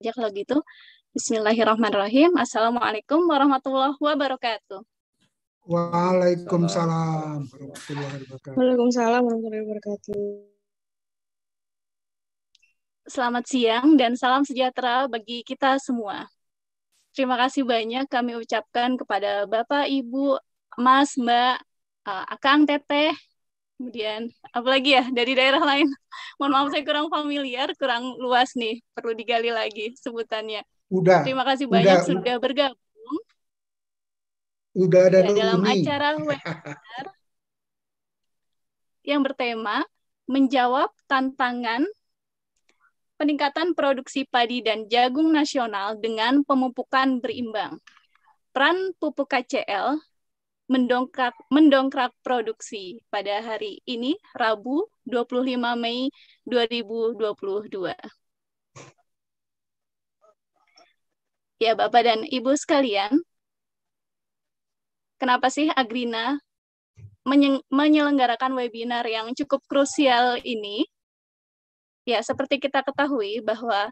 aja kalau gitu. Bismillahirrahmanirrahim. Assalamualaikum warahmatullahi wabarakatuh. Waalaikumsalam warahmatullahi wabarakatuh. Waalaikumsalam warahmatullahi wabarakatuh. Selamat siang dan salam sejahtera bagi kita semua. Terima kasih banyak kami ucapkan kepada Bapak, Ibu, Mas, Mbak, eh, Akang, Teteh, Kemudian, apalagi ya dari daerah lain? Mohon maaf saya kurang familiar, kurang luas nih, perlu digali lagi sebutannya. Udah. Terima kasih udah, banyak sudah bergabung. Udah ada ya, dalam ini. acara webinar yang bertema menjawab tantangan peningkatan produksi padi dan jagung nasional dengan pemupukan berimbang. Peran pupuk KCL mendongkrak mendongkrak produksi pada hari ini Rabu 25 Mei 2022. Ya, Bapak dan Ibu sekalian, kenapa sih Agrina menyelenggarakan webinar yang cukup krusial ini? Ya, seperti kita ketahui bahwa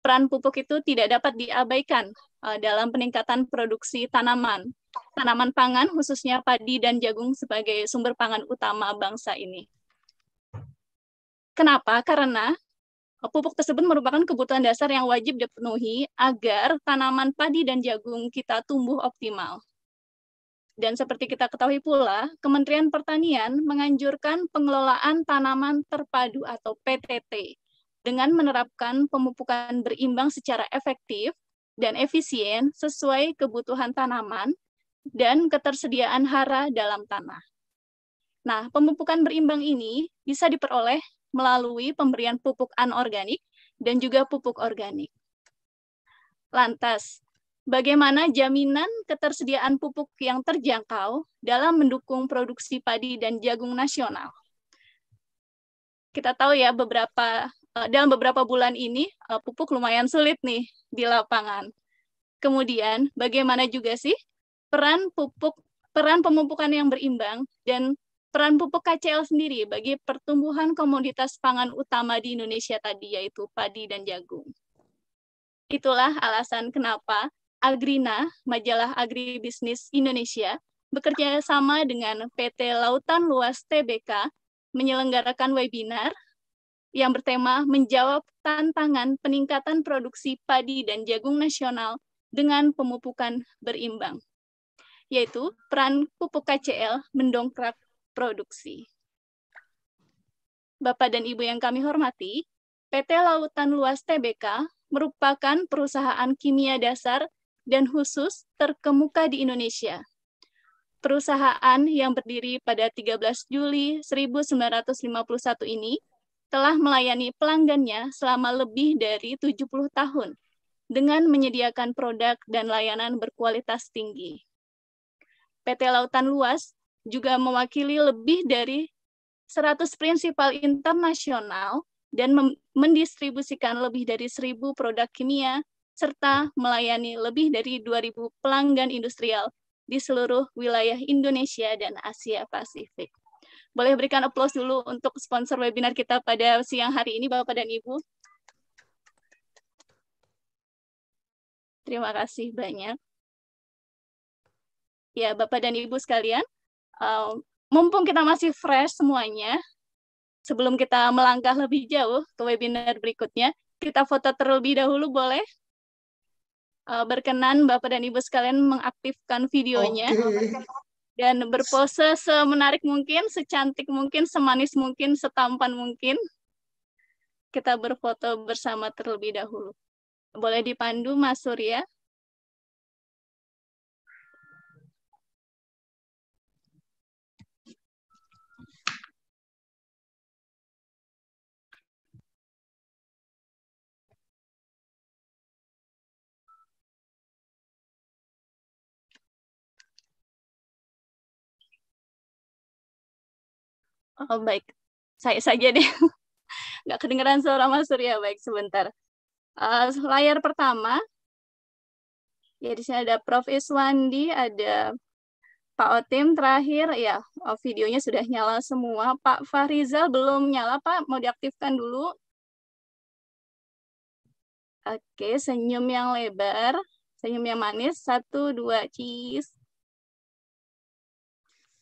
peran pupuk itu tidak dapat diabaikan eh, dalam peningkatan produksi tanaman tanaman pangan khususnya padi dan jagung sebagai sumber pangan utama bangsa ini. Kenapa? Karena eh, pupuk tersebut merupakan kebutuhan dasar yang wajib dipenuhi agar tanaman padi dan jagung kita tumbuh optimal. Dan seperti kita ketahui pula, Kementerian Pertanian menganjurkan pengelolaan tanaman terpadu atau PTT dengan menerapkan pemupukan berimbang secara efektif dan efisien sesuai kebutuhan tanaman dan ketersediaan hara dalam tanah. Nah, pemupukan berimbang ini bisa diperoleh melalui pemberian pupuk anorganik dan juga pupuk organik. Lantas, bagaimana jaminan ketersediaan pupuk yang terjangkau dalam mendukung produksi padi dan jagung nasional? Kita tahu ya beberapa eh, dalam beberapa bulan ini eh, pupuk lumayan sulit nih di lapangan. Kemudian, bagaimana juga sih peran pupuk peran pemupukan yang berimbang dan peran pupuk KCL sendiri bagi pertumbuhan komoditas pangan utama di Indonesia tadi yaitu padi dan jagung. Itulah alasan kenapa Agrina, majalah agribisnis Indonesia, bekerja sama dengan PT Lautan Luas TBK menyelenggarakan webinar yang bertema menjawab tantangan peningkatan produksi padi dan jagung nasional dengan pemupukan berimbang yaitu peran pupuk KCL mendongkrak produksi. Bapak dan Ibu yang kami hormati, PT Lautan Luas TBK merupakan perusahaan kimia dasar dan khusus terkemuka di Indonesia. Perusahaan yang berdiri pada 13 Juli 1951 ini telah melayani pelanggannya selama lebih dari 70 tahun dengan menyediakan produk dan layanan berkualitas tinggi. PT Lautan Luas juga mewakili lebih dari 100 prinsipal internasional dan mendistribusikan lebih dari 1.000 produk kimia serta melayani lebih dari 2.000 pelanggan industrial di seluruh wilayah Indonesia dan Asia Pasifik. Boleh berikan aplaus dulu untuk sponsor webinar kita pada siang hari ini, Bapak dan Ibu. Terima kasih banyak ya Bapak dan Ibu sekalian, uh, mumpung kita masih fresh semuanya, sebelum kita melangkah lebih jauh ke webinar berikutnya, kita foto terlebih dahulu boleh? Uh, berkenan Bapak dan Ibu sekalian mengaktifkan videonya okay. dan berpose semenarik mungkin, secantik mungkin, semanis mungkin, setampan mungkin. Kita berfoto bersama terlebih dahulu. Boleh dipandu Mas Surya? Oh, baik, saya saja deh. Nggak kedengeran suara Mas Surya. Baik, sebentar. Uh, layar pertama. Ya, di sini ada Prof. Iswandi, ada Pak Otim terakhir. Ya, oh, videonya sudah nyala semua. Pak Fahrizal belum nyala, Pak. Mau diaktifkan dulu. Oke, senyum yang lebar. Senyum yang manis. Satu, dua, cheese.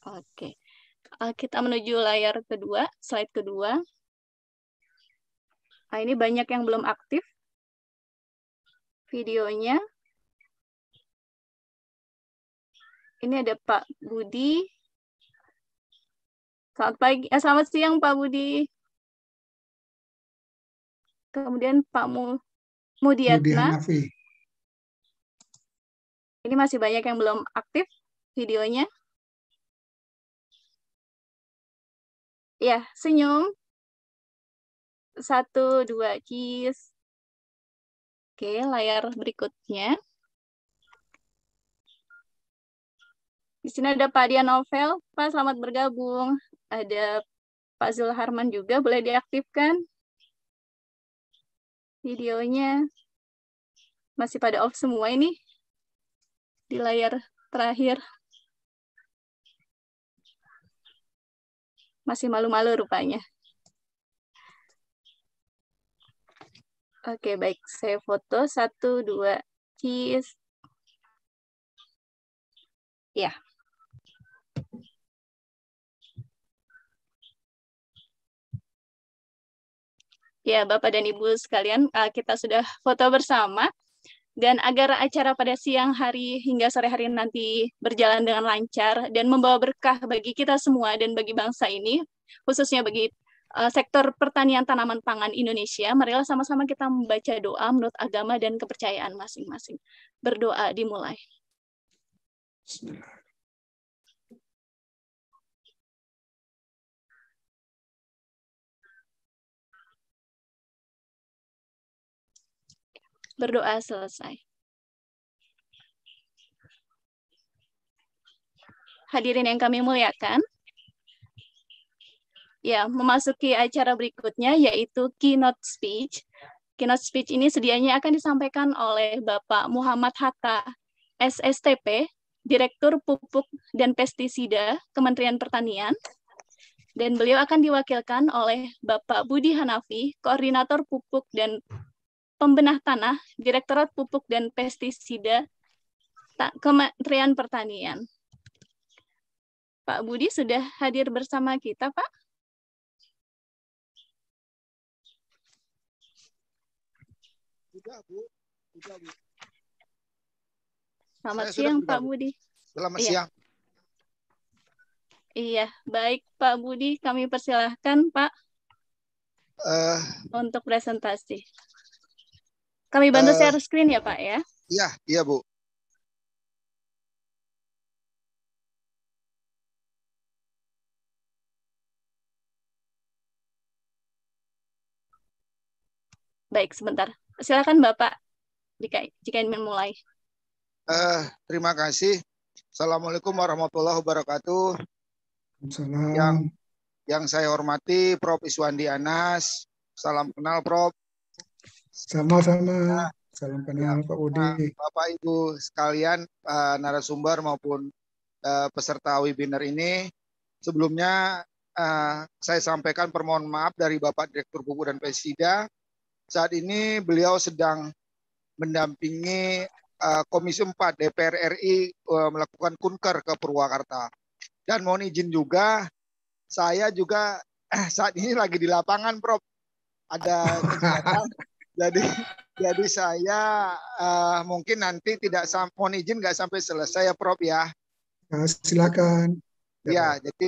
Oke. Eh, kita menuju layar kedua, slide kedua. Nah, ini banyak yang belum aktif videonya. Ini ada Pak Budi. Selamat pagi, eh, selamat siang Pak Budi. Kemudian Pak Mu, Mudiatna. Ini masih banyak yang belum aktif videonya. ya senyum satu dua kiss oke layar berikutnya di sini ada Pak Dian Novel Pak selamat bergabung ada Pak Zulharman juga boleh diaktifkan videonya masih pada off semua ini di layar terakhir masih malu-malu rupanya. Oke, baik. Saya foto. Satu, dua. Cheese. Ya. Ya, Bapak dan Ibu sekalian, eh, kita sudah foto bersama dan agar acara pada siang hari hingga sore hari nanti berjalan dengan lancar dan membawa berkah bagi kita semua dan bagi bangsa ini, khususnya bagi uh, sektor pertanian tanaman pangan Indonesia. Marilah sama-sama kita membaca doa menurut agama dan kepercayaan masing-masing. Berdoa dimulai. Bismillah. berdoa selesai. Hadirin yang kami muliakan, ya memasuki acara berikutnya yaitu keynote speech. Keynote speech ini sedianya akan disampaikan oleh Bapak Muhammad Hatta, SSTP, Direktur Pupuk dan Pestisida Kementerian Pertanian. Dan beliau akan diwakilkan oleh Bapak Budi Hanafi, Koordinator Pupuk dan Pembenah Tanah, Direktorat Pupuk dan Pestisida, Kementerian Pertanian. Pak Budi sudah hadir bersama kita, Pak. Sudah, Bu. Sudah, Bu. Selamat Saya siang, Pak Budi. Selamat iya. siang. Iya, baik Pak Budi, kami persilahkan Pak uh, untuk presentasi. Kami bantu uh, share screen ya Pak ya? Iya, iya Bu. Baik, sebentar. Silakan Bapak jika jika ingin mulai. Uh, eh, terima kasih. Assalamualaikum warahmatullahi wabarakatuh. Salam. Yang yang saya hormati Prof Iswandi Anas. Salam kenal Prof. Sama-sama. Ya. Salam kenal ya, Pak Udi. Bapak Ibu sekalian uh, narasumber maupun uh, peserta webinar ini, sebelumnya uh, saya sampaikan permohon maaf dari Bapak Direktur Buku dan Pesida. Saat ini beliau sedang mendampingi uh, Komisi 4 DPR RI uh, melakukan kunker ke Purwakarta. Dan mohon izin juga, saya juga saat ini lagi di lapangan, Prof. Ada kegiatan jadi jadi saya uh, mungkin nanti tidak mohon izin nggak sampai selesai ya Prof ya. Nah, silakan. Ya, ya. jadi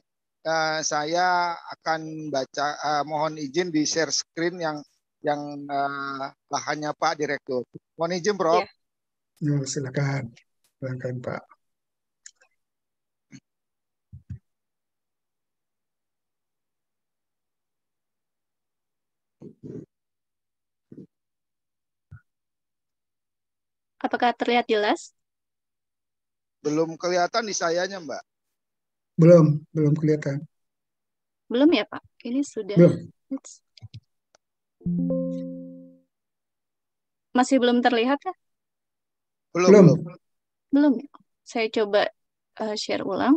uh, saya akan baca uh, mohon izin di share screen yang yang uh, lahannya Pak Direktur. Mohon izin Prof. Ya, ya silakan. Silakan Pak. Apakah terlihat jelas? Belum kelihatan di sayanya, Mbak. Belum, belum kelihatan. Belum ya, Pak? Ini sudah. Belum. Masih belum terlihat ya? Belum. Belum. belum. Ya? Saya coba uh, share ulang.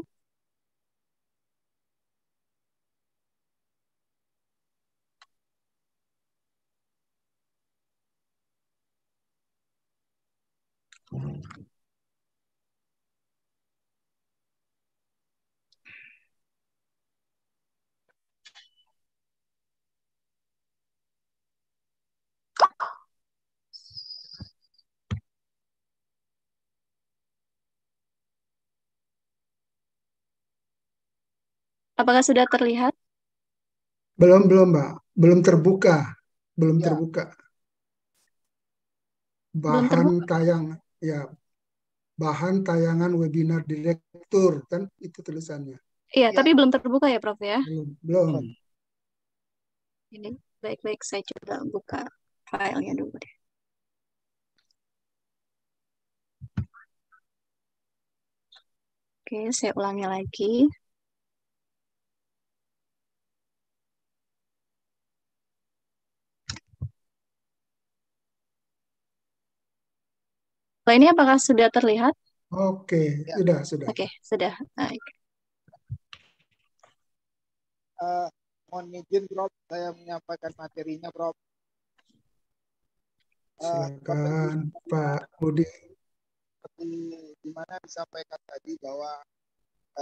Apakah sudah terlihat? Belum, belum, Mbak. Belum terbuka. Belum ya. terbuka. Bahan belum terbuka. tayang ya bahan tayangan webinar direktur kan itu tulisannya. Iya, ya. tapi belum terbuka ya, Prof ya? Belum. belum. Ini baik-baik saya coba buka filenya dulu deh. Oke, saya ulangi lagi. lainnya ini apakah sudah terlihat? Oke, ya. sudah, sudah. Oke, sudah. Baik. Uh, mohon izin, Prof. Saya menyampaikan materinya, Prof. Uh, Silakan, Pak Budi. Seperti di mana disampaikan tadi bahwa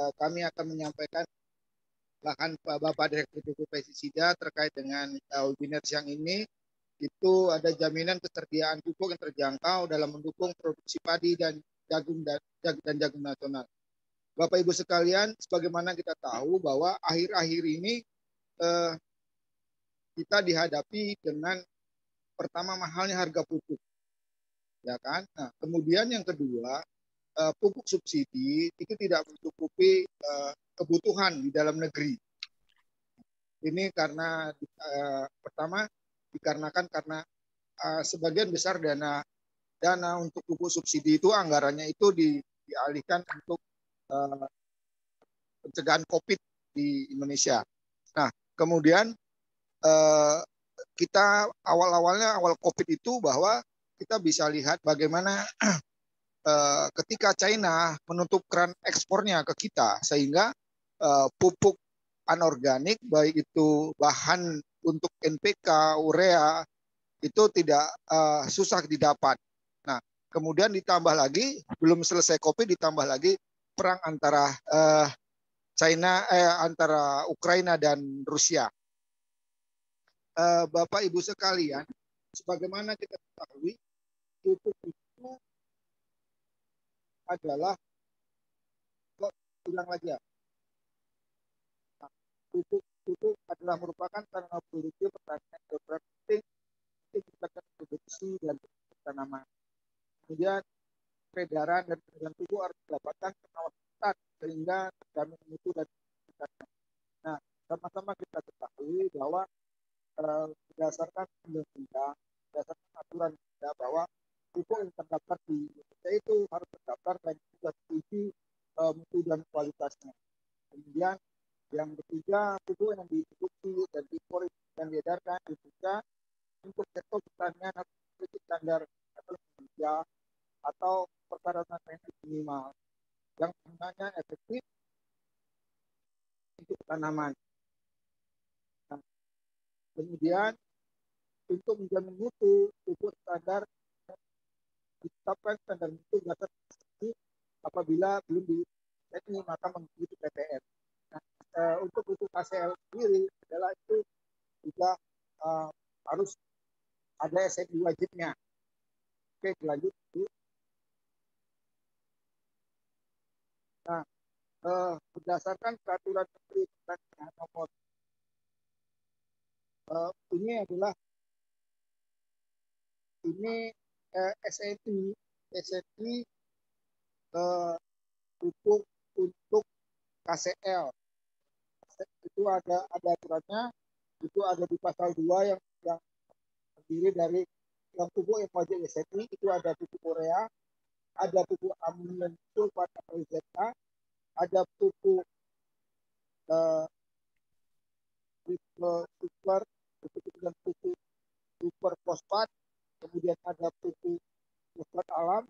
uh, kami akan menyampaikan lahan Bapak Direktur Pesisida terkait dengan uh, webinar siang ini itu ada jaminan ketersediaan pupuk yang terjangkau dalam mendukung produksi padi dan jagung dan, dan jagung nasional. Bapak Ibu sekalian, sebagaimana kita tahu bahwa akhir-akhir ini eh, kita dihadapi dengan pertama mahalnya harga pupuk, ya kan. Nah, kemudian yang kedua eh, pupuk subsidi itu tidak mencukupi eh, kebutuhan di dalam negeri. Ini karena eh, pertama dikarenakan karena uh, sebagian besar dana dana untuk pupuk subsidi itu anggarannya itu di, dialihkan untuk uh, pencegahan COVID di Indonesia. Nah, kemudian uh, kita awal-awalnya awal COVID itu bahwa kita bisa lihat bagaimana uh, ketika China menutup keran ekspornya ke kita sehingga uh, pupuk anorganik baik itu bahan untuk NPK, urea itu tidak uh, susah didapat. Nah, kemudian ditambah lagi belum selesai kopi ditambah lagi perang antara uh, China eh, antara Ukraina dan Rusia. Uh, Bapak Ibu sekalian, sebagaimana kita ketahui pupuk itu adalah kok ulang lagi ya. Pupuk nah, itu adalah merupakan tanaman memiliki pertanian geografis penting tingkatkan produksi dan tanaman. Kemudian peredaran dan pendidikan tubuh harus didapatkan pengawasan sehingga kami mutu dan kesehatan. Nah, sama-sama kita ketahui bahwa eh, berdasarkan undang-undang, berdasarkan aturan kita bahwa pupuk yang terdaftar di Indonesia itu harus terdaftar dan juga diuji eh, mutu dan kualitasnya. Kemudian yang ketiga, itu yang diikuti dan diimpor dan diedarkan dibuka untuk sektor pertanian atau standar atau Indonesia atau persyaratan teknis minimal yang penggunaan efektif untuk tanaman. Nah, kemudian untuk menjamin mutu pupuk standar ditetapkan standar mutu batas apabila belum di ini maka mengikuti PTN uh, untuk untuk KCL sendiri adalah itu juga uh, harus ada SNI wajibnya. Oke, lanjut. Nah, uh, berdasarkan peraturan Menteri tentang nomor uh, ini adalah ini uh, SAT SAT uh, untuk untuk KCL itu ada ada aturannya itu ada di pasal 2 yang yang terdiri dari yang tubuh yang wajib SNI itu ada tubuh Korea, ada tubuh amonium sulfat atau ZA, ada tubuh uh, eh, super super, kemudian tubuh super fosfat, kemudian ada tubuh fosfat alam,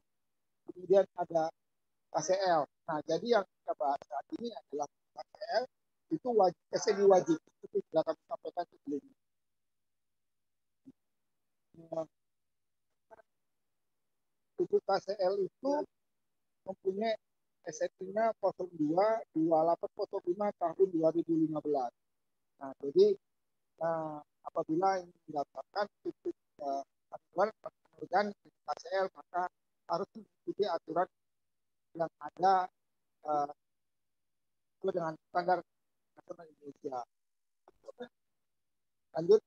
kemudian ada KCL. Nah, jadi yang kita bahas saat ini adalah KCL itu wajib, SNI wajib itu sudah kami sampaikan sebelumnya. itu KCL itu mempunyai SNI-nya 02 28 05 tahun 2015. Nah, jadi nah, apabila ini didapatkan itu uh, aturan pengembangan KCL maka harus mengikuti aturan yang ada uh, dengan standar orang Indonesia. Lanjut.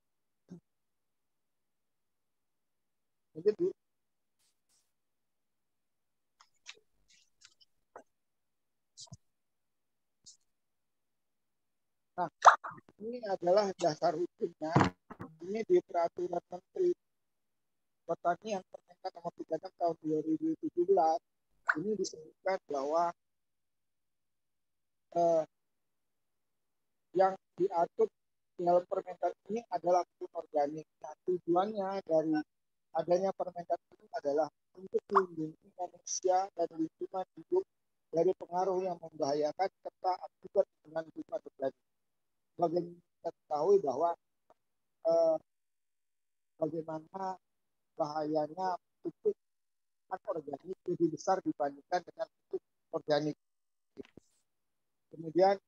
Lanjut, Bu. Nah, ini adalah dasar hukumnya. Ini di peraturan Menteri Pertanian Permendak nomor 36 tahun 2017. Ini disebutkan bahwa eh, yang diatur dalam permendak ini adalah organik. Nah, tujuannya dari adanya permendak ini adalah untuk melindungi manusia dan lingkungan hidup dari pengaruh yang membahayakan serta akibat dengan lingkungan terjadi. Bagaimana kita ketahui bahwa eh, bagaimana bahayanya pupuk anorganik lebih besar dibandingkan dengan pupuk organik. Kemudian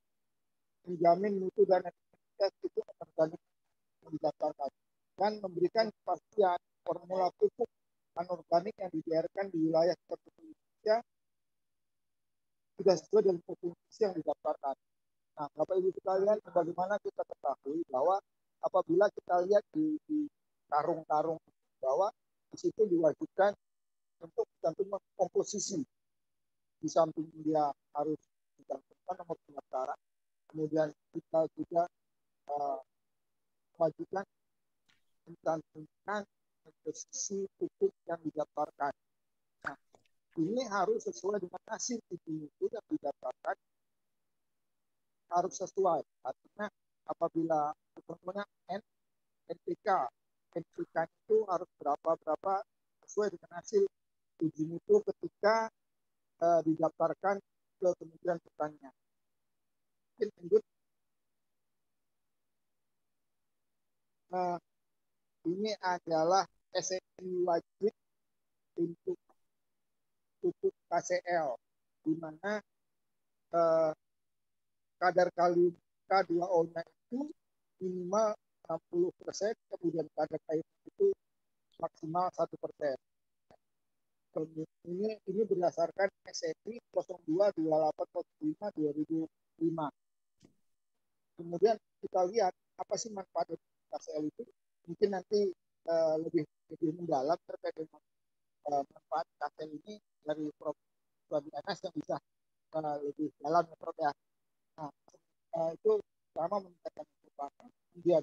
menjamin mutu dan efektivitas itu organik didaftarkan dan memberikan kepastian formula pupuk anorganik yang dibiarkan di wilayah tertentu Indonesia sudah sesuai dengan provinsi yang didapatkan. Nah, Bapak Ibu sekalian, bagaimana kita ketahui bahwa apabila kita lihat di, di tarung-tarung bahwa di situ diwajibkan untuk tentu komposisi di samping dia harus dicantumkan nomor pendaftaran kemudian kita juga uh, eh, mencantumkan tentang posisi titik yang didaftarkan. Nah, ini harus sesuai dengan hasil itu yang didaftarkan harus sesuai. Artinya apabila pertemuan N, NPK, NPK itu harus berapa-berapa sesuai dengan hasil uji itu ketika uh, didaftarkan ke Kementerian Pertanian mungkin lanjut. Nah, ini adalah SNI wajib untuk tutup KCL, di mana eh, kadar kalium K2O-nya itu minimal 60 persen, kemudian kadar air itu maksimal 1 persen. Ini, ini berdasarkan SNI 05 2005 kemudian kita lihat apa sih manfaat dari KCL itu mungkin nanti uh, lebih lebih mendalam terkait dengan uh, manfaat KCL ini dari Prof. NS yang bisa uh, lebih dalam ya, Prof. Ya. Nah, uh, itu pertama meningkatkan kekuatan, kemudian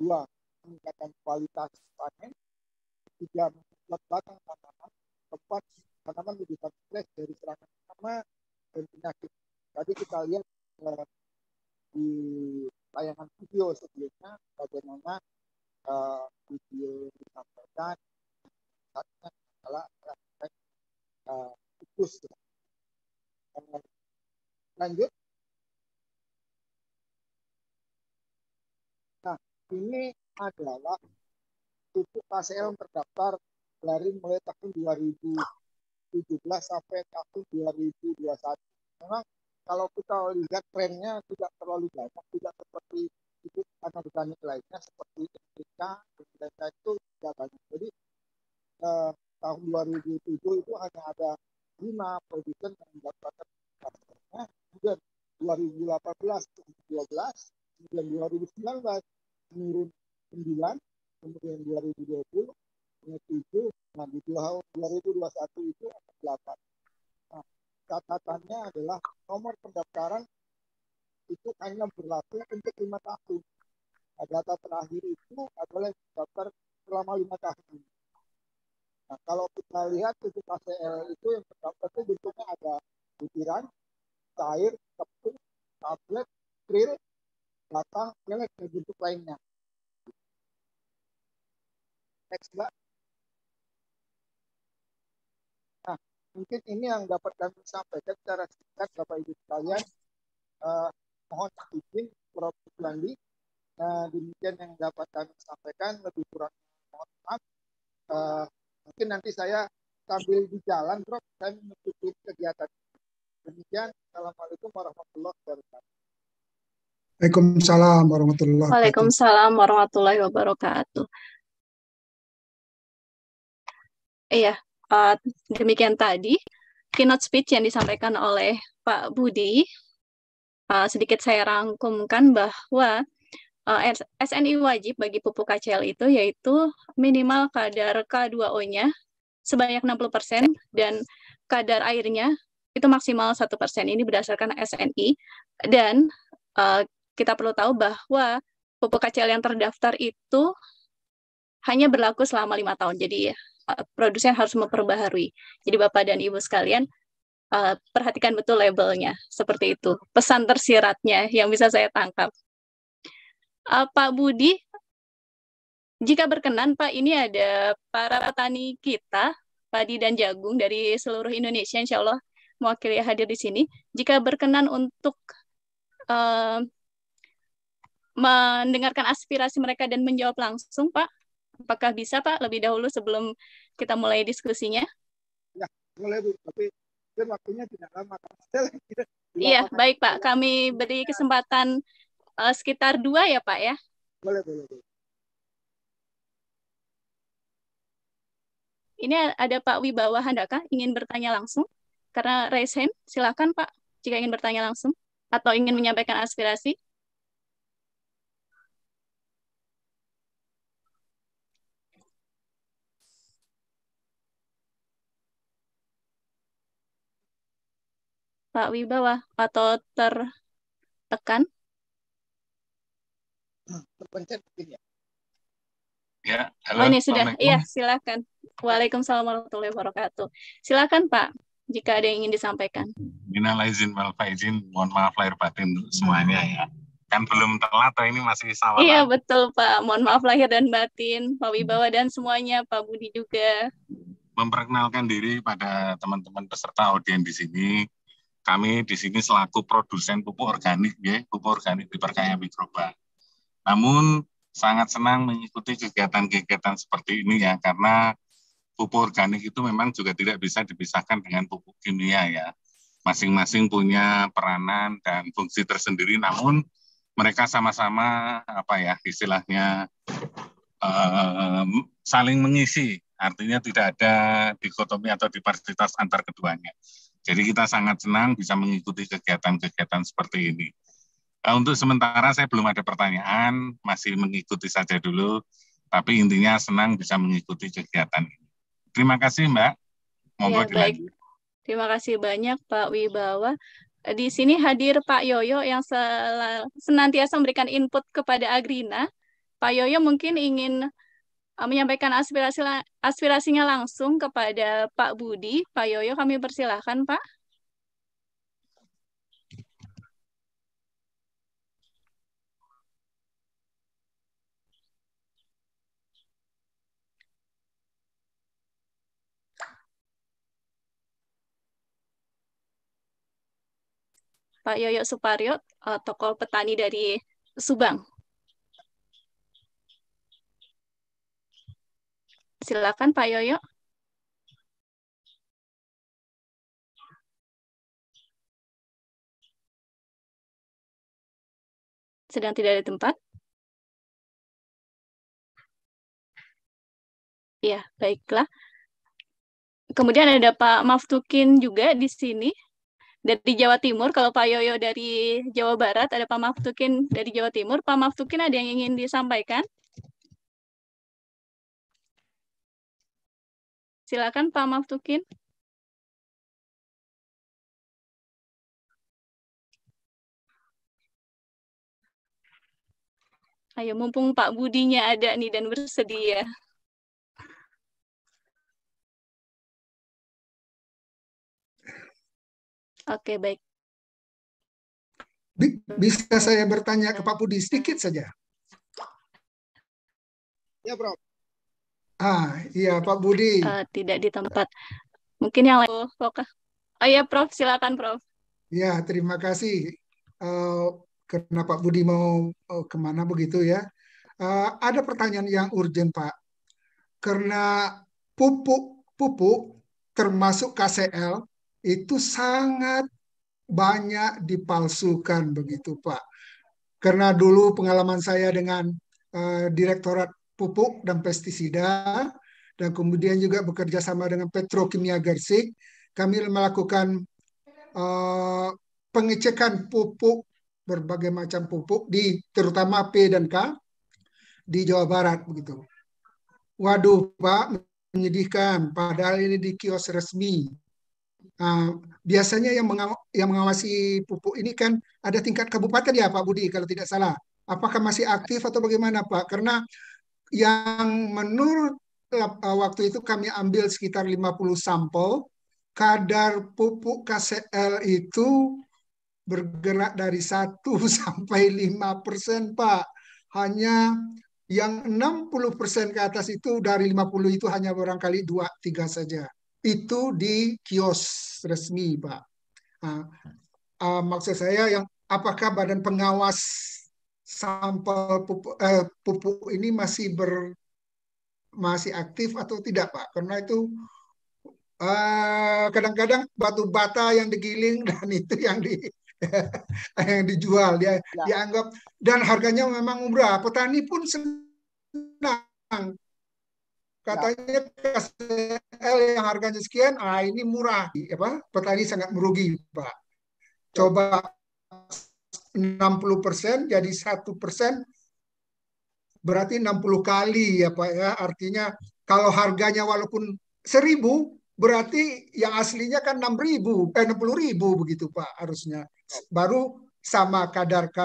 dua meningkatkan kualitas panen, tiga memperkuat batang tanaman, keempat tanaman lebih kompleks dari serangan sama dan penyakit. Tadi kita lihat video sebelumnya bagaimana uh, video disampaikan saatnya adalah aspek uh, fokus ya. lanjut nah ini adalah untuk KCL yang terdaftar dari mulai tahun 2017 sampai tahun 2021 memang kalau kita lihat trennya tidak terlalu banyak, tidak seperti Amerika kita itu tidak banyak. Jadi eh, tahun 2007 itu hanya ada lima produsen tapi saya sambil di jalan, bro saya menutupi kegiatan. Demikian, Assalamualaikum warahmatullahi wabarakatuh. Waalaikumsalam warahmatullahi wabarakatuh. Waalaikumsalam warahmatullahi wabarakatuh. Iya, uh, demikian tadi keynote speech yang disampaikan oleh Pak Budi. Uh, sedikit saya rangkumkan bahwa uh, eh, SNI wajib bagi pupuk KCL itu yaitu minimal kadar K2O-nya sebanyak 60% dan kadar airnya itu maksimal satu persen Ini berdasarkan SNI dan uh, kita perlu tahu bahwa pupuk KCL yang terdaftar itu hanya berlaku selama lima tahun. Jadi eh, produsen harus memperbaharui. Jadi Bapak dan Ibu sekalian uh, perhatikan betul labelnya seperti itu. Pesan tersiratnya yang bisa saya tangkap. Uh, Pak Budi jika berkenan Pak, ini ada para petani kita, padi dan jagung dari seluruh Indonesia insya Allah mewakili hadir di sini. Jika berkenan untuk uh, mendengarkan aspirasi mereka dan menjawab langsung Pak, apakah bisa Pak lebih dahulu sebelum kita mulai diskusinya? Ya, boleh Bu, tapi waktunya tidak lama. Iya, baik Pak. Kami beri kesempatan uh, sekitar dua ya Pak ya. Boleh, boleh. boleh. Ini ada Pak Wibawa Handaka ingin bertanya langsung karena raise hand. Silakan Pak jika ingin bertanya langsung atau ingin menyampaikan aspirasi. Pak Wibawa atau tertekan? Hmm, terpencet ini. ya. Ya, halo. Oh, ini sudah. Iya, silakan. Waalaikumsalam warahmatullahi wabarakatuh. Silakan, Pak, jika ada yang ingin disampaikan. Minal izin wal faizin, mohon maaf lahir batin semuanya ya. Kan belum telat, ini masih sama. Iya, betul, Pak. Mohon maaf lahir dan batin, Pak Wibawa dan semuanya, Pak Budi juga. Memperkenalkan diri pada teman-teman peserta audiens di sini. Kami di sini selaku produsen pupuk organik, ya, pupuk organik diperkaya mikroba. Namun sangat senang mengikuti kegiatan-kegiatan seperti ini ya karena pupuk organik itu memang juga tidak bisa dipisahkan dengan pupuk kimia ya. Masing-masing punya peranan dan fungsi tersendiri namun mereka sama-sama apa ya istilahnya eh, saling mengisi. Artinya tidak ada dikotomi atau diversitas antar keduanya. Jadi kita sangat senang bisa mengikuti kegiatan-kegiatan seperti ini. Eh, untuk sementara saya belum ada pertanyaan, masih mengikuti saja dulu. Tapi intinya senang bisa mengikuti kegiatan ini. Terima kasih Mbak. Monggo ya, Baik. Terima kasih banyak Pak Wibawa. Eh, di sini hadir Pak Yoyo yang senantiasa memberikan input kepada Agrina. Pak Yoyo mungkin ingin eh, menyampaikan aspirasi aspirasinya langsung kepada Pak Budi. Pak Yoyo kami persilahkan Pak. Pak Yoyo Suparyo, uh, tokoh petani dari Subang. Silakan Pak Yoyo. Sedang tidak ada tempat? Ya, baiklah. Kemudian ada Pak Maftukin juga di sini dari Jawa Timur, kalau Pak Yoyo dari Jawa Barat, ada Pak Maftukin dari Jawa Timur. Pak Maftukin ada yang ingin disampaikan? Silakan Pak Maftukin. Ayo, mumpung Pak Budinya ada nih dan bersedia. Oke, baik. Bisa saya bertanya ke Pak Budi sedikit saja? Ya, Bro. Ah, iya Pak Budi. Uh, tidak di tempat. Mungkin yang lain. Oh iya, Prof, silakan, Prof. Ya, terima kasih. Uh, karena Pak Budi mau uh, kemana begitu ya. Uh, ada pertanyaan yang urgent, Pak. Karena pupuk pupuk termasuk KCL itu sangat banyak dipalsukan begitu Pak. Karena dulu pengalaman saya dengan uh, Direktorat Pupuk dan Pestisida dan kemudian juga bekerja sama dengan Petrokimia Gersik, kami melakukan uh, pengecekan pupuk berbagai macam pupuk di terutama P dan K di Jawa Barat begitu. Waduh Pak, menyedihkan. Padahal ini di kios resmi uh, biasanya yang, mengaw yang mengawasi pupuk ini kan ada tingkat kabupaten ya Pak Budi kalau tidak salah. Apakah masih aktif atau bagaimana Pak? Karena yang menurut ah, waktu itu kami ambil sekitar 50 sampel, kadar pupuk KCL itu bergerak dari 1 sampai 5 persen Pak. Hanya yang 60 persen ke atas itu dari 50 itu hanya barangkali 2-3 saja itu di kios resmi, Pak. Uh, uh, maksud saya yang apakah badan pengawas sampel pupuk, uh, pupuk ini masih ber masih aktif atau tidak, Pak? Karena itu eh, kadang-kadang uh, batu bata yang digiling dan itu yang di yang dijual dia ya. dianggap dan harganya memang murah petani pun senang katanya KCL yang harganya sekian, ah ini murah, apa? Petani sangat merugi, Pak. Coba 60 persen jadi satu persen, berarti 60 kali ya Pak ya. Artinya kalau harganya walaupun seribu, berarti yang aslinya kan enam ribu, eh, 60 ribu begitu Pak harusnya. Baru sama kadar k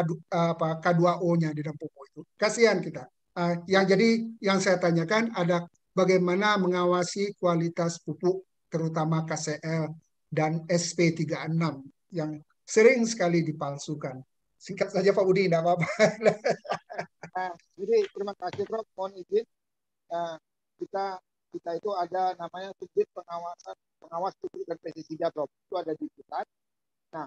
K2O-nya di dalam pupuk itu. Kasihan kita. Uh, yang jadi yang saya tanyakan ada bagaimana mengawasi kualitas pupuk terutama KCL dan SP36 yang sering sekali dipalsukan. Singkat saja Pak Budi, tidak apa-apa. nah, jadi terima kasih Prof. Mohon izin. Nah, kita kita itu ada namanya subjek pengawasan pengawas pupuk dan pestisida Prof. Itu ada di kita. Nah,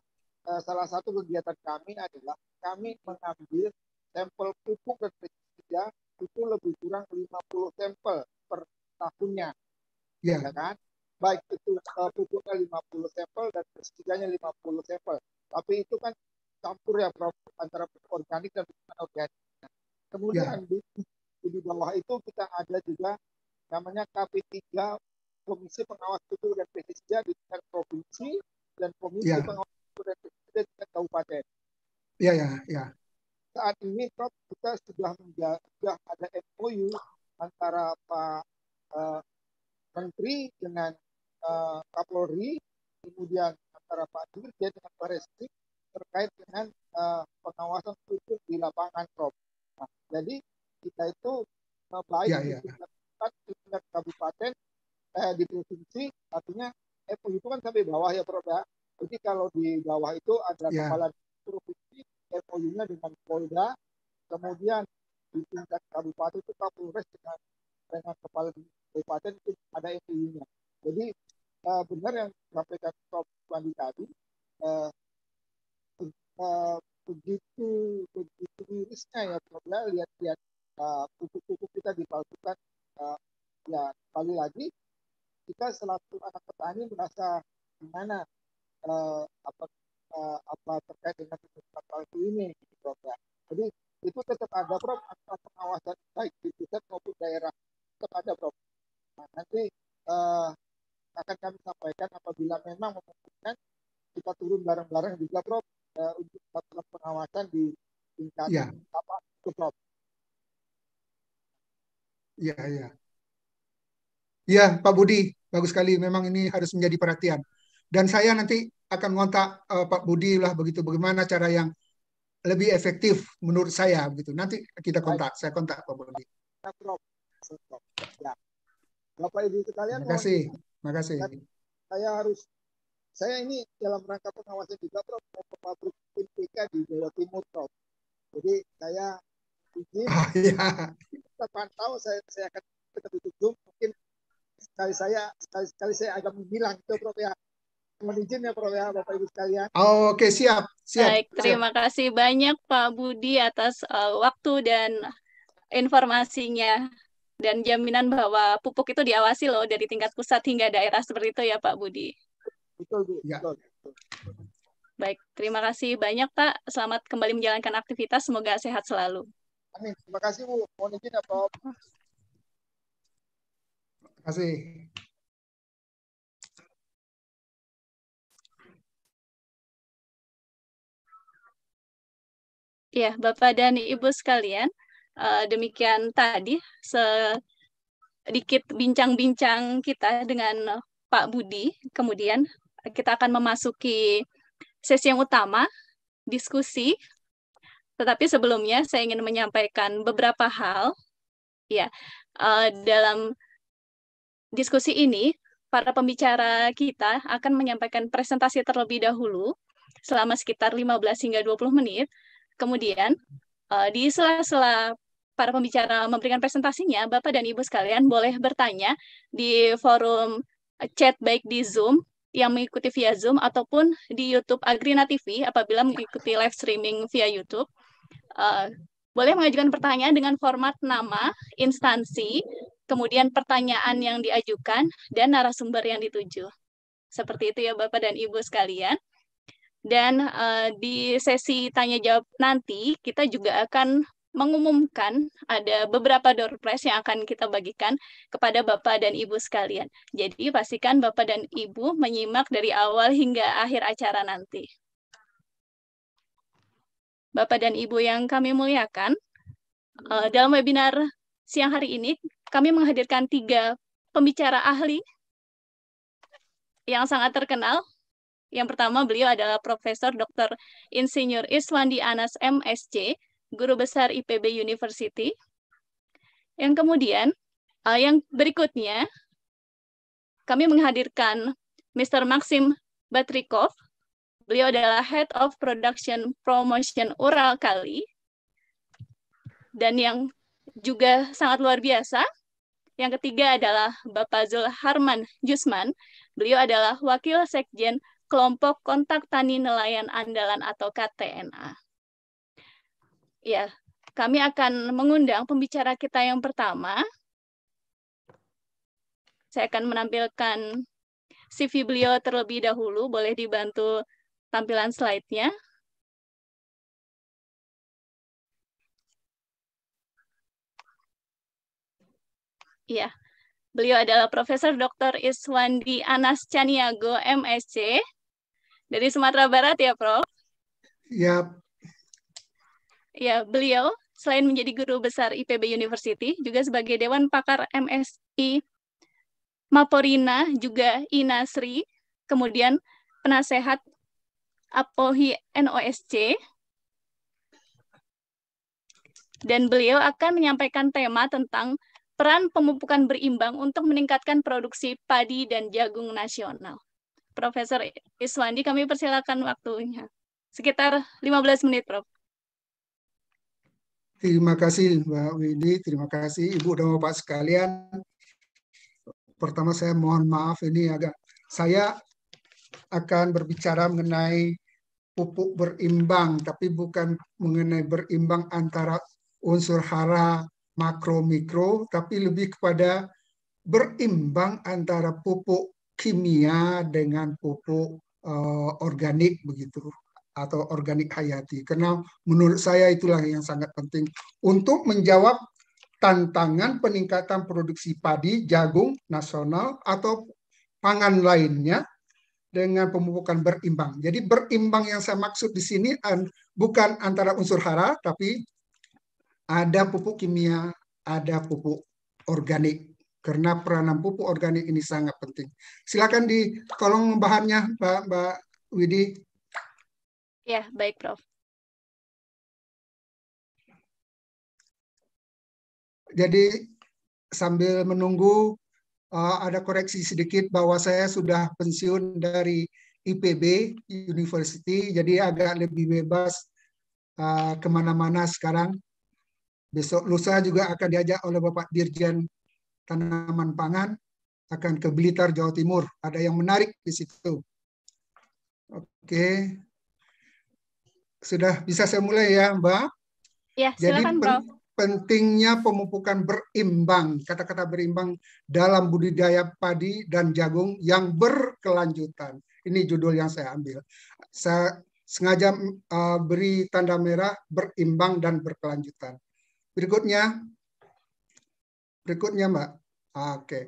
eh, salah satu kegiatan kami adalah kami mengambil sampel pupuk dan pestisida itu lebih kurang 50 sampel per tahunnya. Ya. ya kan? Baik itu eh, pupuknya 50 sampel dan pesticanya 50 sampel. Tapi itu kan campur ya Prof, antara organik dan organik. Kemudian ya. di, di bawah itu kita ada juga namanya KP3 Komisi Pengawas Pupuk dan Pestisida di tingkat provinsi dan Komisi ya. Pengawas Pupuk dan Pestisida di tingkat kabupaten. Iya, iya, iya. Saat ini Prof, kita sudah, sudah ada MOU antara Pak uh, Menteri dengan uh, Kapolri, kemudian antara Pak Dirjen dengan Pak terkait dengan uh, pengawasan khusus di lapangan Prof. Nah, jadi kita itu uh, baik ya, ya. di tingkat, kabupaten, eh, di provinsi, artinya eh, itu kan sampai bawah ya Prof ya. Jadi kalau di bawah itu ada ya. kepala provinsi, MOU-nya dengan Polda, kemudian tingkat kabupaten itu kapolres dengan dengan kepala kabupaten itu ada MPU-nya. Jadi uh, benar yang sampaikan Prof. Wandi tadi, uh, uh, begitu begitu mirisnya ya karena ya, lihat-lihat kuku-kuku uh, kita dipalsukan. Uh, ya kali lagi kita selaku anak petani merasa gimana uh, apa uh, apa terkait dengan palsu ini, Prof. Ya. Jadi itu tetap ada Prof ada pengawasan baik di pusat maupun daerah tetap ada Prof. Nah, nanti uh, akan kami sampaikan apabila memang memungkinkan kita turun bareng-bareng juga Prof uh, eh, untuk melakukan pengawasan di tingkat ya. apa itu Prof. ya ya ya Pak Budi, bagus sekali. Memang ini harus menjadi perhatian. Dan saya nanti akan ngontak uh, Pak Budi lah begitu bagaimana cara yang lebih efektif menurut saya begitu. Nanti kita kontak, saya kontak Pak Budi. Ya. Bapak Ibu sekalian. Terima kasih. Terima kasih. Saya harus saya ini dalam rangka pengawasan juga Prof pabrik PPK di Jawa Timur Prof. Jadi saya izin ah, ya. kita pantau saya saya akan tetap di Zoom mungkin sekali saya sekali, sekali saya agak menghilang itu Prof ya. Mohon izin ya Prof ya Bapak Ibu sekalian. Oh, Oke okay. siap siap. Baik terima siap. kasih banyak Pak Budi atas uh, waktu dan informasinya dan jaminan bahwa pupuk itu diawasi loh dari tingkat pusat hingga daerah seperti itu ya Pak Budi. Betul Bu. Ya. Baik terima kasih banyak Pak. Selamat kembali menjalankan aktivitas. Semoga sehat selalu. Amin. Terima kasih Bu. Mohon izin ya pak. Terima kasih. Ya, Bapak dan Ibu sekalian, uh, demikian tadi sedikit bincang-bincang kita dengan Pak Budi. Kemudian kita akan memasuki sesi yang utama, diskusi. Tetapi sebelumnya saya ingin menyampaikan beberapa hal. Ya, uh, dalam diskusi ini para pembicara kita akan menyampaikan presentasi terlebih dahulu selama sekitar 15 hingga 20 menit Kemudian, uh, di sela-sela para pembicara memberikan presentasinya, Bapak dan Ibu sekalian boleh bertanya di forum chat baik di Zoom yang mengikuti via Zoom ataupun di YouTube Agrina TV apabila mengikuti live streaming via YouTube. Uh, boleh mengajukan pertanyaan dengan format nama, instansi, kemudian pertanyaan yang diajukan, dan narasumber yang dituju. Seperti itu ya Bapak dan Ibu sekalian. Dan uh, di sesi tanya jawab nanti kita juga akan mengumumkan ada beberapa door prize yang akan kita bagikan kepada Bapak dan Ibu sekalian. Jadi pastikan Bapak dan Ibu menyimak dari awal hingga akhir acara nanti. Bapak dan Ibu yang kami muliakan, eh, dalam webinar siang hari ini kami menghadirkan tiga pembicara ahli yang sangat terkenal yang pertama beliau adalah Profesor Dr. Insinyur Iswandi Anas MSC, Guru Besar IPB University. Yang kemudian, uh, yang berikutnya, kami menghadirkan Mr. Maxim Batrikov. Beliau adalah Head of Production Promotion Ural Kali. Dan yang juga sangat luar biasa, yang ketiga adalah Bapak Zul Harman Jusman. Beliau adalah Wakil Sekjen kelompok kontak tani nelayan andalan atau KTNA. Ya, kami akan mengundang pembicara kita yang pertama. Saya akan menampilkan CV beliau terlebih dahulu, boleh dibantu tampilan slide-nya. Ya, Beliau adalah Profesor Dr. Iswandi Anas Chaniago, MSc dari Sumatera Barat ya, Prof? Ya. Ya, beliau selain menjadi guru besar IPB University, juga sebagai Dewan Pakar MSI Maporina, juga Inasri, kemudian penasehat Apohi NOSC, dan beliau akan menyampaikan tema tentang peran pemupukan berimbang untuk meningkatkan produksi padi dan jagung nasional. Profesor Iswandi, kami persilakan waktunya. Sekitar 15 menit, Prof. Terima kasih Mbak Windy, terima kasih Ibu dan Bapak sekalian. Pertama saya mohon maaf ini agak saya akan berbicara mengenai pupuk berimbang tapi bukan mengenai berimbang antara unsur hara makro mikro tapi lebih kepada berimbang antara pupuk kimia dengan pupuk uh, organik begitu atau organik hayati. Karena menurut saya itulah yang sangat penting untuk menjawab tantangan peningkatan produksi padi, jagung nasional atau pangan lainnya dengan pemupukan berimbang. Jadi berimbang yang saya maksud di sini bukan antara unsur hara tapi ada pupuk kimia, ada pupuk organik karena peranan pupuk organik ini sangat penting. Silakan di kolong bahannya, Mbak, Mbak Widi. Ya, baik, Prof. Jadi sambil menunggu uh, ada koreksi sedikit bahwa saya sudah pensiun dari IPB University, jadi agak lebih bebas uh, kemana-mana sekarang. Besok lusa juga akan diajak oleh Bapak Dirjen tanaman pangan akan ke Blitar, Jawa Timur. Ada yang menarik di situ. Oke. Sudah bisa saya mulai ya, Mbak? Ya, silakan, Jadi, Bro. pentingnya pemupukan berimbang, kata-kata berimbang dalam budidaya padi dan jagung yang berkelanjutan. Ini judul yang saya ambil. Saya sengaja uh, beri tanda merah berimbang dan berkelanjutan. Berikutnya, Berikutnya, Mbak. Oke.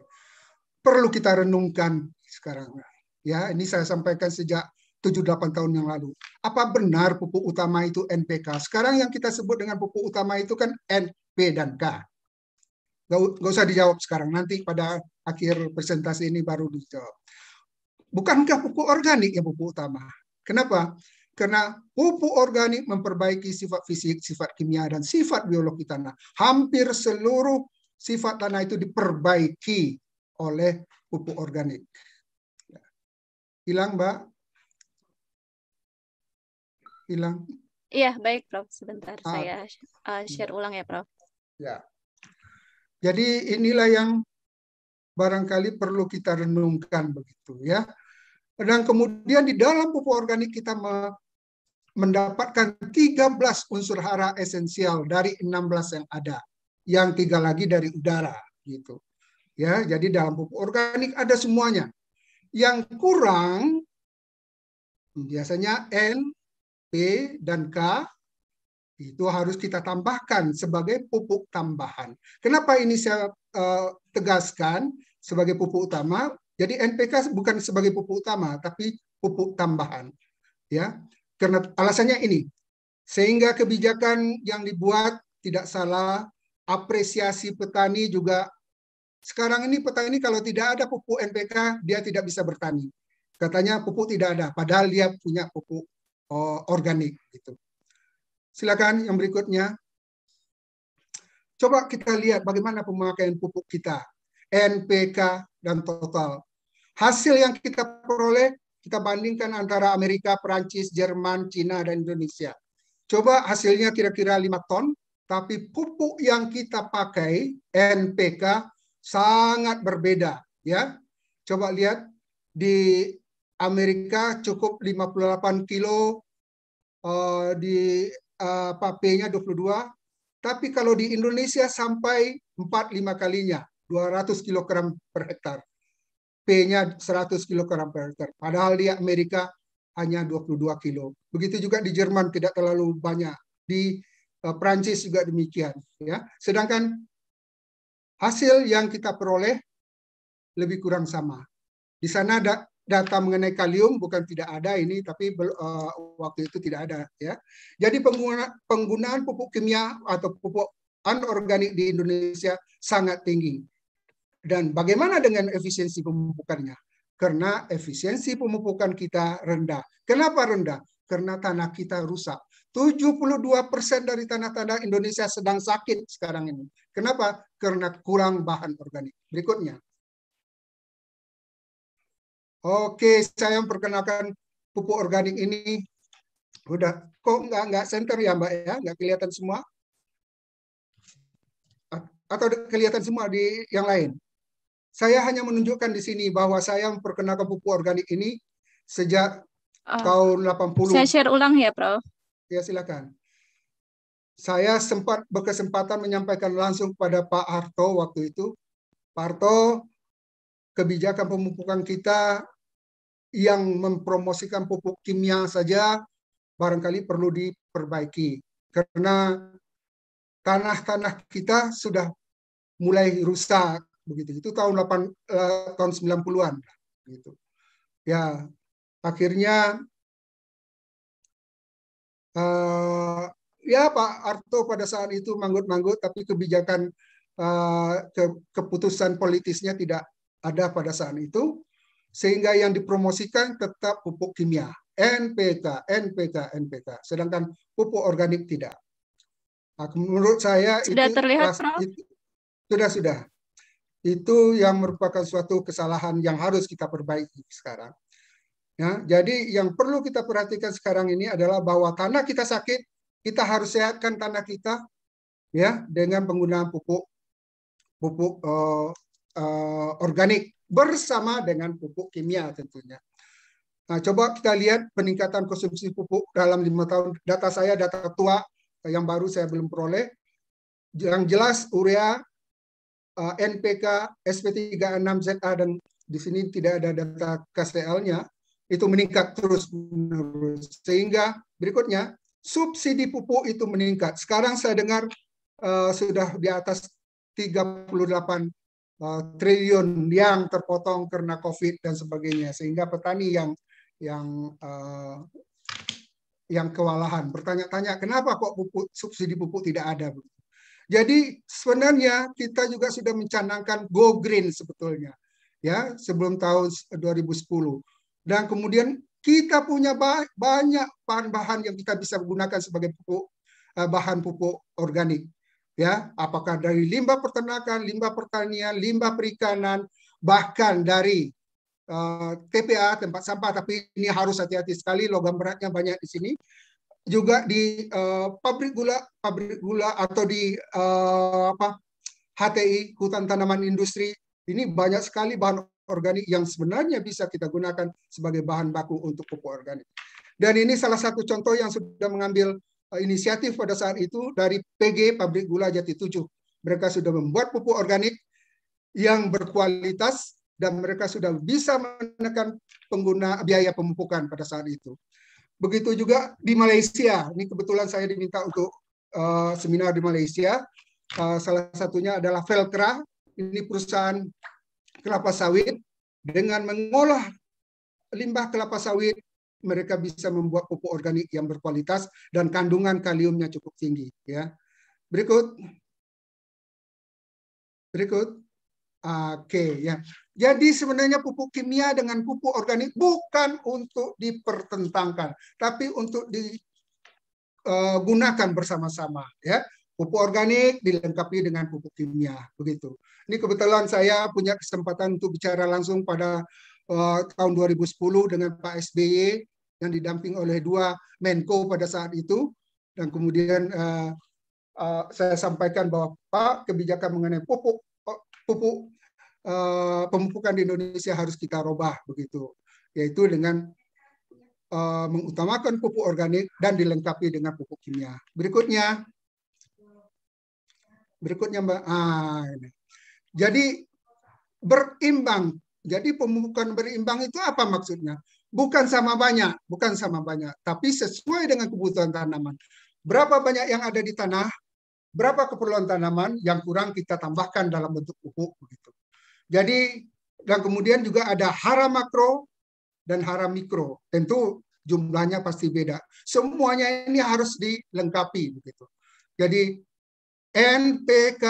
Perlu kita renungkan sekarang. Ya, ini saya sampaikan sejak 7-8 tahun yang lalu. Apa benar pupuk utama itu NPK? Sekarang yang kita sebut dengan pupuk utama itu kan N, P, dan K. Gak, usah dijawab sekarang. Nanti pada akhir presentasi ini baru dijawab. Bukankah pupuk organik yang pupuk utama? Kenapa? Karena pupuk organik memperbaiki sifat fisik, sifat kimia, dan sifat biologi tanah. Hampir seluruh sifat tanah itu diperbaiki oleh pupuk organik. Hilang, Mbak? Hilang. Iya, baik, Prof. Sebentar ah. saya eh, share ulang ya, Prof. Ya. Jadi inilah yang barangkali perlu kita renungkan begitu ya. Dan kemudian di dalam pupuk organik kita mendapatkan 13 unsur hara esensial dari 16 yang ada yang tiga lagi dari udara gitu. Ya, jadi dalam pupuk organik ada semuanya. Yang kurang biasanya N, P dan K itu harus kita tambahkan sebagai pupuk tambahan. Kenapa ini saya uh, tegaskan sebagai pupuk utama? Jadi NPK bukan sebagai pupuk utama, tapi pupuk tambahan. Ya, karena alasannya ini, sehingga kebijakan yang dibuat tidak salah apresiasi petani juga sekarang ini petani kalau tidak ada pupuk NPK dia tidak bisa bertani. Katanya pupuk tidak ada, padahal dia punya pupuk oh, organik gitu. Silakan yang berikutnya. Coba kita lihat bagaimana pemakaian pupuk kita, NPK dan total. Hasil yang kita peroleh kita bandingkan antara Amerika, Perancis, Jerman, Cina dan Indonesia. Coba hasilnya kira-kira 5 ton, tapi pupuk yang kita pakai NPK sangat berbeda ya. Coba lihat di Amerika cukup 58 kilo uh, di uh, P-nya 22, tapi kalau di Indonesia sampai 4-5 kalinya, 200 kilogram per hektar. P-nya 100 kilogram per hektar. Padahal di Amerika hanya 22 kilo. Begitu juga di Jerman tidak terlalu banyak. Di Eh, Perancis juga demikian ya. Sedangkan hasil yang kita peroleh lebih kurang sama. Di sana ada data mengenai kalium bukan tidak ada ini tapi eh, waktu itu tidak ada ya. Jadi penggunaan pupuk kimia atau pupuk anorganik di Indonesia sangat tinggi. Dan bagaimana dengan efisiensi pemupukannya? Karena efisiensi pemupukan kita rendah. Kenapa rendah? Karena tanah kita rusak 72% dari tanah-tanah Indonesia sedang sakit sekarang ini. Kenapa? Karena kurang bahan organik. Berikutnya. Oke, saya memperkenalkan pupuk organik ini. Udah, kok nggak nggak center ya Mbak ya? Nggak kelihatan semua? Atau kelihatan semua di yang lain? Saya hanya menunjukkan di sini bahwa saya memperkenalkan pupuk organik ini sejak uh, tahun 80. Saya share ulang ya, Prof. Ya silakan. Saya sempat berkesempatan menyampaikan langsung kepada Pak Harto waktu itu. Pak Harto, kebijakan pemupukan kita yang mempromosikan pupuk kimia saja barangkali perlu diperbaiki karena tanah-tanah kita sudah mulai rusak begitu itu tahun 8 eh, tahun 90-an gitu. Ya, akhirnya uh, ya Pak Arto pada saat itu manggut-manggut, tapi kebijakan uh, ke, keputusan politisnya tidak ada pada saat itu, sehingga yang dipromosikan tetap pupuk kimia, NPK, NPK, NPK, sedangkan pupuk organik tidak. Nah, menurut saya sudah itu, terlihat, Prof? Itu, sudah sudah. Itu yang merupakan suatu kesalahan yang harus kita perbaiki sekarang. Ya, jadi yang perlu kita perhatikan sekarang ini adalah bahwa tanah kita sakit, kita harus sehatkan tanah kita ya dengan penggunaan pupuk pupuk uh, uh, organik bersama dengan pupuk kimia tentunya. Nah, coba kita lihat peningkatan konsumsi pupuk dalam lima tahun. Data saya data tua eh, yang baru saya belum peroleh. Yang jelas urea, NPK, SP36ZA dan di sini tidak ada data KCL-nya itu meningkat terus menerus sehingga berikutnya subsidi pupuk itu meningkat. Sekarang saya dengar uh, sudah di atas 38 uh, eh, triliun yang terpotong karena Covid dan sebagainya sehingga petani yang yang uh, yang kewalahan bertanya-tanya kenapa kok pupuk subsidi pupuk tidak ada. Jadi sebenarnya kita juga sudah mencanangkan go green sebetulnya ya sebelum tahun 2010 dan kemudian kita punya banyak bahan-bahan yang kita bisa gunakan sebagai pupuk eh, bahan pupuk organik. Ya, apakah dari limbah peternakan, limbah pertanian, limbah perikanan, bahkan dari uh, eh, TPA tempat sampah tapi ini harus hati-hati sekali logam beratnya banyak di sini juga di uh, pabrik gula pabrik gula atau di uh, apa HTI hutan tanaman industri ini banyak sekali bahan organik yang sebenarnya bisa kita gunakan sebagai bahan baku untuk pupuk organik. Dan ini salah satu contoh yang sudah mengambil eh, inisiatif pada saat itu dari PG Pabrik Gula Jati 7. Mereka sudah membuat pupuk organik yang berkualitas dan mereka sudah bisa menekan pengguna biaya pemupukan pada saat itu. Begitu juga di Malaysia. Ini kebetulan saya diminta untuk uh, seminar di Malaysia. Uh, salah satunya adalah Velcra. Ini perusahaan kelapa sawit, dengan mengolah limbah kelapa sawit, mereka bisa membuat pupuk organik yang berkualitas dan kandungan kaliumnya cukup tinggi. Ya, berikut, berikut. Oke ya. Jadi sebenarnya pupuk kimia dengan pupuk organik bukan untuk dipertentangkan, tapi untuk digunakan eh, bersama-sama ya pupuk organik dilengkapi dengan pupuk kimia begitu. Ini kebetulan saya punya kesempatan untuk bicara langsung pada uh, tahun 2010 dengan Pak SBY yang didamping oleh dua Menko pada saat itu dan kemudian uh, uh, saya sampaikan bahwa Pak kebijakan mengenai pupuk pupuk uh, pemupukan di Indonesia harus kita robah begitu yaitu dengan uh, mengutamakan pupuk organik dan dilengkapi dengan pupuk kimia. Berikutnya Berikutnya Mbak. Ah, ini. Jadi berimbang. Jadi pemupukan berimbang itu apa maksudnya? Bukan sama banyak, bukan sama banyak, tapi sesuai dengan kebutuhan tanaman. Berapa banyak yang ada di tanah, berapa keperluan tanaman yang kurang kita tambahkan dalam bentuk pupuk begitu. Jadi dan kemudian juga ada hara makro dan hara mikro. Tentu jumlahnya pasti beda. Semuanya ini harus dilengkapi begitu. Jadi NPK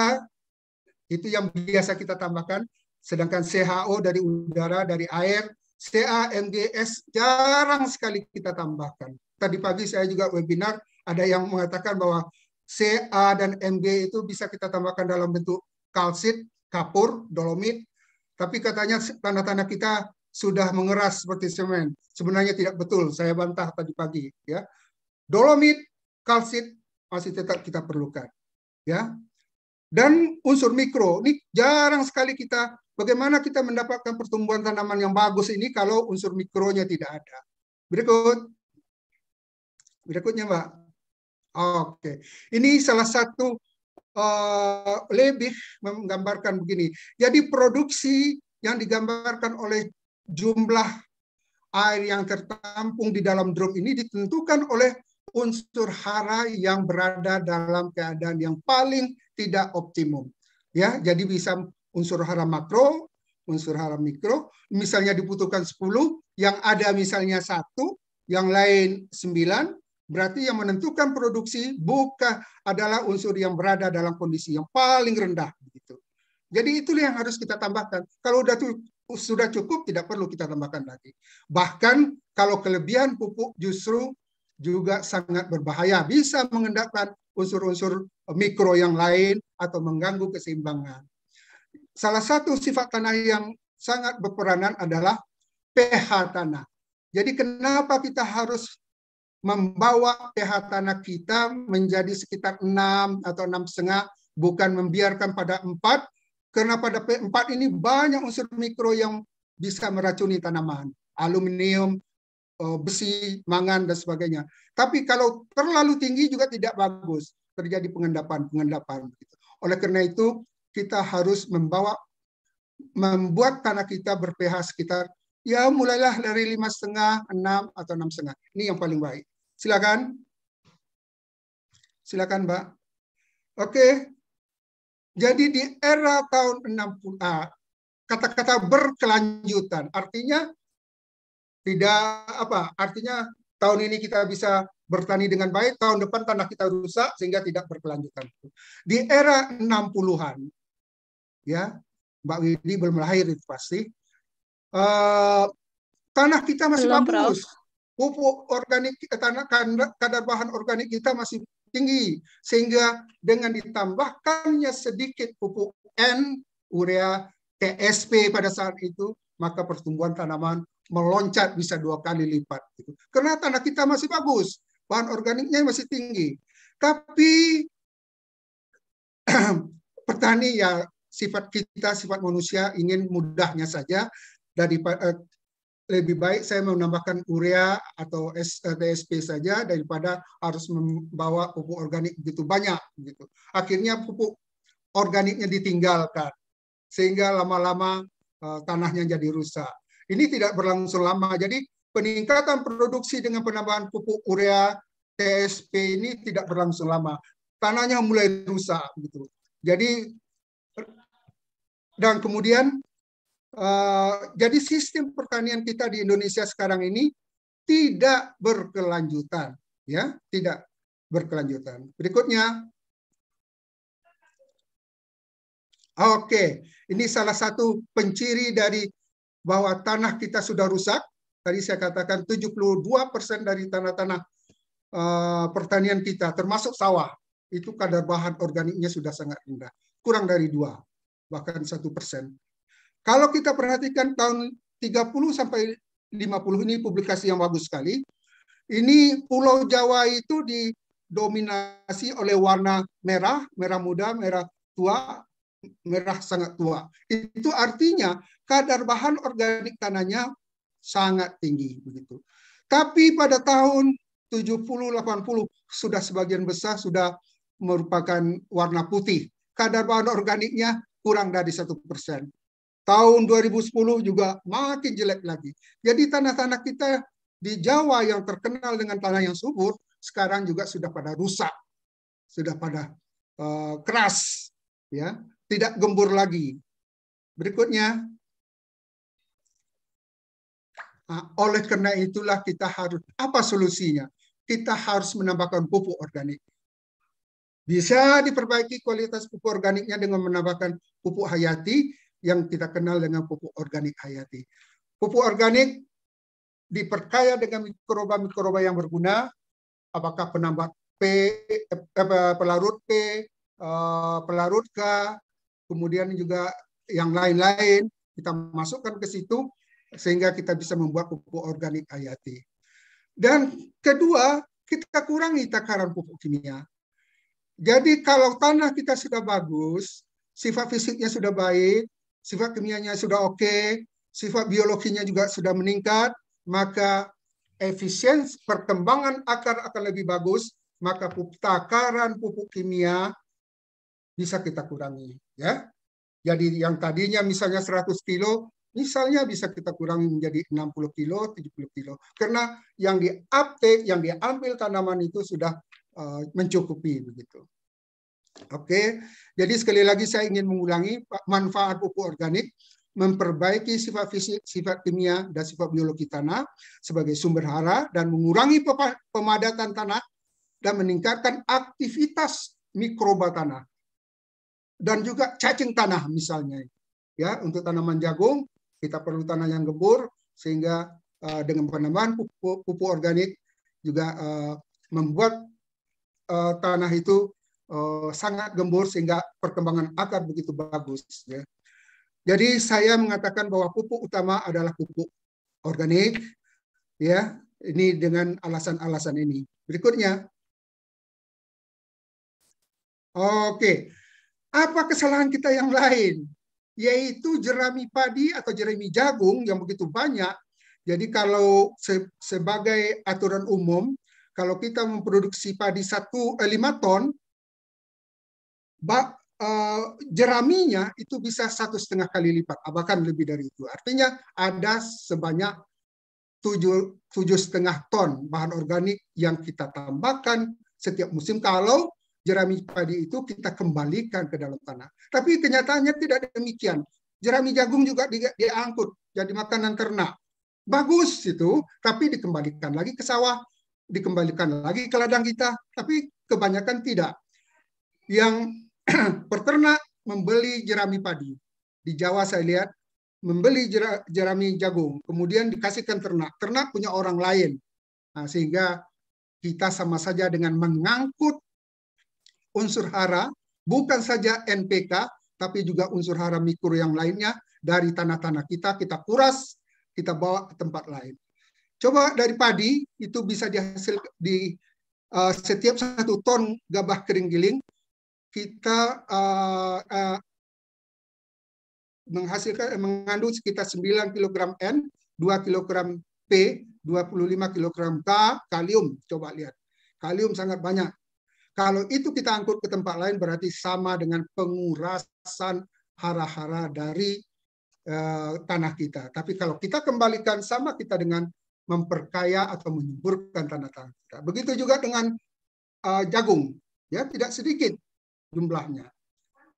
itu yang biasa kita tambahkan, sedangkan CHO dari udara, dari air, CA, MGS jarang sekali kita tambahkan. Tadi pagi saya juga webinar ada yang mengatakan bahwa CA dan MG itu bisa kita tambahkan dalam bentuk kalsit, kapur, dolomit, tapi katanya tanah-tanah kita sudah mengeras seperti semen. Sebenarnya tidak betul, saya bantah tadi pagi. ya Dolomit, kalsit masih tetap kita perlukan ya. Dan unsur mikro ini jarang sekali kita bagaimana kita mendapatkan pertumbuhan tanaman yang bagus ini kalau unsur mikronya tidak ada. Berikut. Berikutnya, Mbak. Oke. Ini salah satu uh, lebih menggambarkan begini. Jadi produksi yang digambarkan oleh jumlah air yang tertampung di dalam drum ini ditentukan oleh unsur hara yang berada dalam keadaan yang paling tidak optimum. Ya, jadi bisa unsur hara makro, unsur hara mikro, misalnya dibutuhkan 10, yang ada misalnya satu, yang lain 9, berarti yang menentukan produksi buka adalah unsur yang berada dalam kondisi yang paling rendah gitu Jadi itulah yang harus kita tambahkan. Kalau sudah sudah cukup tidak perlu kita tambahkan lagi. Bahkan kalau kelebihan pupuk justru juga sangat berbahaya. Bisa mengendapkan unsur-unsur mikro yang lain atau mengganggu keseimbangan. Salah satu sifat tanah yang sangat berperanan adalah pH tanah. Jadi kenapa kita harus membawa pH tanah kita menjadi sekitar 6 atau 6,5 bukan membiarkan pada 4 karena pada 4 ini banyak unsur mikro yang bisa meracuni tanaman. Aluminium, Eh, besi, mangan dan sebagainya. Tapi kalau terlalu tinggi juga tidak bagus, terjadi pengendapan-pengendapan. Oleh karena itu kita harus membawa membuat tanah kita berph sekitar ya mulailah dari lima setengah, enam atau enam setengah. Ini yang paling baik. Silakan, silakan Mbak. Oke, jadi di era tahun 60 ah, kata-kata berkelanjutan artinya tidak apa artinya tahun ini kita bisa bertani dengan baik, tahun depan tanah kita rusak sehingga tidak berkelanjutan. Di era 60-an, ya, Mbak Widi belum lahir itu pasti, uh, tanah kita masih belum bagus. Pupuk organik eh, tanah kadar bahan organik kita masih tinggi sehingga dengan ditambahkannya sedikit pupuk N, urea, TSP pada saat itu maka pertumbuhan tanaman meloncat bisa dua kali lipat. Gitu. Karena tanah kita masih bagus, bahan organiknya masih tinggi. Tapi petani ya sifat kita, sifat manusia ingin mudahnya saja. Dari eh, lebih baik saya menambahkan urea atau DSP eh, saja daripada harus membawa pupuk organik begitu banyak. Gitu. Akhirnya pupuk organiknya ditinggalkan sehingga lama-lama uh, tanahnya jadi rusak. Ini tidak berlangsung lama. Jadi peningkatan produksi dengan penambahan pupuk urea TSP ini tidak berlangsung lama. Tanahnya mulai rusak gitu. Jadi dan kemudian uh, jadi sistem pertanian kita di Indonesia sekarang ini tidak berkelanjutan ya, tidak berkelanjutan. Berikutnya Oke, ini salah satu penciri dari bahwa tanah kita sudah rusak. Tadi saya katakan 72% dari tanah-tanah eh, pertanian kita, termasuk sawah, itu kadar bahan organiknya sudah sangat rendah. Kurang dari dua, bahkan satu persen. Kalau kita perhatikan tahun 30 sampai 50 ini publikasi yang bagus sekali. Ini Pulau Jawa itu didominasi oleh warna merah, merah muda, merah tua, merah sangat tua. Itu artinya kadar bahan organik tanahnya sangat tinggi begitu. Tapi pada tahun 70 80 sudah sebagian besar sudah merupakan warna putih. Kadar bahan organiknya kurang dari satu persen. Tahun 2010 juga makin jelek lagi. Jadi tanah-tanah kita di Jawa yang terkenal dengan tanah yang subur sekarang juga sudah pada rusak, sudah pada uh, keras, ya, tidak gembur lagi. Berikutnya Nah, oleh karena itulah kita harus apa solusinya? Kita harus menambahkan pupuk organik. Bisa diperbaiki kualitas pupuk organiknya dengan menambahkan pupuk hayati yang kita kenal dengan pupuk organik hayati. Pupuk organik diperkaya dengan mikroba-mikroba yang berguna, apakah penambah P, eh, pelarut P, eh, pelarut K, kemudian juga yang lain-lain, kita masukkan ke situ sehingga kita bisa membuat pupuk organik hayati. Dan kedua, kita kurangi takaran pupuk kimia. Jadi kalau tanah kita sudah bagus, sifat fisiknya sudah baik, sifat kimianya sudah oke, okay, sifat biologinya juga sudah meningkat, maka efisiensi perkembangan akar akan lebih bagus, maka pupuk takaran pupuk kimia bisa kita kurangi. ya. Jadi yang tadinya misalnya 100 kilo, Misalnya bisa kita kurangi menjadi 60 kilo, 70 kilo. Karena yang di uptake, yang diambil tanaman itu sudah uh, mencukupi begitu. Oke, jadi sekali lagi saya ingin mengulangi manfaat pupuk organik memperbaiki sifat fisik, sifat kimia, dan sifat biologi tanah sebagai sumber hara dan mengurangi pemadatan tanah dan meningkatkan aktivitas mikroba tanah dan juga cacing tanah misalnya ya untuk tanaman jagung kita perlu tanah yang gembur sehingga uh, dengan penambahan pupuk, pupuk organik juga uh, membuat uh, tanah itu uh, sangat gembur sehingga perkembangan akar begitu bagus. Ya. Jadi saya mengatakan bahwa pupuk utama adalah pupuk organik, ya. Ini dengan alasan-alasan ini. Berikutnya, oke, apa kesalahan kita yang lain? yaitu jerami padi atau jerami jagung yang begitu banyak. Jadi kalau se sebagai aturan umum, kalau kita memproduksi padi satu eh, 5 ton, bak, eh, jeraminya itu bisa satu setengah kali lipat, bahkan lebih dari itu. Artinya ada sebanyak tujuh tujuh setengah ton bahan organik yang kita tambahkan setiap musim kalau jerami padi itu kita kembalikan ke dalam tanah. Tapi kenyataannya tidak demikian. Jerami jagung juga diangkut jadi makanan ternak. Bagus itu, tapi dikembalikan lagi ke sawah, dikembalikan lagi ke ladang kita, tapi kebanyakan tidak. Yang peternak membeli jerami padi. Di Jawa saya lihat membeli jerami jagung, kemudian dikasihkan ternak. Ternak punya orang lain. Nah, sehingga kita sama saja dengan mengangkut unsur hara, bukan saja NPK, tapi juga unsur hara mikro yang lainnya dari tanah-tanah kita, kita kuras, kita bawa ke tempat lain. Coba dari padi, itu bisa dihasil di uh, setiap satu ton gabah kering giling, kita uh, uh, menghasilkan mengandung sekitar 9 kg N, 2 kg P, 25 kg K, kalium. Coba lihat. Kalium sangat banyak. Kalau itu kita angkut ke tempat lain berarti sama dengan pengurasan hara-hara dari uh, tanah kita. Tapi kalau kita kembalikan sama kita dengan memperkaya atau menyuburkan tanah-tanah kita. Begitu juga dengan uh, jagung, ya tidak sedikit jumlahnya.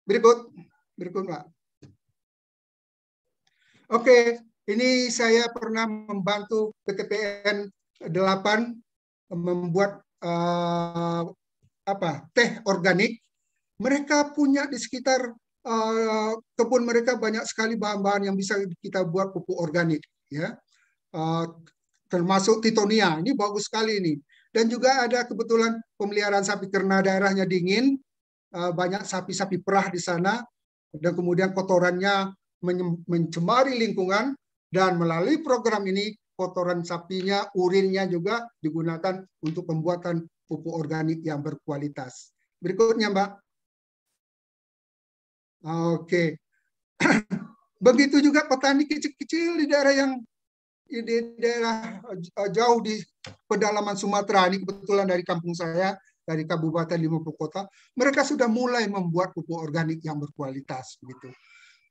Berikut, berikut Pak. Oke, ini saya pernah membantu PTPN 8 membuat uh, apa teh organik mereka punya di sekitar uh, kebun mereka banyak sekali bahan-bahan yang bisa kita buat pupuk organik ya uh, termasuk titonia ini bagus sekali ini dan juga ada kebetulan pemeliharaan sapi karena daerahnya dingin uh, banyak sapi-sapi perah di sana dan kemudian kotorannya mencemari lingkungan dan melalui program ini kotoran sapinya urinnya juga digunakan untuk pembuatan pupuk organik yang berkualitas. Berikutnya, Mbak. Oke. Begitu juga petani kecil-kecil di daerah yang di daerah eh, jauh di pedalaman Sumatera ini kebetulan dari kampung saya dari kabupaten 50 kota mereka sudah mulai membuat pupuk organik yang berkualitas gitu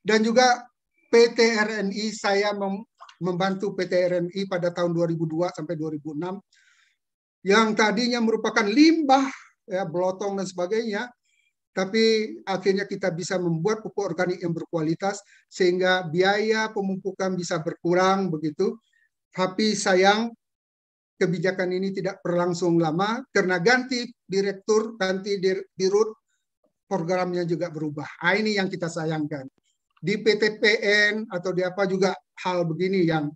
dan juga PT RNI saya membantu PT RNI pada tahun 2002 sampai 2006 yang tadinya merupakan limbah, ya, belotong dan sebagainya, tapi akhirnya kita bisa membuat pupuk organik yang berkualitas sehingga biaya pemupukan bisa berkurang begitu. Tapi sayang kebijakan ini tidak berlangsung lama karena ganti direktur, ganti dirut, programnya juga berubah. Nah, ini yang kita sayangkan. Di PTPN atau di apa juga hal begini yang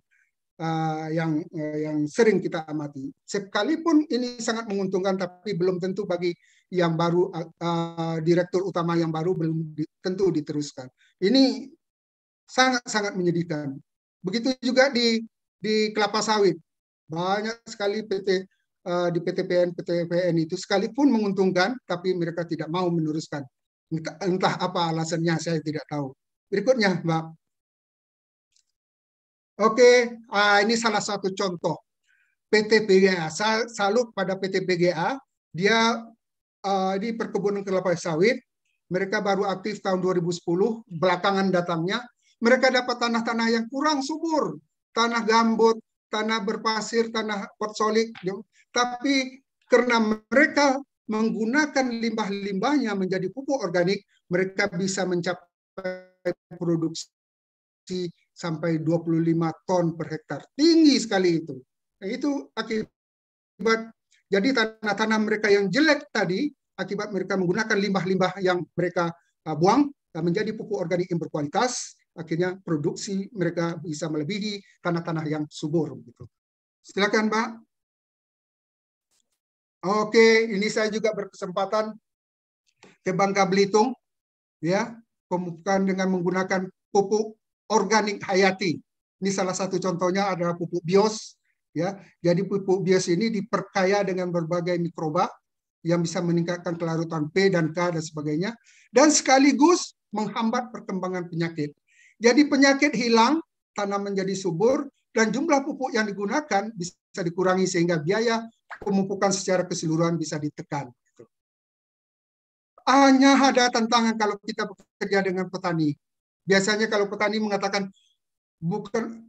uh, yang uh, yang sering kita amati. Sekalipun ini sangat menguntungkan, tapi belum tentu bagi yang baru uh, direktur utama yang baru belum di, tentu diteruskan. Ini sangat-sangat menyedihkan. Begitu juga di di kelapa sawit banyak sekali PT uh, di PTPN PTPN itu sekalipun menguntungkan, tapi mereka tidak mau meneruskan. entah apa alasannya saya tidak tahu. Berikutnya, Mbak. Oke, uh, ini salah satu contoh. PT PGA, salut pada PT PGA, dia uh, di perkebunan kelapa sawit, mereka baru aktif tahun 2010, belakangan datangnya, mereka dapat tanah-tanah yang kurang subur, tanah gambut, tanah berpasir, tanah potsolik, ya. tapi karena mereka menggunakan limbah-limbahnya menjadi pupuk organik, mereka bisa mencapai produksi sampai 25 ton per hektar. Tinggi sekali itu. Nah, itu akibat jadi tanah-tanah mereka yang jelek tadi akibat mereka menggunakan limbah-limbah yang mereka uh, buang uh, menjadi pupuk organik yang berkualitas, akhirnya produksi mereka bisa melebihi tanah-tanah yang subur gitu. Silakan, pak Oke, ini saya juga berkesempatan ke Bangka Belitung ya, pembukaan dengan menggunakan pupuk organik hayati. Ini salah satu contohnya adalah pupuk bios. Ya, jadi pupuk bios ini diperkaya dengan berbagai mikroba yang bisa meningkatkan kelarutan P dan K dan sebagainya, dan sekaligus menghambat perkembangan penyakit. Jadi penyakit hilang, tanam menjadi subur, dan jumlah pupuk yang digunakan bisa dikurangi sehingga biaya pemupukan secara keseluruhan bisa ditekan. Hanya ada tantangan kalau kita bekerja dengan petani. Biasanya kalau petani mengatakan bukan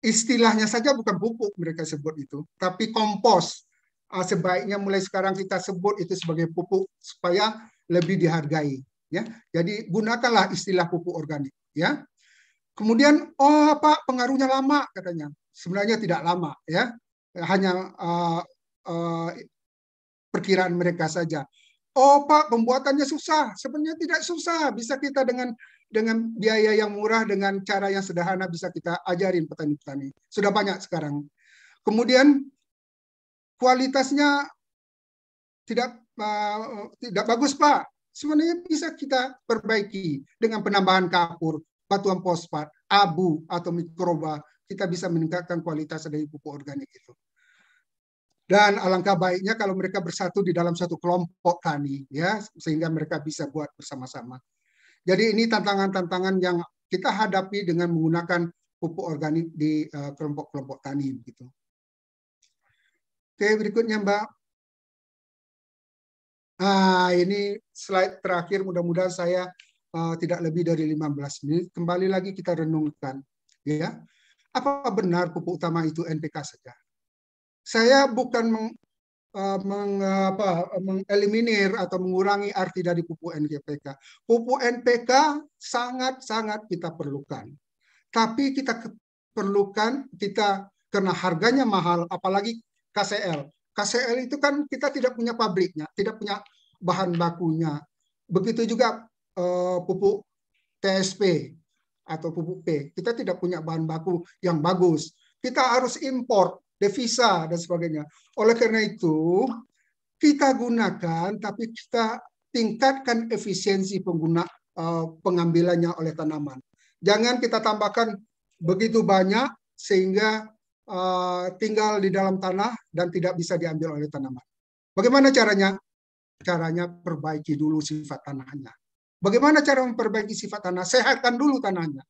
istilahnya saja bukan pupuk mereka sebut itu, tapi kompos. Ah, sebaiknya mulai sekarang kita sebut itu sebagai pupuk supaya lebih dihargai. Ya, jadi gunakanlah istilah pupuk organik. Ya, kemudian oh pak pengaruhnya lama katanya. Sebenarnya tidak lama ya, hanya uh, uh, perkiraan mereka saja. Oh Pak, pembuatannya susah. Sebenarnya tidak susah. Bisa kita dengan dengan biaya yang murah dengan cara yang sederhana bisa kita ajarin petani-petani. Sudah banyak sekarang. Kemudian kualitasnya tidak uh, tidak bagus Pak. Sebenarnya bisa kita perbaiki dengan penambahan kapur, batuan fosfat, abu atau mikroba. Kita bisa meningkatkan kualitas dari pupuk organik itu. Dan alangkah baiknya kalau mereka bersatu di dalam satu kelompok tani, ya, sehingga mereka bisa buat bersama-sama. Jadi ini tantangan-tantangan yang kita hadapi dengan menggunakan pupuk organik di eh, kelompok-kelompok tani gitu. Oke, berikutnya Mbak. Nah, ini slide terakhir mudah-mudahan saya uh, tidak lebih dari 15 menit. Kembali lagi kita renungkan, ya. Apa benar pupuk utama itu NPK saja? Saya bukan Eh, mengeliminir atau mengurangi arti dari pupuk NPK. Pupuk NPK sangat-sangat kita perlukan. Tapi kita perlukan, kita karena harganya mahal, apalagi KCL. KCL itu kan kita tidak punya pabriknya, tidak punya bahan bakunya. Begitu juga uh, pupuk TSP atau pupuk P. Kita tidak punya bahan baku yang bagus. Kita harus impor devisa dan sebagainya. Oleh karena itu, kita gunakan tapi kita tingkatkan efisiensi pengguna eh, pengambilannya oleh tanaman. Jangan kita tambahkan begitu banyak sehingga eh, tinggal di dalam tanah dan tidak bisa diambil oleh tanaman. Bagaimana caranya? Caranya perbaiki dulu sifat tanahnya. Bagaimana cara memperbaiki sifat tanah? Sehatkan dulu tanahnya.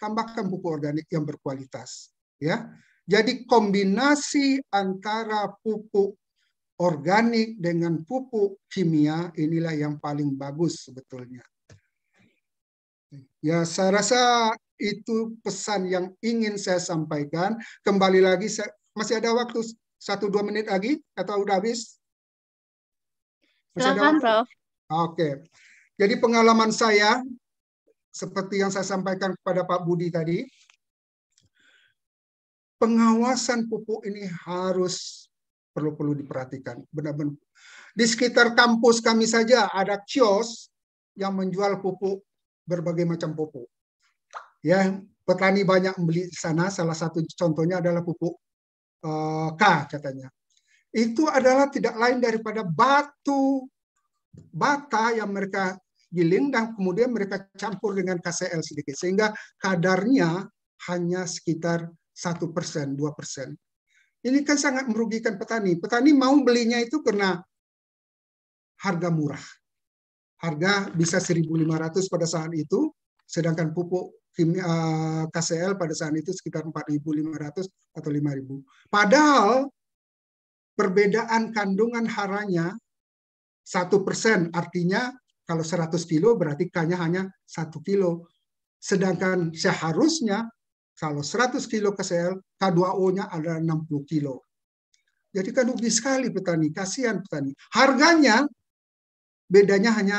Tambahkan pupuk organik yang berkualitas, ya. Jadi kombinasi antara pupuk organik dengan pupuk kimia inilah yang paling bagus sebetulnya. Ya, saya rasa itu pesan yang ingin saya sampaikan. Kembali lagi, saya, masih ada waktu satu dua menit lagi atau udah habis? Masih Silakan, Prof. Oke. Jadi pengalaman saya seperti yang saya sampaikan kepada Pak Budi tadi, pengawasan pupuk ini harus perlu-perlu diperhatikan. Benar-benar di sekitar kampus kami saja ada kios yang menjual pupuk berbagai macam pupuk. Ya, petani banyak membeli di sana. Salah satu contohnya adalah pupuk uh, K katanya. Itu adalah tidak lain daripada batu bata yang mereka giling dan kemudian mereka campur dengan KCL sedikit sehingga kadarnya hanya sekitar satu persen, dua persen. Ini kan sangat merugikan petani. Petani mau belinya itu karena harga murah. Harga bisa 1.500 pada saat itu, sedangkan pupuk kimia eh, KCL pada saat itu sekitar 4.500 atau 5.000. Padahal perbedaan kandungan haranya satu persen, artinya kalau 100 kilo berarti k hanya satu kilo. Sedangkan seharusnya kalau 100 kilo KCl, K2O-nya adalah 60 kilo. Jadi kan rugi sekali petani, kasihan petani. Harganya bedanya hanya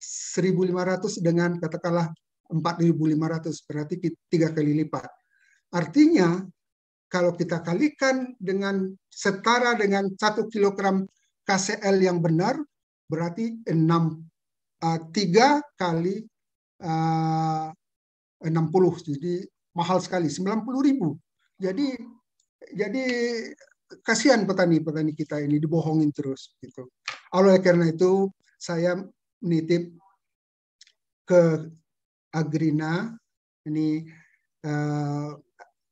1.500 dengan katakanlah 4.500, berarti tiga kali lipat. Artinya kalau kita kalikan dengan setara dengan 1 kilogram KCl yang benar, berarti 6 uh, 3 kali uh, 60 jadi mahal sekali puluh ribu jadi jadi kasihan petani-petani kita ini dibohongin terus gitu oleh karena itu saya menitip ke Agrina ini eh,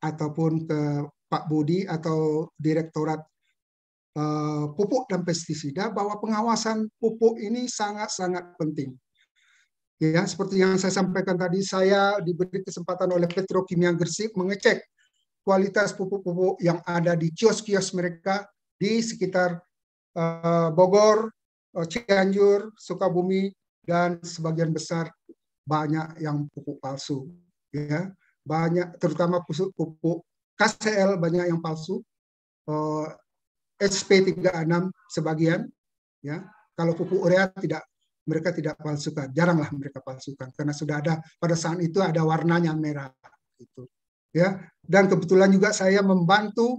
ataupun ke Pak Budi atau Direktorat eh, Pupuk dan Pestisida bahwa pengawasan pupuk ini sangat-sangat penting Ya, seperti yang saya sampaikan tadi, saya diberi kesempatan oleh Petrokimia Gresik mengecek kualitas pupuk-pupuk yang ada di kios-kios mereka di sekitar eh, Bogor, eh, Cianjur, Sukabumi, dan sebagian besar banyak yang pupuk palsu. Ya, banyak terutama pupuk, KCL banyak yang palsu. Uh, eh, SP36 sebagian ya. Kalau pupuk urea tidak mereka tidak palsukan, jaranglah mereka palsukan karena sudah ada pada saat itu ada warnanya merah itu. Ya, dan kebetulan juga saya membantu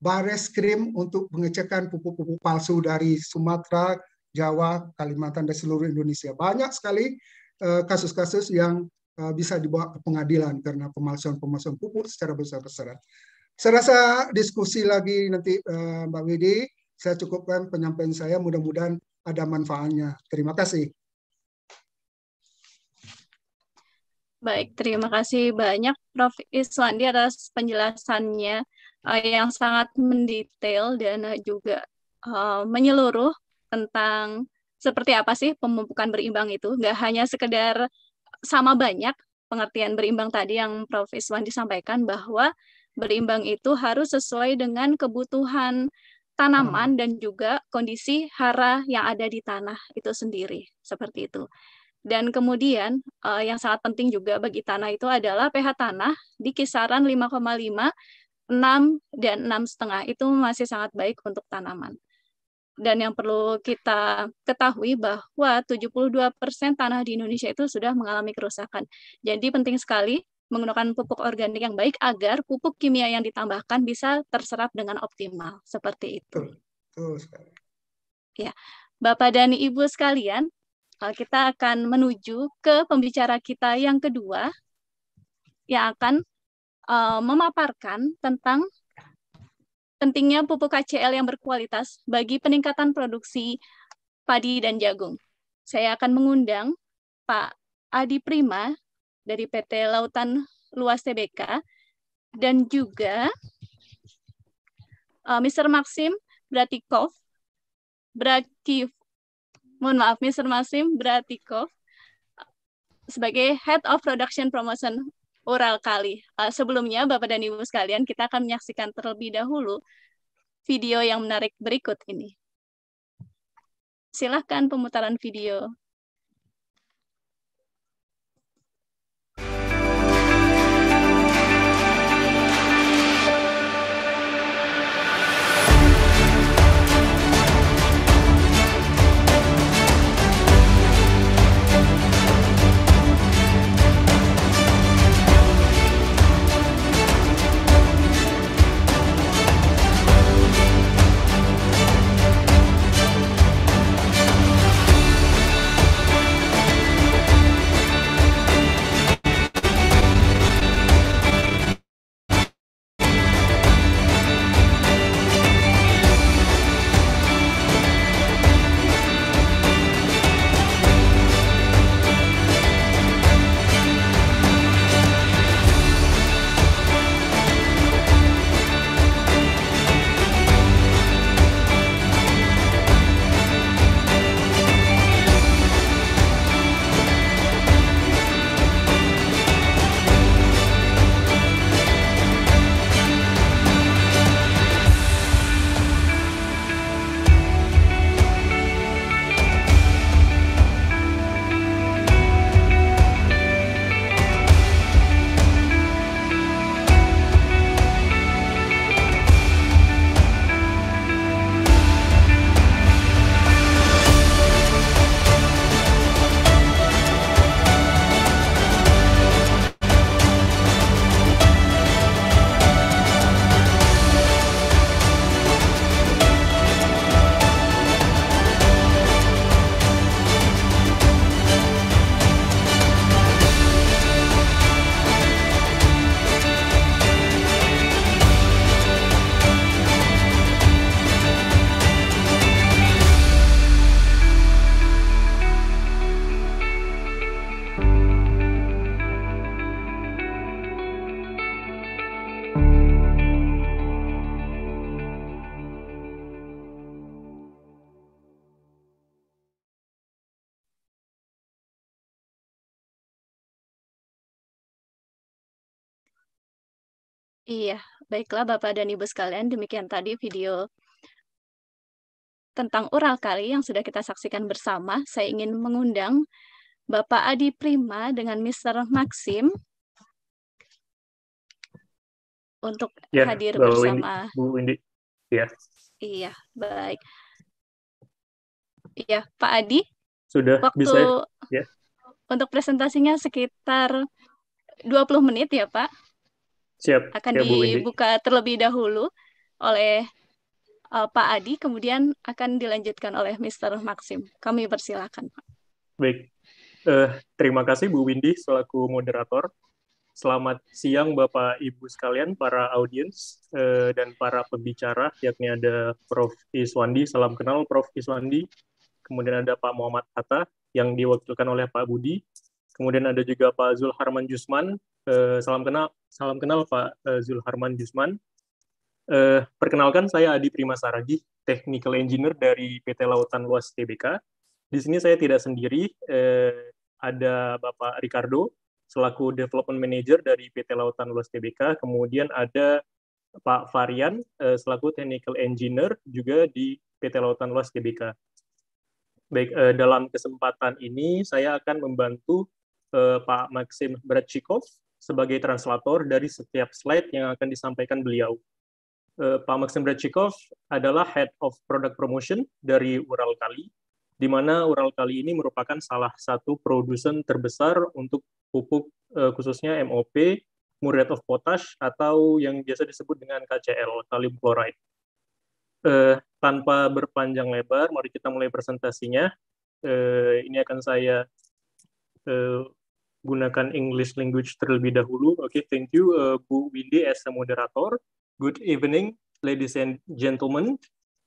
Bares Krim untuk pengecekan pupuk-pupuk palsu dari Sumatera, Jawa, Kalimantan dan seluruh Indonesia. Banyak sekali eh, kasus-kasus yang eh, bisa dibawa ke pengadilan karena pemalsuan-pemalsuan pupuk secara besar-besaran. Saya rasa diskusi lagi nanti eh, Mbak Widi, saya cukupkan penyampaian saya mudah-mudahan ada manfaatnya. Terima kasih. Baik, terima kasih banyak Prof. Iswandi atas penjelasannya eh, yang sangat mendetail dan eh, juga eh, menyeluruh tentang seperti apa sih pemupukan berimbang itu. Nggak hanya sekedar sama banyak pengertian berimbang tadi yang Prof. Iswandi sampaikan bahwa berimbang itu harus sesuai dengan kebutuhan tanaman hmm. dan juga kondisi hara yang ada di tanah itu sendiri seperti itu. Dan kemudian uh, yang sangat penting juga bagi tanah itu adalah pH tanah di kisaran 5,5, 6 dan 6 setengah itu masih sangat baik untuk tanaman. Dan yang perlu kita ketahui bahwa 72% tanah di Indonesia itu sudah mengalami kerusakan. Jadi penting sekali menggunakan pupuk organik yang baik agar pupuk kimia yang ditambahkan bisa terserap dengan optimal seperti itu. ya, Bapak dan Ibu sekalian, eh, kita akan menuju ke pembicara kita yang kedua yang akan eh, memaparkan tentang pentingnya pupuk KCL yang berkualitas bagi peningkatan produksi padi dan jagung. Saya akan mengundang Pak Adi Prima dari PT Lautan Luas TBK dan juga uh, eh, Mr. Maxim Bratikov Bratikov, mohon maaf Mr. Maxim Bratikov sebagai Head of Production Promotion Oral Kali. Uh, sebelumnya Bapak dan Ibu sekalian kita akan menyaksikan terlebih dahulu video yang menarik berikut ini. Silahkan pemutaran video. Iya, baiklah Bapak dan Ibu sekalian, demikian tadi video tentang oral kali yang sudah kita saksikan bersama. Saya ingin mengundang Bapak Adi Prima dengan Mr. Maxim untuk ya, hadir Bapak bersama. Indi, Ya. Iya, baik. Iya, Pak Adi. Sudah waktu bisa. Ya. Untuk presentasinya sekitar 20 menit ya, Pak. Siap. Akan Siap, dibuka terlebih dahulu oleh uh, Pak Adi, kemudian akan dilanjutkan oleh Mr. Maxim. Kami persilakan, Pak. Baik. Uh, terima kasih Bu Windy selaku moderator. Selamat siang Bapak Ibu sekalian, para audiens uh, dan para pembicara, yakni ada Prof. Iswandi, salam kenal Prof. Iswandi, kemudian ada Pak Muhammad Hatta yang diwakilkan oleh Pak Budi, Kemudian ada juga Pak Zulharman Jusman. Eh, salam kenal, salam kenal Pak eh, Zulharman Jusman. Eh, perkenalkan saya Adi Prima Saragi, Technical Engineer dari PT Lautan Luas TBK. Di sini saya tidak sendiri, ada Bapak Ricardo selaku Development Manager dari PT Lautan Luas TBK. Kemudian ada Pak Varian selaku Technical Engineer juga di PT Lautan Luas TBK. Baik, dalam kesempatan ini saya akan membantu eh, Pak Maxim Bratchikov sebagai translator dari setiap slide yang akan disampaikan beliau. Eh, Pak Maxim Bratchikov adalah Head of Product Promotion dari Ural Kali, di mana Ural Kali ini merupakan salah satu produsen terbesar untuk pupuk eh, khususnya MOP, muriat of potash, atau yang biasa disebut dengan KCL, kalium chloride. Eh, tanpa berpanjang lebar, mari kita mulai presentasinya. Eh, ini akan saya eh, gunakan English language terlebih dahulu. Oke, okay, thank you uh, Bu Windy as the moderator. Good evening, ladies and gentlemen,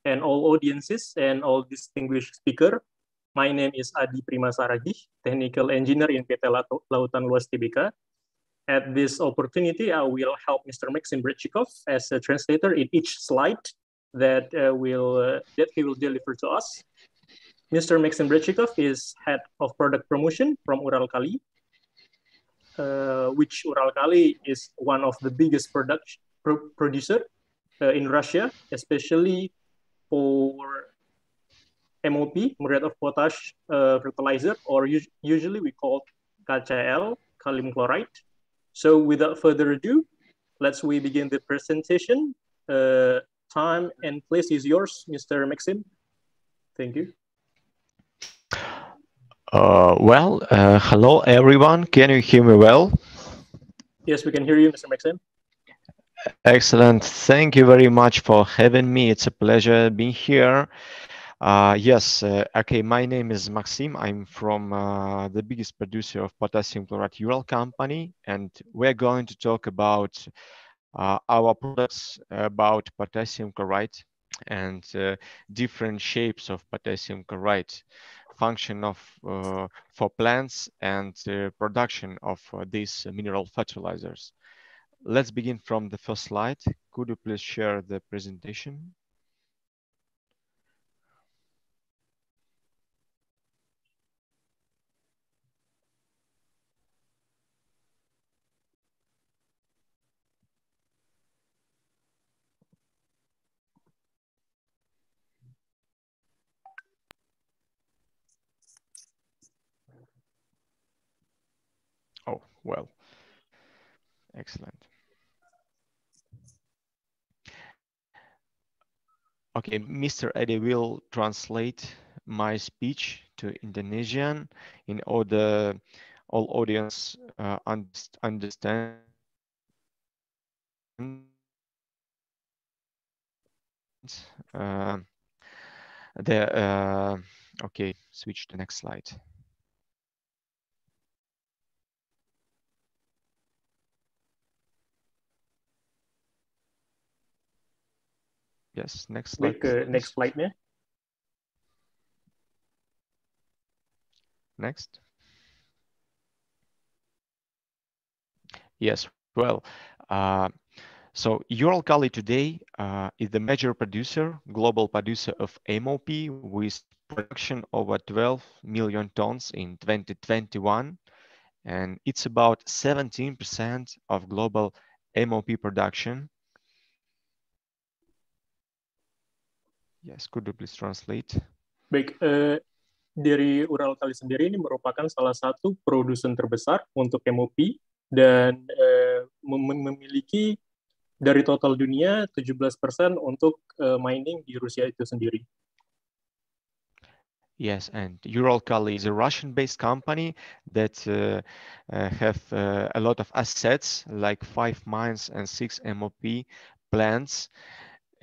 and all audiences and all distinguished speaker. My name is Adi Primasaragi, technical engineer in PT Lautan Luas Tbk. At this opportunity, I will help Mr. Maxim Brechikov as a translator in each slide that uh, will uh, that he will deliver to us. Mr. Maxim Brechikov is head of product promotion from Uralkali, Uh, which Uralkali is one of the biggest product, pro producer uh, in Russia, especially for MOP, muriate of potash uh, fertilizer, or usually we call KCl, calcium chloride. So without further ado, let's we begin the presentation. Uh, time and place is yours, Mr. Maxim. Thank you. Uh, well, uh, hello everyone. Can you hear me well? Yes, we can hear you, Mr. Maxim. Excellent. Thank you very much for having me. It's a pleasure being here. Uh, yes, uh, okay, my name is Maxim. I'm from uh, the biggest producer of potassium chloride Ural company, and we're going to talk about uh, our products about potassium chloride and different shapes of potassium chloride function of uh, for plants and production of uh, these mineral fertilizers. Let's begin from the first slide. Could you please share the presentation? well. Excellent. Okay, Mr. Eddie will translate my speech to Indonesian in order all audience uh, un understand. Uh, the uh, okay, switch to next slide. Yes, next slide. Uh, next slide, man. Next. Yes, well, uh, so Uralkali today uh, is the major producer, global producer of MOP with production over 12 million tons in 2021. And it's about 17% of global MOP production. Yes, could you please translate? Baik, uh, dari Ural Kali sendiri ini merupakan salah satu produsen terbesar untuk MOP dan uh, mem memiliki dari total dunia 17% untuk uh, mining di Rusia itu sendiri. Yes, and Uralkali is a Russian-based company that uh, uh, have uh, a lot of assets like five mines and six MOP plants.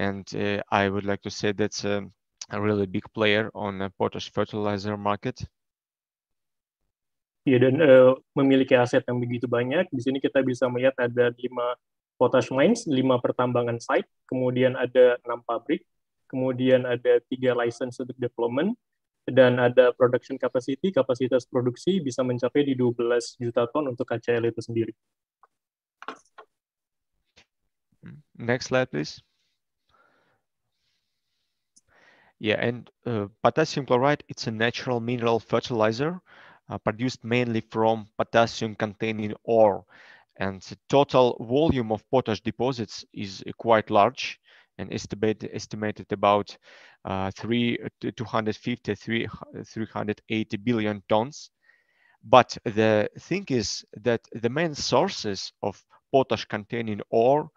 And uh, I would like to say that's um, a really big player on the uh, potash fertilizer market. Ya dan uh, memiliki aset yang begitu banyak. Di sini kita bisa melihat ada lima potash mines, lima pertambangan site, kemudian ada enam pabrik, kemudian ada tiga license untuk development, dan ada production capacity, kapasitas produksi bisa mencapai di 12 juta ton untuk KCL itu sendiri. Next slide please. Yeah, and uh, potassium chloride, it's a natural mineral fertilizer uh, produced mainly from potassium-containing ore. And the total volume of potash deposits is uh, quite large and estimate, estimated about uh, three, 250, three, 380 billion tons. But the thing is that the main sources of potash-containing ore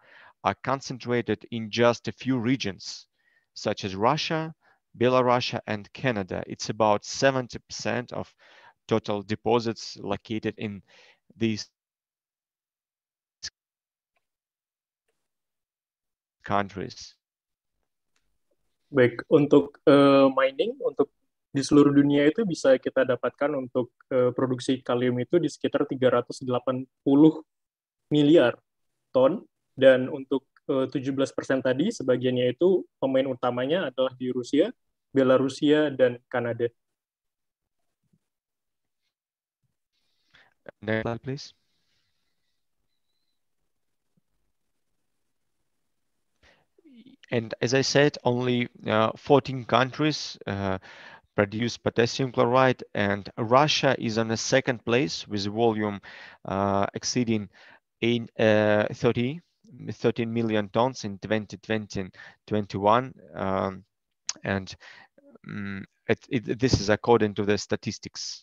are concentrated in just a few regions, such as Russia, Belarus, and Canada. It's about 70% of total deposits located in these countries. Baik, untuk uh, mining, untuk di seluruh dunia itu bisa kita dapatkan untuk uh, produksi kalium itu di sekitar 380 miliar ton dan untuk eh, uh, 17% tadi sebagiannya itu pemain utamanya adalah di Rusia Belarusia, dan Kanada. Next slide, please. And as I said, only uh, 14 countries uh, produce potassium chloride, and Russia is on the second place with volume uh, exceeding in, uh, 30, 13 million tons in 2020 Um, and Mm, it, it, this is according to the statistics.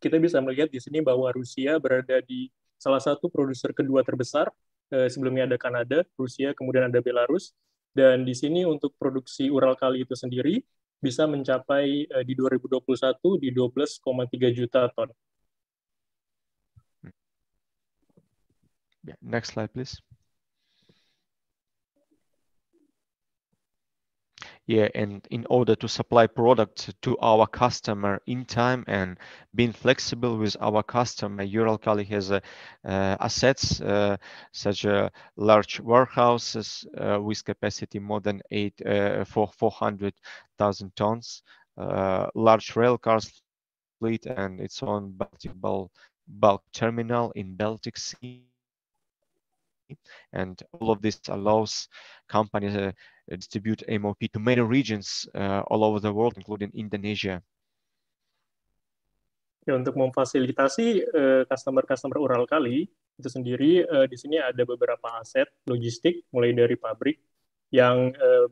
Kita bisa melihat di sini bahwa Rusia berada di salah satu produser kedua terbesar. Eh, Sebelumnya ada Kanada, Rusia, kemudian ada Belarus. Dan di sini untuk produksi Ural kali itu sendiri bisa mencapai eh, di 2021 di 12,3 juta ton. Hmm. next slide please. yeah and in order to supply products to our customer in time and being flexible with our customer uralkali has uh, uh, assets uh, such a large warehouses uh, with capacity more than eight uh, for 400,000 tons large rail cars fleet and its own bulk, bulk terminal in baltic sea And all of this allows companies to uh, distribute MOP to many regions uh, all over the world, including Indonesia. Ya, untuk memfasilitasi uh, customer-customer uh, Ural Kali itu sendiri, uh, di sini ada beberapa aset logistik, mulai dari pabrik yang uh,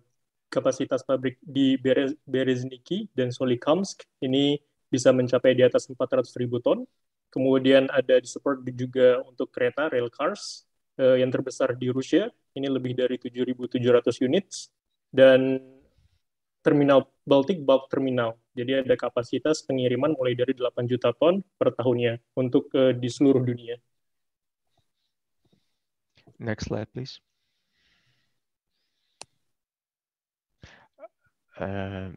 kapasitas pabrik di Berez, Berezniki dan Solikamsk ini bisa mencapai di atas 400 ribu ton. Kemudian ada di support juga untuk kereta rail cars uh, yang terbesar di Rusia. Ini lebih dari 7.700 units dan terminal Baltic Bulk Terminal. Jadi ada kapasitas pengiriman mulai dari 8 juta ton per tahunnya untuk uh, di seluruh dunia. Next slide, please. Uh,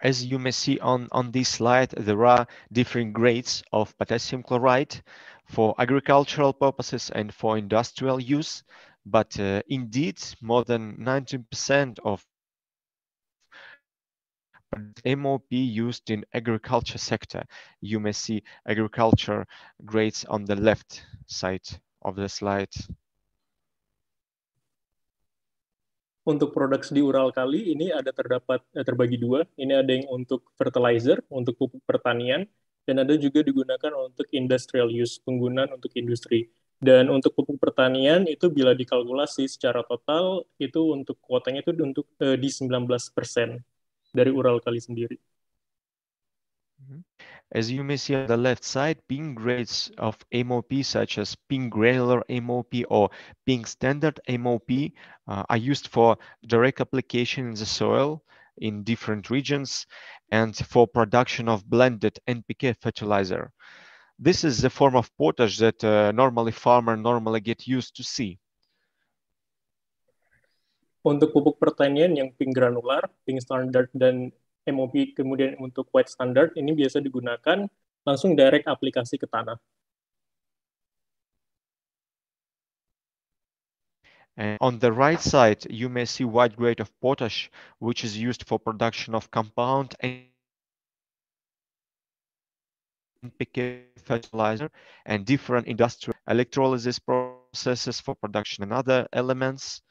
as you may see on, on this slide, there are different grades of potassium chloride. for agricultural purposes and for industrial use. But uh, indeed, more than 19% of MOP used in agriculture sector. You may see agriculture grades on the left side of the slide. Untuk products di Ural Kali ini ada terdapat eh, terbagi dua. Ini ada yang untuk fertilizer untuk pupuk pertanian dan ada juga digunakan untuk industrial use, penggunaan untuk industri. Dan untuk pupuk pertanian itu bila dikalkulasi secara total itu untuk kuotanya itu untuk eh, di 19% dari Ural Kali sendiri. Mm-hmm. As you may see on the left side, pink grades of MOP such as pink granular MOP or pink standard MOP uh, are used for direct application in the soil in different regions and for production of blended NPK fertilizer. This is the form of potash that uh, normally farmer normally get used to see. Untuk pupuk pertanian yang pink granular, pink standard dan MOP kemudian untuk white standard ini biasa digunakan langsung direct aplikasi ke tanah. And on the right side, you may see white grade of potash, which is used for production of compound NPK fertilizer and different industrial electrolysis processes for production and other elements.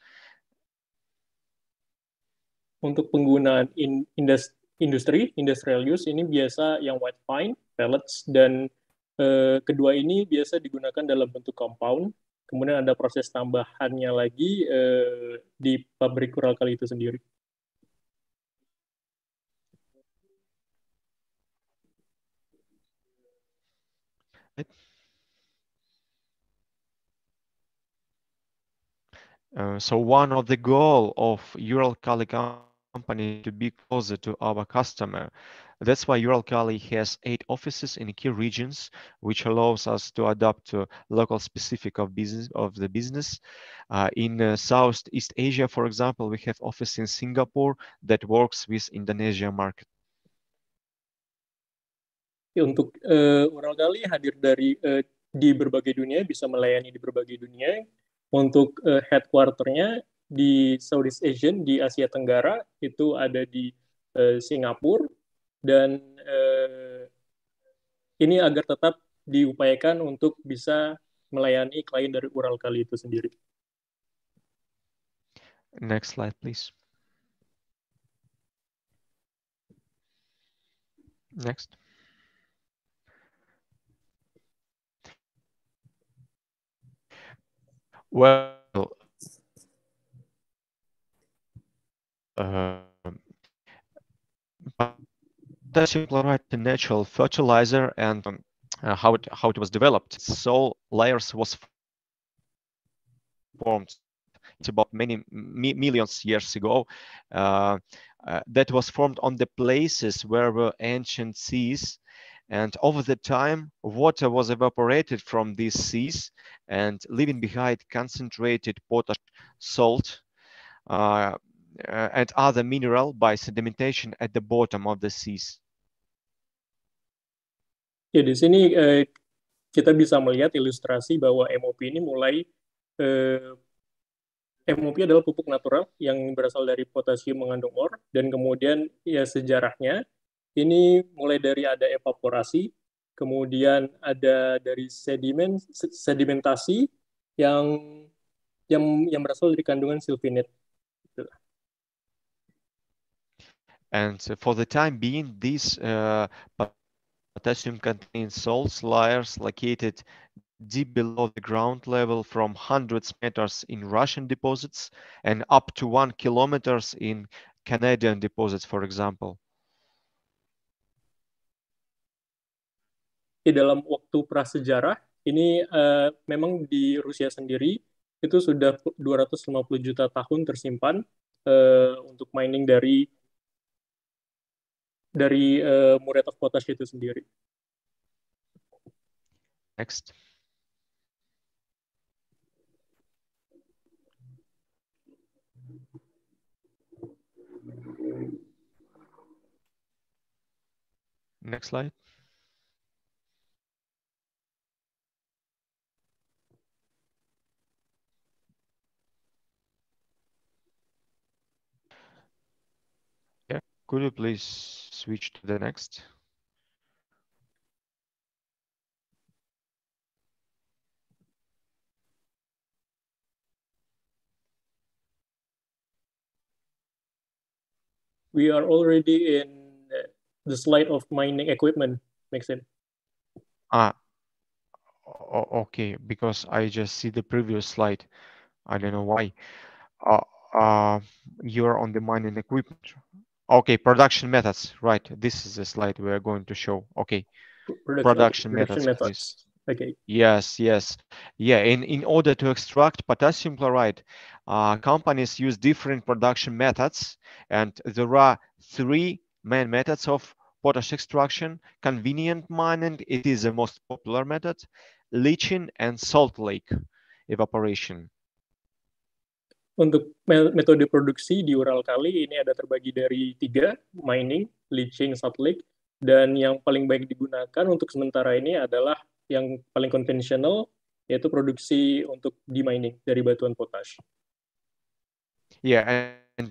Untuk penggunaan in, industri, industri, industrial use ini biasa yang white pine, pellets, dan eh, kedua ini biasa digunakan dalam bentuk compound kemudian ada proses tambahannya lagi eh, di pabrik Ural kali itu sendiri. Uh, so one of the goal of Ural Kali company to be closer to our customer That's why Uralkali has eight offices in key regions, which allows us to adapt to local specific of business of the business. Uh, in uh, Southeast Asia, for example, we have office in Singapore that works with Indonesia market. Untuk uh, Uralkali hadir dari uh, di berbagai dunia, bisa melayani di berbagai dunia. Untuk uh, headquarternya di Southeast Asian di Asia Tenggara itu ada di uh, Singapura dan eh, ini agar tetap diupayakan untuk bisa melayani klien dari Ural kali itu sendiri. Next slide, please. Next. Well, uh, that's right natural fertilizer and um, uh, how it how it was developed. So layers was formed. It's about many millions years ago. Uh, uh, that was formed on the places where were ancient seas, and over the time, water was evaporated from these seas and leaving behind concentrated potash salt. Uh, Uh, and other mineral by sedimentation at the bottom of the seas. Ya, di sini eh, kita bisa melihat ilustrasi bahwa MOP ini mulai eh, MOP adalah pupuk natural yang berasal dari potasium mengandung or dan kemudian ya sejarahnya ini mulai dari ada evaporasi, kemudian ada dari sedimen sedimentasi yang yang yang berasal dari kandungan silvinit. And for the time being, these uh, potassium containing salts layers located deep below the ground level from hundreds meters in Russian deposits and up to one kilometers in Canadian deposits, for example. Di dalam waktu prasejarah, ini uh, memang di Rusia sendiri itu sudah 250 juta tahun tersimpan uh, untuk mining dari dari uh, Murat of Potash itu sendiri. Next. Next slide. Yeah, could you please switch to the next. We are already in uh, the slide of mining equipment, makes it. Ah, okay, because I just see the previous slide. I don't know why. Uh, uh, you're on the mining equipment, okay production methods right this is the slide we're going to show okay production, production, production methods, methods. okay yes yes yeah in in order to extract potassium chloride uh, companies use different production methods and there are three main methods of potash extraction convenient mining it is the most popular method leaching and salt lake evaporation Untuk metode produksi di Ural Kali ini ada terbagi dari tiga, mining, leaching, satelit, dan yang paling baik digunakan untuk sementara ini adalah yang paling konvensional, yaitu produksi untuk di mining dari batuan potash. Yeah, and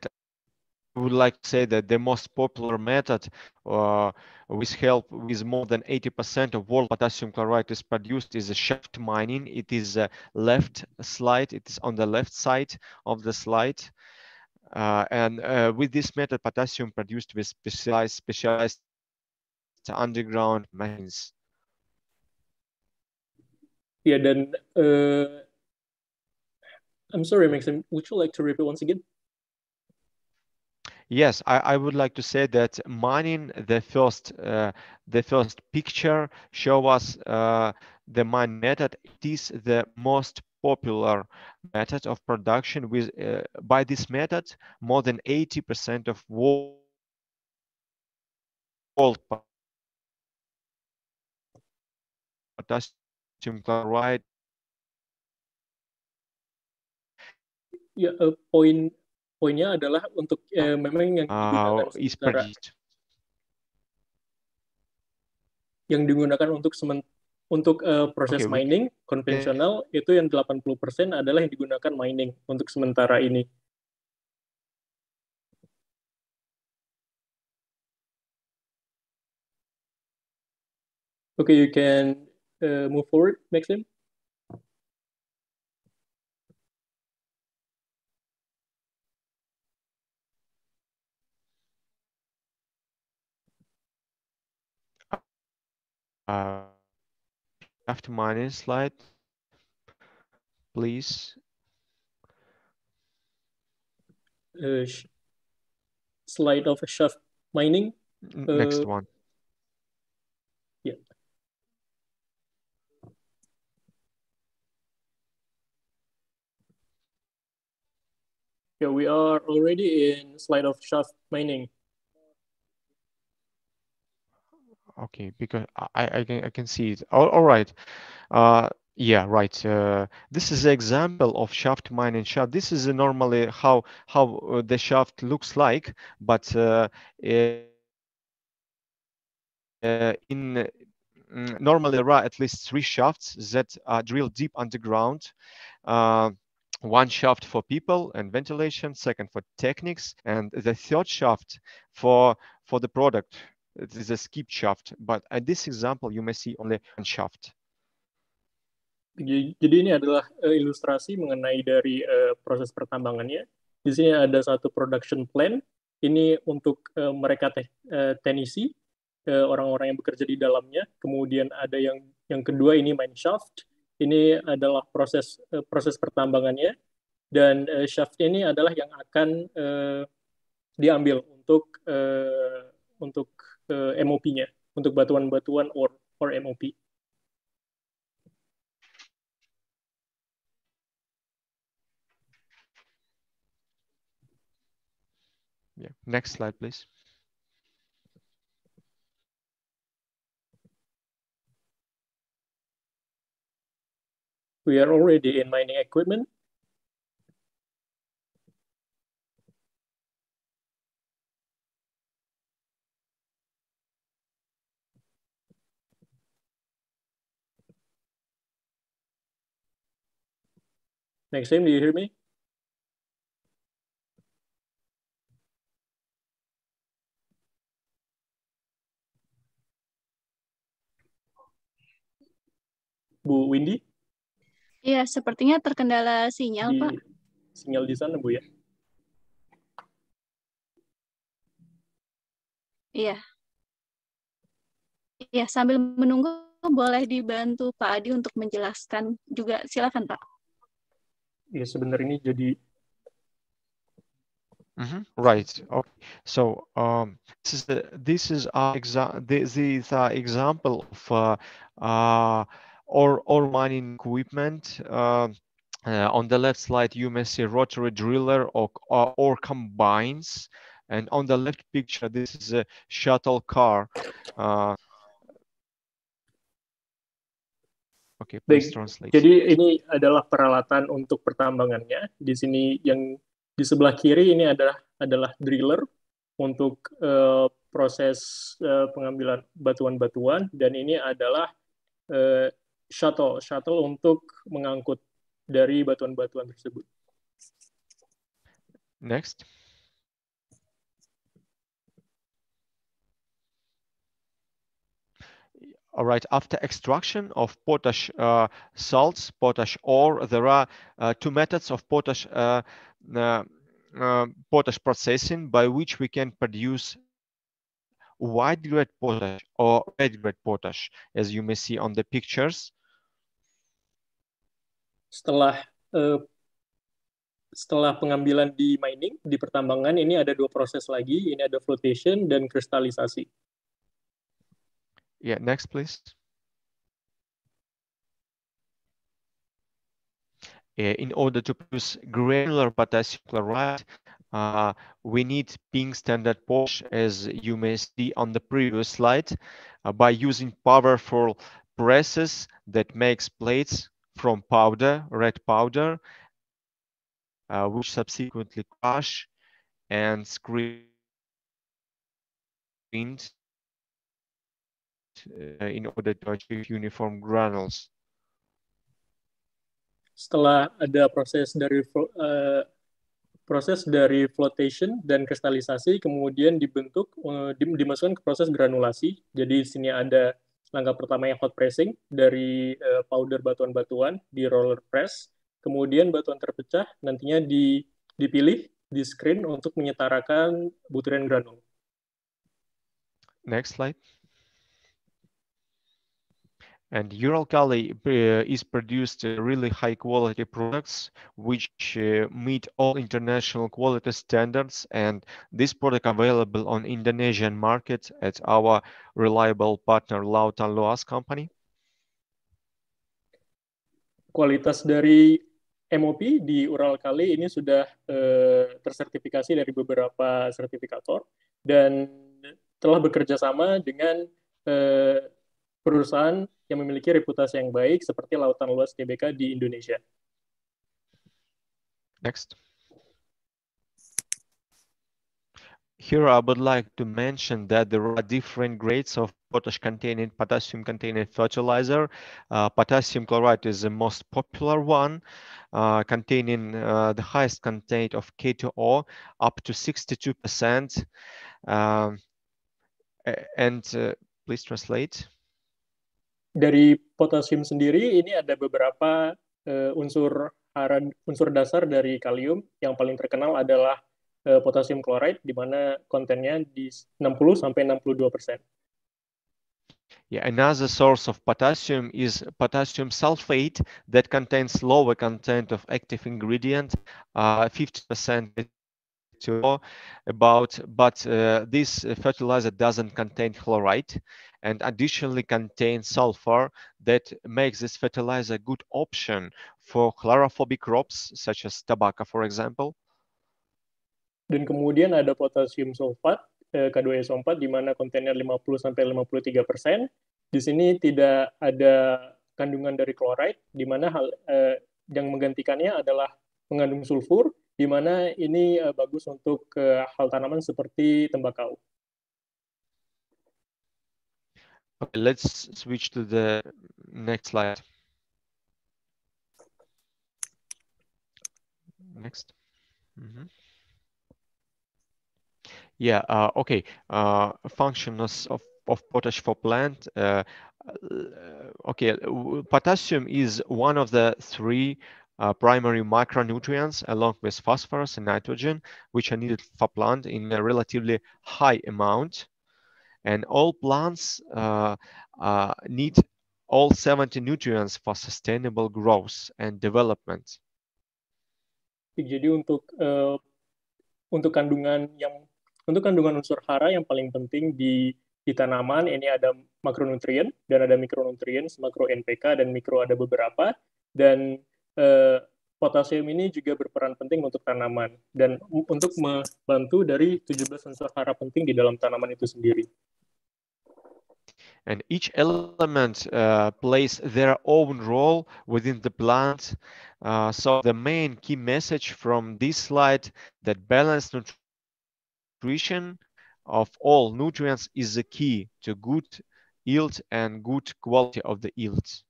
would like to say that the most popular method uh, with help with more than 80% of world potassium chloride is produced is shaft mining. It is a left slide. It is on the left side of the slide. Uh, and uh, with this method, potassium produced with specialized, specialized underground mines. Yeah, then uh, I'm sorry, Maxim. Would you like to repeat once again? Yes, I, I would like to say that mining the first uh, the first picture show us uh, the mine method. It is the most popular method of production. With uh, by this method, more than 80% of world potassium chloride yeah, a uh, point poinnya adalah untuk eh, memang yang ah, digunakan oh, secara, yang digunakan untuk semen, untuk uh, proses okay, mining konvensional okay. itu yang 80% adalah yang digunakan mining untuk sementara ini. Okay, you can uh, move forward, Maxim. uh, after mining slide, please. Uh, slide of shaft mining. Uh, next one. Yeah. Yeah, we are already in slide of shaft mining. okay, because I, I can I can see it. all, all right. Uh, yeah, right. Uh, this is an example of shaft mining shaft. This is normally how how uh, the shaft looks like, but uh, uh in mm, normally there are at least three shafts that are drilled deep underground. Uh, one shaft for people and ventilation, second for techniques, and the third shaft for for the product it is a skip shaft, but at this example you may see only one shaft. Jadi ini adalah eh, ilustrasi mengenai dari uh, proses pertambangannya. Di sini ada satu production plan. Ini untuk uh, mereka teh uh, teknisi, orang orang-orang yang bekerja di dalamnya. Kemudian ada yang yang kedua ini mine shaft. Ini adalah proses uh, proses pertambangannya dan uh, shaft ini adalah yang akan uh, diambil untuk uh, untuk uh, MOP-nya untuk batuan-batuan or or MOP. Yeah. Next slide, please. We are already in mining equipment. Next time, do you hear me? Bu Windy? Iya, sepertinya terkendala sinyal, di, Pak. Sinyal di sana, Bu, ya? Iya. Iya, sambil menunggu boleh dibantu Pak Adi untuk menjelaskan juga. Silakan, Pak. ya sebenarnya ini jadi Mm -hmm. Right. Okay. So um, this is the, this is our exa this example of uh, uh, or mining equipment. Uh, uh, on the left slide, you may see rotary driller or or, uh, or combines, and on the left picture, this is a shuttle car. Uh, Oke, okay, please translate. Jadi ini adalah peralatan untuk pertambangannya. Di sini yang di sebelah kiri ini adalah adalah driller untuk uh, proses uh, pengambilan batuan-batuan dan ini adalah uh, shuttle shuttle untuk mengangkut dari batuan-batuan tersebut. Next. All right, after extraction of potash uh, salts, potash ore, there are uh, two methods of potash, uh, uh, uh potash processing by which we can produce white grade potash or red grade potash, as you may see on the pictures. Setelah uh, setelah pengambilan di mining, di pertambangan ini ada dua proses lagi, ini ada flotation dan kristalisasi. Yeah, next please. Uh, in order to produce granular potassium chloride, uh, we need ping standard Porsche, as you may see on the previous slide, uh, by using powerful presses that makes plates from powder, red powder, uh, which subsequently crush and screened Eh, in order to achieve uniform granules. Setelah ada proses dari uh, proses dari flotation dan kristalisasi, kemudian dibentuk uh, dimasukkan ke proses granulasi. Jadi di sini ada langkah pertama yang hot pressing dari uh, powder batuan-batuan di roller press. Kemudian batuan terpecah nantinya di, dipilih di screen untuk menyetarakan butiran granul. Next slide. And Uralkali uh, is produced uh, really high quality products which uh, meet all international quality standards. And this product available on Indonesian market at our reliable partner Lautan Luas company. Kualitas dari MOP di Uralkali ini sudah uh, tersertifikasi dari beberapa sertifikator dan telah bekerja sama dengan eh, perusahaan yang memiliki reputasi yang baik seperti lautan luas GBK di Indonesia. Next. Here I would like to mention that there are different grades of potash-containing, potassium-containing fertilizer. Uh, potassium chloride is the most popular one, uh, containing uh, the highest content of K2O, up to 62%. Um, and uh, please translate. dari potasium sendiri ini ada beberapa uh, unsur unsur dasar dari kalium yang paling terkenal adalah uh, eh, potasium klorida di mana kontennya di 60 sampai 62 persen. Yeah, another source of potassium is potassium sulfate that contains lower content of active ingredient, uh, 50% to know about, but uh, this uh, fertilizer doesn't contain chloride and additionally contains sulfur that makes this fertilizer a good option for chlorophobic crops such as tobacco, for example. Dan kemudian ada potassium sulfat, eh, K2SO4, di mana kontennya 50-53 sampai persen. Di sini tidak ada kandungan dari chloride, di mana hal eh, yang menggantikannya adalah mengandung sulfur, di mana ini uh, bagus untuk uh, hal tanaman seperti tembakau. Okay, let's switch to the next slide. Next. Mm -hmm. Yeah, uh, okay. Uh, of, of potash for plant. Uh, uh okay, potassium is one of the three uh, primary micronutrients along with phosphorus and nitrogen, which are needed for plant in a relatively high amount. And all plants uh, uh, need all 70 nutrients for sustainable growth and development. Jadi untuk uh, untuk kandungan yang untuk kandungan unsur hara yang paling penting di di tanaman ini ada makronutrien dan ada mikronutrien, makro NPK dan mikro ada beberapa dan eh, potasium ini juga berperan penting untuk tanaman dan untuk membantu dari 17 unsur hara penting di dalam tanaman itu sendiri. And each element uh, plays their own role within the plant. Uh, so the main key message from this slide that balanced nutrition of all nutrients is the key to good yield and good quality of the yields.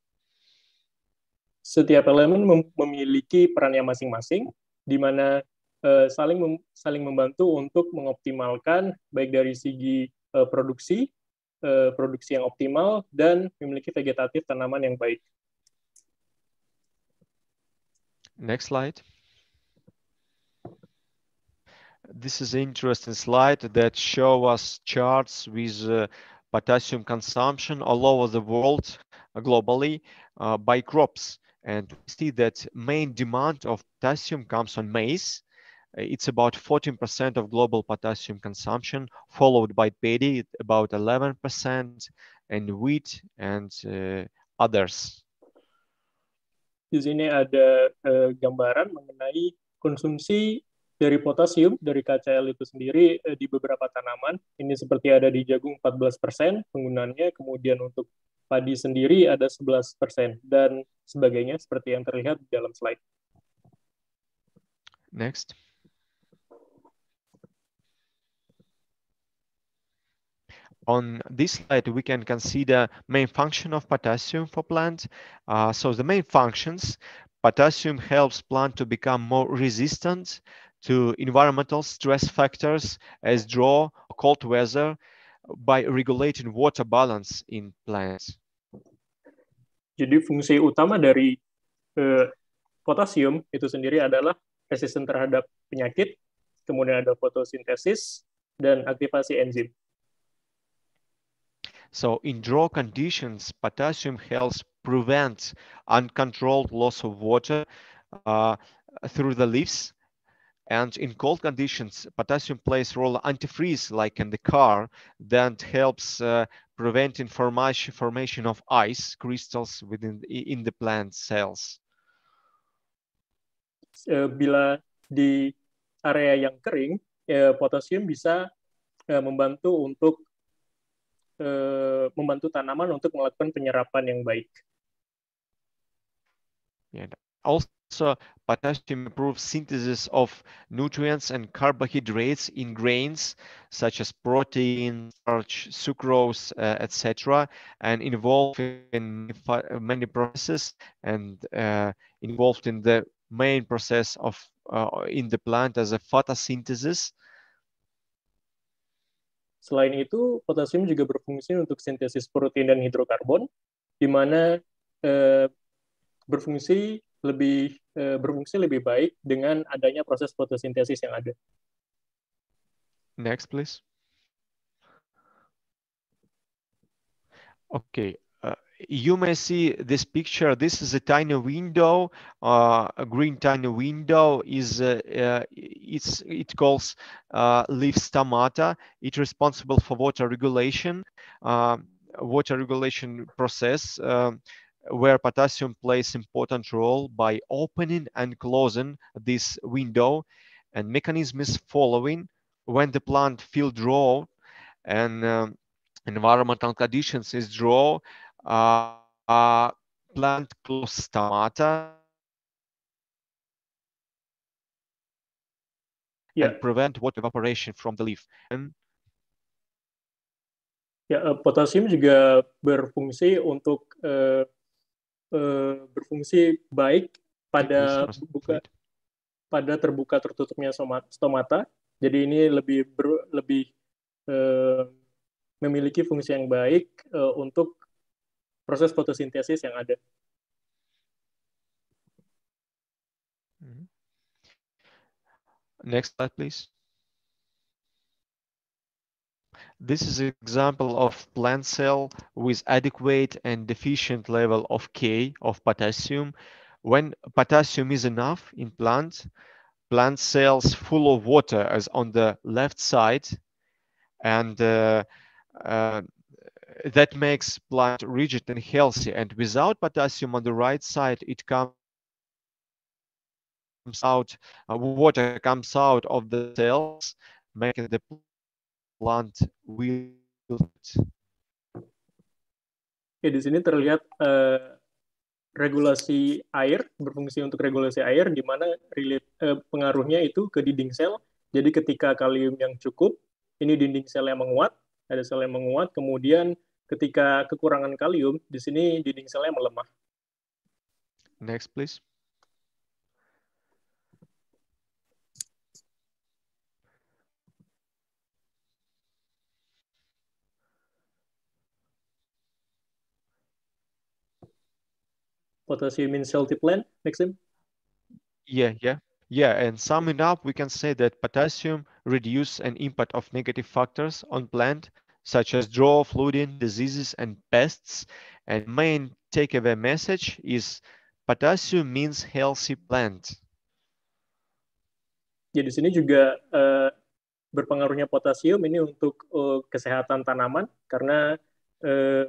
setiap elemen mem memiliki perannya masing-masing, di mana uh, saling mem saling membantu untuk mengoptimalkan baik dari segi uh, produksi uh, produksi yang optimal dan memiliki vegetatif tanaman yang baik. Next slide. This is an interesting slide that show us charts with uh, potassium consumption all over the world uh, globally uh, by crops. And we see that main demand of potassium comes on maize. Uh, it's about 14% of global potassium consumption, followed by paddy, about 11%, and wheat and uh, others. Di sini ada uh, gambaran mengenai konsumsi dari potasium dari KCL itu sendiri uh, di beberapa tanaman. Ini seperti ada di jagung 14% penggunaannya, kemudian untuk padi sendiri ada 11% dan sebagainya seperti yang terlihat dalam slide. Next. on this slide, we can consider main function of potassium for plants. Uh, so the main functions, potassium helps plant to become more resistant to environmental stress factors as drought, cold weather, by regulating water balance in plants. Jadi fungsi utama dari eh, potasium itu sendiri adalah resisten terhadap penyakit, kemudian ada fotosintesis dan aktivasi enzim. So in dry conditions, potassium helps prevent uncontrolled loss of water uh, through the leaves and in cold conditions, potassium plays role antifreeze, like in the car, that helps uh, prevent formation of ice crystals within in the plant cells. Bila di area yang kering, eh, potasium bisa eh, membantu untuk eh, membantu tanaman untuk melakukan penyerapan yang baik. And also potassium improves synthesis of nutrients and carbohydrates in grains such as protein, starch, sucrose, uh, etc., and involved in many processes and uh, involved in the main process of uh, in the plant as a photosynthesis. Selain itu, potasium juga berfungsi untuk sintesis protein dan hidrokarbon, di mana eh, berfungsi lebih uh, berfungsi lebih baik dengan adanya proses fotosintesis yang ada. Next, please. Okay, uh, you may see this picture. This is a tiny window. Uh, a green tiny window is uh, uh, it's it calls uh, leaf stomata. It's responsible for water regulation, uh, water regulation process. Um, where potassium plays important role by opening and closing this window and mechanism is following when the plant feel draw and um, environmental conditions is draw uh, uh, plant close stomata yeah. and prevent water evaporation from the leaf and Ya, eh, potassium juga berfungsi untuk uh, Eh, berfungsi baik pada buka pada terbuka tertutupnya stomata. Jadi ini lebih ber, lebih uh, memiliki fungsi yang baik uh, untuk proses fotosintesis yang ada. Hmm. Next slide, please. This is an example of plant cell with adequate and deficient level of K of potassium. When potassium is enough in plant, plant cells full of water as on the left side and uh, uh, that makes plant rigid and healthy and without potassium on the right side it comes out uh, water comes out of the cells making the blunt wheeled. Oke di sini terlihat uh, regulasi air berfungsi untuk regulasi air di mana uh, pengaruhnya itu ke dinding sel. Jadi ketika kalium yang cukup, ini dinding sel yang menguat, ada sel yang menguat, kemudian ketika kekurangan kalium, di sini dinding selnya melemah. Next please. potassium in salty plant, Maxim? Yeah, yeah. Yeah, and summing up, we can say that potassium reduces an impact of negative factors on plant, such as drought, flooding, diseases, and pests. And main takeaway message is potassium means healthy plant. Jadi sini juga uh, berpengaruhnya potasium ini untuk uh, kesehatan tanaman karena eh,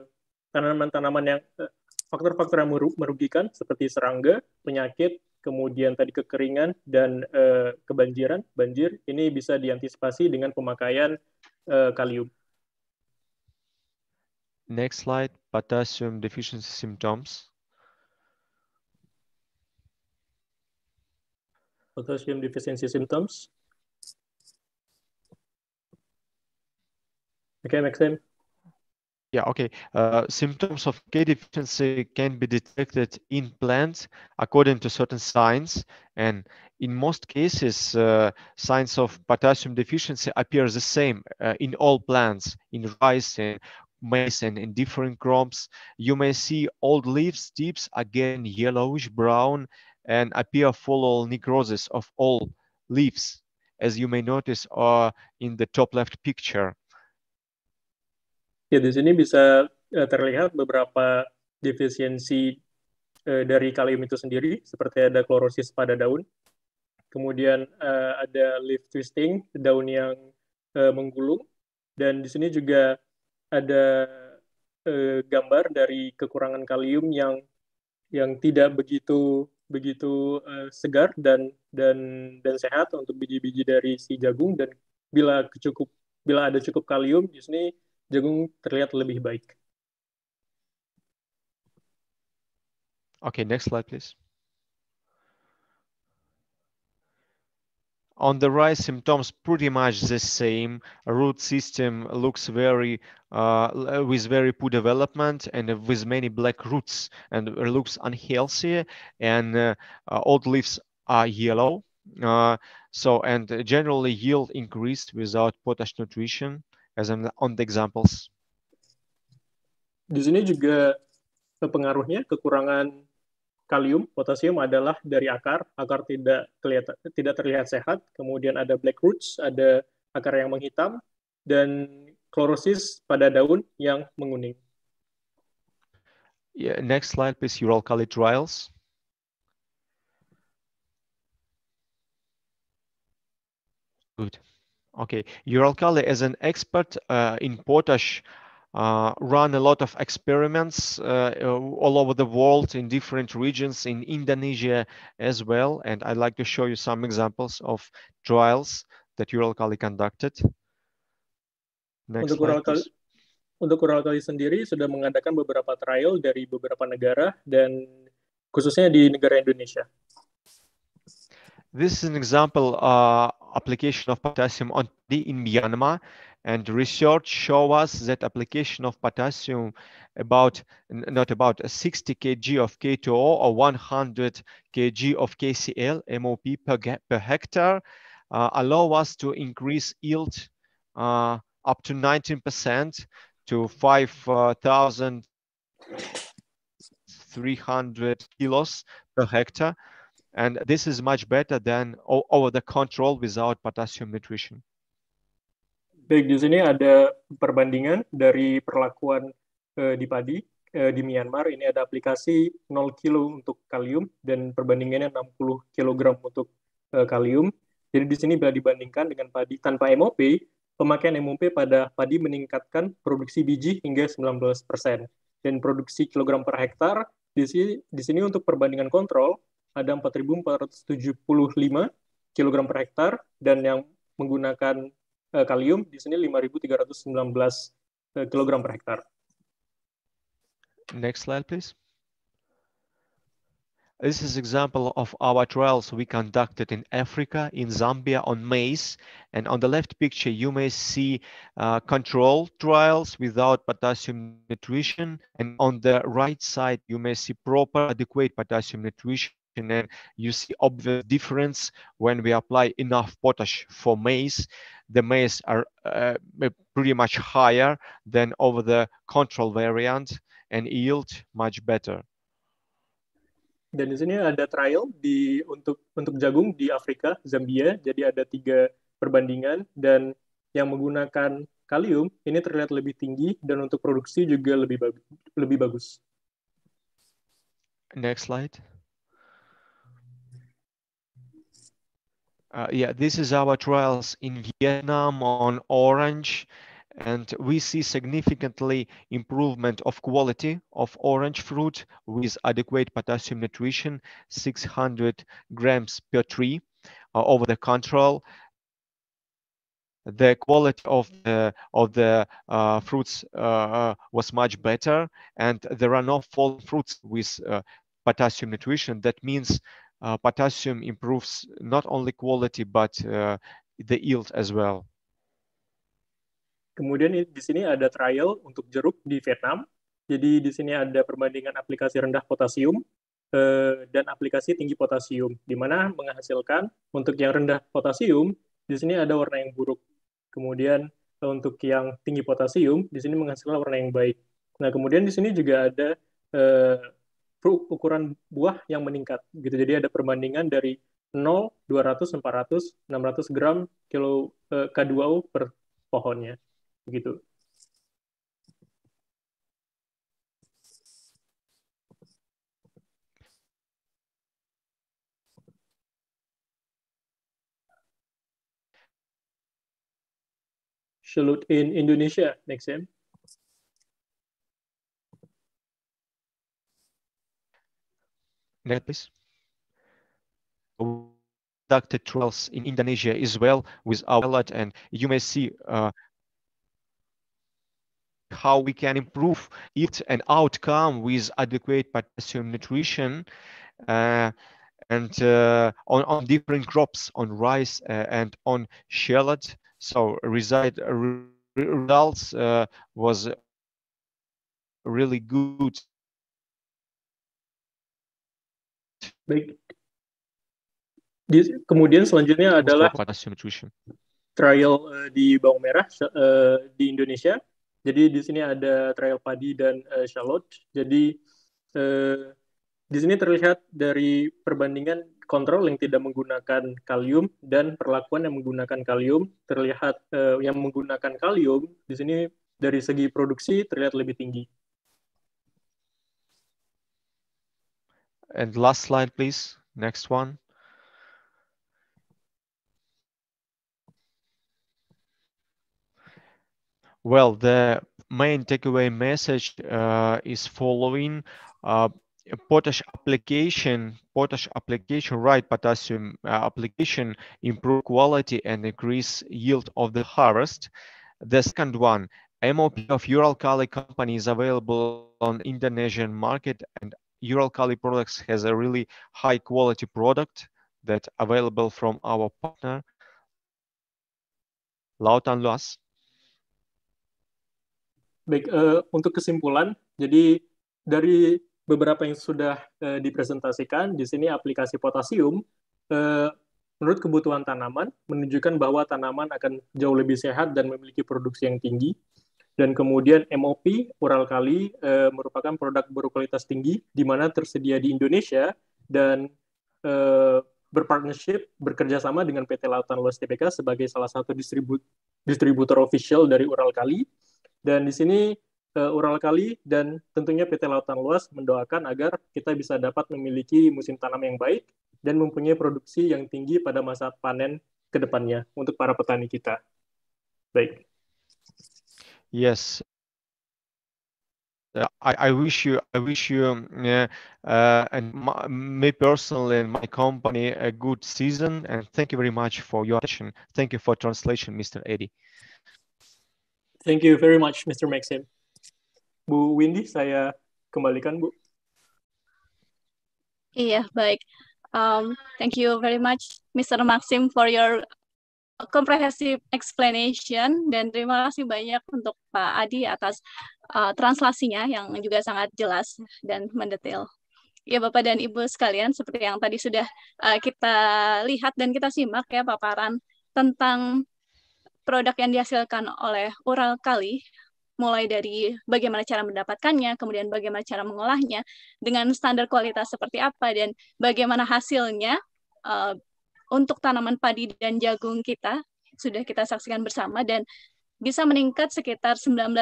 tanaman-tanaman uh, yang uh, faktor-faktor yang merugikan seperti serangga, penyakit, kemudian tadi kekeringan dan uh, kebanjiran, banjir ini bisa diantisipasi dengan pemakaian uh, kalium. Next slide, potassium deficiency symptoms. Potassium deficiency symptoms. Okay, next Yeah, okay. Uh, symptoms of K deficiency can be detected in plants according to certain signs. And in most cases, uh, signs of potassium deficiency appear the same uh, in all plants, in rice and maize and in different crops. You may see old leaves, tips, again, yellowish brown and appear follow necrosis of all leaves, as you may notice uh, in the top left picture. Ya, di sini bisa uh, terlihat beberapa defisiensi uh, dari kalium itu sendiri, seperti ada klorosis pada daun, kemudian uh, ada leaf twisting, daun yang uh, menggulung, dan di sini juga ada uh, gambar dari kekurangan kalium yang yang tidak begitu begitu uh, segar dan dan dan sehat untuk biji-biji dari si jagung dan bila cukup bila ada cukup kalium di sini Jagung terlihat lebih baik. Okay, next slide, please. On the right, symptoms pretty much the same. Root system looks very uh, with very poor development and with many black roots and looks unhealthy. And uh, old leaves are yellow. Uh, so and generally yield increased without potash nutrition. as on the examples. Di sini juga pengaruhnya kekurangan kalium, potasium adalah dari akar. Akar tidak kelihatan, tidak terlihat sehat. Kemudian ada black roots, ada akar yang menghitam, dan klorosis pada daun yang menguning. Yeah, next slide please, uralkali trials. Good. Okay, Uralkali as an expert uh, in potash uh, run a lot of experiments uh, all over the world in different regions in Indonesia as well. And I'd like to show you some examples of trials that Uralkali conducted. Next Untuk Uralkali, untuk Uralkali sendiri sudah mengadakan beberapa trial dari beberapa negara dan khususnya di negara Indonesia. This is an example uh, application of potassium on in Myanmar. And research show us that application of potassium about, not about 60 kg of K2O or 100 kg of KCl MOP per, per hectare uh, allow us to increase yield uh, up to 19% to 5,300 uh, kilos per hectare And this is much better than over the control without potassium nutrition. Baik, di sini ada perbandingan dari perlakuan eh, di padi eh, di Myanmar. Ini ada aplikasi 0 kilo untuk kalium dan perbandingannya 60 kg untuk eh, kalium. Jadi di sini bila dibandingkan dengan padi tanpa MOP, pemakaian MOP pada padi meningkatkan produksi biji hingga 19 persen dan produksi kilogram per hektar di sini, di sini untuk perbandingan kontrol ada 4.475 kg per hektar dan yang menggunakan uh, kalium di sini 5.319 uh, kg per hektar. Next slide, please. This is example of our trials we conducted in Africa, in Zambia, on maize. And on the left picture, you may see uh, control trials without potassium nutrition. And on the right side, you may see proper adequate potassium nutrition and then you see obvious difference when we apply enough potash for maize the maize are uh, uh, pretty much higher than over the control variant and yield much better dan di sini ada trial di untuk untuk jagung di Afrika Zambia jadi ada tiga perbandingan dan yang menggunakan kalium ini terlihat lebih tinggi dan untuk produksi juga lebih bagus lebih bagus next slide Uh, yeah, this is our trials in Vietnam on orange, and we see significantly improvement of quality of orange fruit with adequate potassium nutrition, 600 grams per tree uh, over the control. The quality of the of the uh, fruits uh, uh, was much better, and there are no fall fruits with uh, potassium nutrition. That means Uh, potassium improves not only quality but uh, the yield as well. Kemudian di sini ada trial untuk jeruk di Vietnam. Jadi di sini ada perbandingan aplikasi rendah potasium eh, dan aplikasi tinggi potasium, di mana menghasilkan untuk yang rendah potasium di sini ada warna yang buruk. Kemudian eh, untuk yang tinggi potasium di sini menghasilkan warna yang baik. Nah kemudian di sini juga ada eh, ukuran buah yang meningkat gitu. Jadi ada perbandingan dari 0, 200, 400, 600 gram kilo eh, K2O per pohonnya gitu. Shalut in Indonesia next time. Next, please. Conducted trials in Indonesia as well with our pilot, and you may see uh, how we can improve it and outcome with adequate potassium nutrition uh, and uh, on, on different crops, on rice uh, and on shallot. So result, results uh, was really good Baik. Di, kemudian selanjutnya adalah trial uh, di bawang merah uh, di Indonesia. Jadi di sini ada trial padi dan uh, eh, shallot. Jadi uh, di sini terlihat dari perbandingan kontrol yang tidak menggunakan kalium dan perlakuan yang menggunakan kalium terlihat uh, yang menggunakan kalium di sini dari segi produksi terlihat lebih tinggi. And last slide, please. Next one. Well, the main takeaway message uh, is following. Uh, potash application, potash application, right potassium uh, application improve quality and increase yield of the harvest. The second one, MOP of Uralkali company is available on Indonesian market and Ural Kali products has a really high quality product that available from our partner Lautan Luas. Baik, uh, untuk kesimpulan, jadi dari beberapa yang sudah uh, dipresentasikan di sini aplikasi potasium uh, menurut kebutuhan tanaman menunjukkan bahwa tanaman akan jauh lebih sehat dan memiliki produksi yang tinggi dan kemudian MOP Ural Kali eh, merupakan produk berkualitas tinggi di mana tersedia di Indonesia dan eh, berpartnership bekerja sama dengan PT Lautan Luas TBK sebagai salah satu distribu distributor official dari Ural Kali dan di sini uh, eh, Ural Kali dan tentunya PT Lautan Luas mendoakan agar kita bisa dapat memiliki musim tanam yang baik dan mempunyai produksi yang tinggi pada masa panen ke depannya untuk para petani kita. Baik. Yes. Uh, I, I wish you I wish you um, uh, and my, me personally and my company a good season and thank you very much for your attention. Thank you for translation, Mr. Eddie. Thank you very much, Mr. Maxim. Bu Windy, saya kembalikan Bu. Iya, yeah, baik. Um, thank you very much, Mr. Maxim, for your comprehensive explanation dan terima kasih banyak untuk Pak Adi atas uh, translasinya yang juga sangat jelas dan mendetail. Ya Bapak dan Ibu sekalian, seperti yang tadi sudah uh, kita lihat dan kita simak ya paparan tentang produk yang dihasilkan oleh Ural Kali mulai dari bagaimana cara mendapatkannya, kemudian bagaimana cara mengolahnya, dengan standar kualitas seperti apa, dan bagaimana hasilnya uh, untuk tanaman padi dan jagung kita sudah kita saksikan bersama dan bisa meningkat sekitar 19%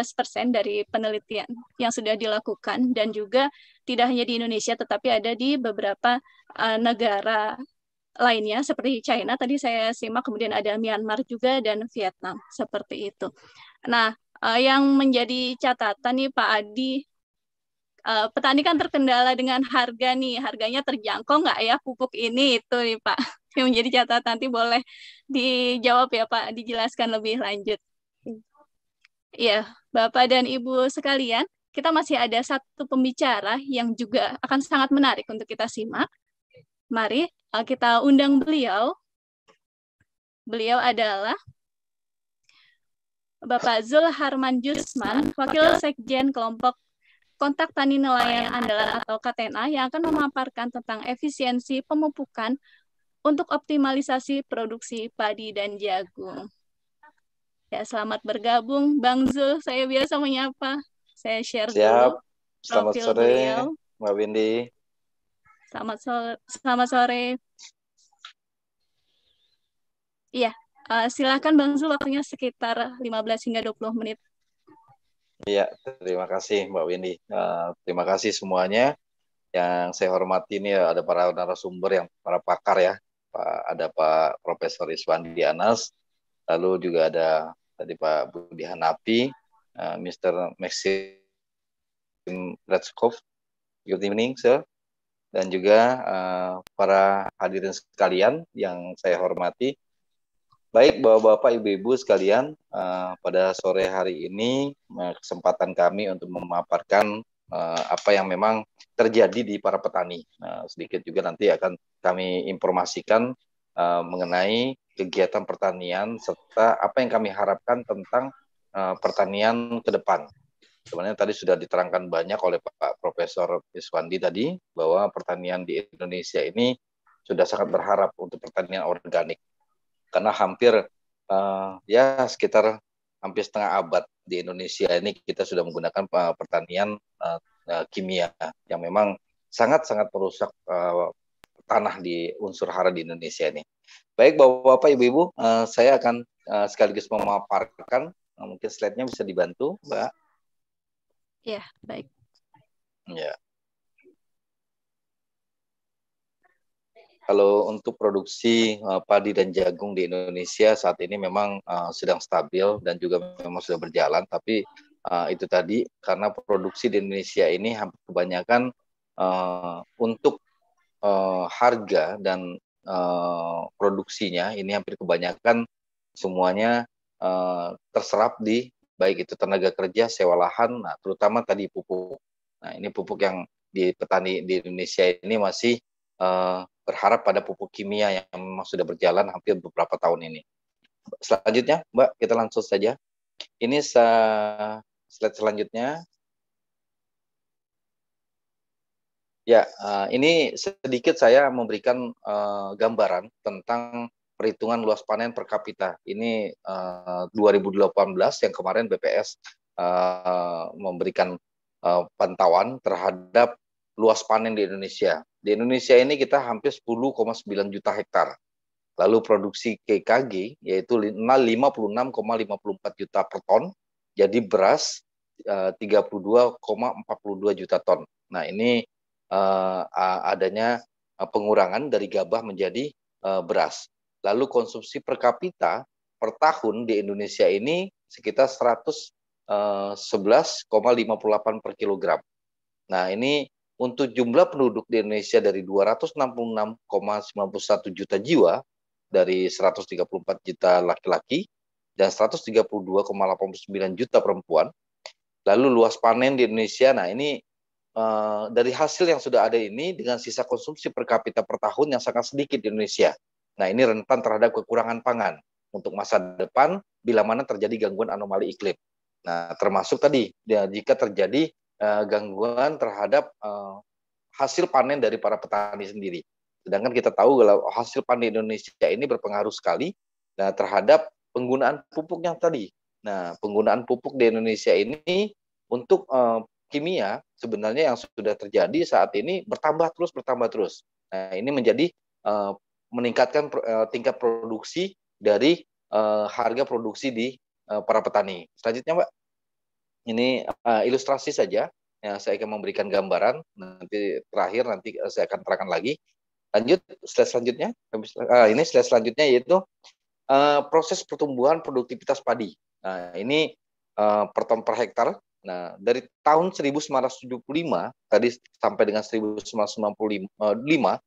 dari penelitian yang sudah dilakukan dan juga tidak hanya di Indonesia tetapi ada di beberapa uh, negara lainnya seperti China tadi saya simak kemudian ada Myanmar juga dan Vietnam seperti itu. Nah, uh, yang menjadi catatan nih Pak Adi uh, petani kan terkendala dengan harga nih, harganya terjangkau nggak ya pupuk ini itu nih Pak. Yang menjadi catatan nanti boleh dijawab ya Pak, dijelaskan lebih lanjut. Iya, Bapak dan Ibu sekalian, kita masih ada satu pembicara yang juga akan sangat menarik untuk kita simak. Mari eh, kita undang beliau. Beliau adalah Bapak Zul Harman Jusman, Wakil Sekjen Kelompok kontak tani nelayan andalan atau KTNA yang akan memaparkan tentang efisiensi pemupukan untuk optimalisasi produksi padi dan jagung. Ya, selamat bergabung Bang Zul. Saya biasa menyapa. Saya share Siap. dulu. Selamat sore, beliau. Mbak Windy. Selamat sore. Selamat sore. Iya, uh, silakan Bang Zul waktunya sekitar 15 hingga 20 menit. Iya, terima kasih Mbak Windy. Uh, terima kasih semuanya. Yang saya hormati ini ada para narasumber yang para pakar ya. Pak, ada Pak Profesor Iswan Dianas, lalu juga ada tadi Pak Budi Hanapi, uh, eh, Mr. Maxim Ratskov, good evening sir, dan juga uh, para hadirin sekalian yang saya hormati. Baik, Bapak-bapak, Ibu-ibu sekalian, uh, pada sore hari ini eh, kesempatan kami untuk memaparkan uh, apa yang memang terjadi di para petani. Nah, sedikit juga nanti akan kami informasikan uh, mengenai kegiatan pertanian serta apa yang kami harapkan tentang uh, pertanian ke depan. Sebenarnya tadi sudah diterangkan banyak oleh Pak Profesor Iswandi tadi bahwa pertanian di Indonesia ini sudah sangat berharap untuk pertanian organik karena hampir uh, ya sekitar hampir setengah abad di Indonesia ini kita sudah menggunakan uh, pertanian uh, uh, kimia yang memang sangat-sangat merusak uh, tanah di unsur hara di Indonesia ini. Baik Bapak-bapak, Ibu-ibu, uh, saya akan uh, sekaligus memaparkan uh, mungkin slide-nya bisa dibantu, Mbak. Ya, baik. Ya. Kalau untuk produksi uh, padi dan jagung di Indonesia saat ini memang uh, sedang stabil dan juga memang sudah berjalan, tapi uh, itu tadi karena produksi di Indonesia ini hampir kebanyakan uh, untuk uh, harga dan uh, produksinya ini hampir kebanyakan semuanya uh, terserap di baik itu tenaga kerja, sewa lahan, nah, terutama tadi pupuk. Nah ini pupuk yang di petani di Indonesia ini masih uh, berharap pada pupuk kimia yang memang sudah berjalan hampir beberapa tahun ini. Selanjutnya, Mbak, kita langsung saja. Ini se slide selanjutnya. Ya, uh, ini sedikit saya memberikan uh, gambaran tentang perhitungan luas panen per kapita. Ini uh, 2018 yang kemarin BPS uh, memberikan uh, pantauan terhadap luas panen di Indonesia. Di Indonesia ini kita hampir 10,9 juta hektar. Lalu produksi KKG yaitu 56,54 juta per ton. Jadi beras 32,42 eh, juta ton. Nah, ini eh, adanya eh, pengurangan dari gabah menjadi beras. Lalu konsumsi per kapita per tahun di Indonesia ini sekitar 111,58 per kilogram. Nah, ini untuk jumlah penduduk di Indonesia dari 266,91 juta jiwa dari 134 juta laki-laki dan 132,89 juta perempuan. Lalu luas panen di Indonesia, nah ini uh, dari hasil yang sudah ada ini dengan sisa konsumsi per kapita per tahun yang sangat sedikit di Indonesia. Nah ini rentan terhadap kekurangan pangan untuk masa depan bila mana terjadi gangguan anomali iklim. Nah termasuk tadi ya, jika terjadi Eh, gangguan terhadap eh, hasil panen dari para petani sendiri. Sedangkan kita tahu kalau hasil panen Indonesia ini berpengaruh sekali nah, terhadap penggunaan pupuk yang tadi. Nah, penggunaan pupuk di Indonesia ini untuk uh, kimia sebenarnya yang sudah terjadi saat ini bertambah terus bertambah terus. Nah, ini menjadi uh, meningkatkan uh, tingkat produksi dari uh, harga produksi di uh, para petani. Selanjutnya, Mbak ini uh, ilustrasi saja. Ya, saya akan memberikan gambaran. Nanti terakhir nanti eh, saya akan terangkan lagi. Lanjut slide selanjutnya. Uh, ini slide selanjutnya yaitu uh, proses pertumbuhan produktivitas padi. Nah, ini uh, per ton per hektar. Nah, dari tahun 1975 tadi sampai dengan 1995 uh,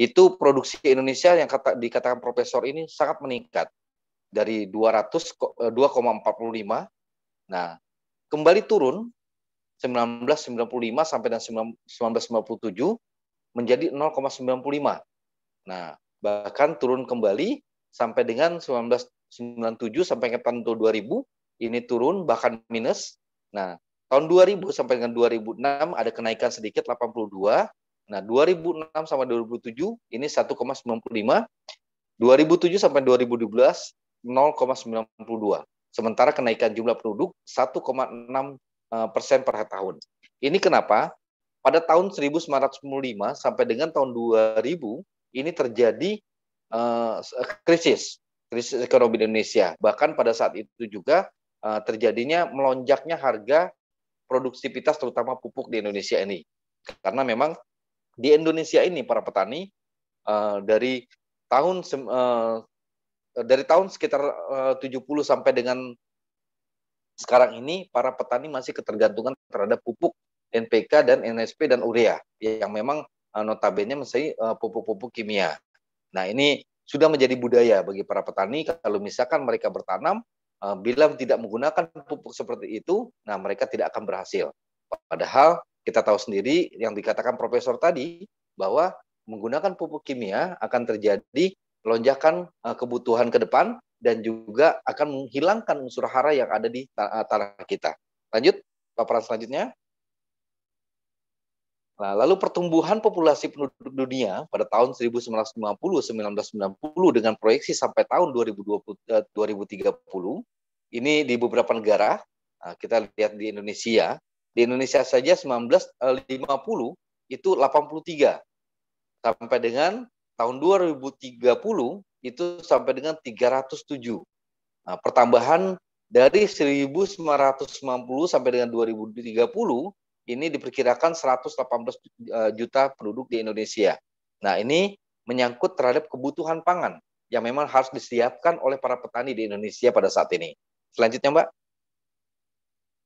itu produksi Indonesia yang kata, dikatakan profesor ini sangat meningkat dari 200 2,45 nah kembali turun 1995 sampai dengan 1997 menjadi 0,95. Nah, bahkan turun kembali sampai dengan 1997 sampai ke tahun 2000 ini turun bahkan minus. Nah, tahun 2000 sampai dengan 2006 ada kenaikan sedikit 82. Nah, 2006 sama 2007 ini 1,95. 2007 sampai 2012 0,92. Sementara kenaikan jumlah penduduk 1,6 eh, persen per tahun. Ini kenapa? Pada tahun 1995 sampai dengan tahun 2000 ini terjadi uh, krisis krisis ekonomi Indonesia. Bahkan pada saat itu juga uh, terjadinya melonjaknya harga produktivitas terutama pupuk di Indonesia ini. Karena memang di Indonesia ini para petani uh, dari tahun uh, Eh, dari tahun sekitar eh, uh, 70 sampai dengan sekarang ini para petani masih ketergantungan terhadap pupuk NPK dan NSP dan urea yang memang uh, notabene masih uh, pupuk-pupuk kimia. Nah, ini sudah menjadi budaya bagi para petani kalau misalkan mereka bertanam uh, bila tidak menggunakan pupuk seperti itu, nah mereka tidak akan berhasil. Padahal kita tahu sendiri yang dikatakan profesor tadi bahwa menggunakan pupuk kimia akan terjadi lonjakan eh, kebutuhan ke depan dan juga akan menghilangkan unsur hara yang ada di eh, tanah kita. Lanjut, paparan selanjutnya. Nah, lalu pertumbuhan populasi penduduk dunia pada tahun 1950-1990 dengan proyeksi sampai tahun 2020, 2030 eh, ini di beberapa negara kita lihat di Indonesia di Indonesia saja 1950 itu 83 sampai dengan tahun 2030 itu sampai dengan 307. Nah, pertambahan dari 1950 sampai dengan 2030 ini diperkirakan 118 e, juta penduduk di Indonesia. Nah, ini menyangkut terhadap kebutuhan pangan yang memang harus disiapkan oleh para petani di Indonesia pada saat ini. Selanjutnya, Mbak.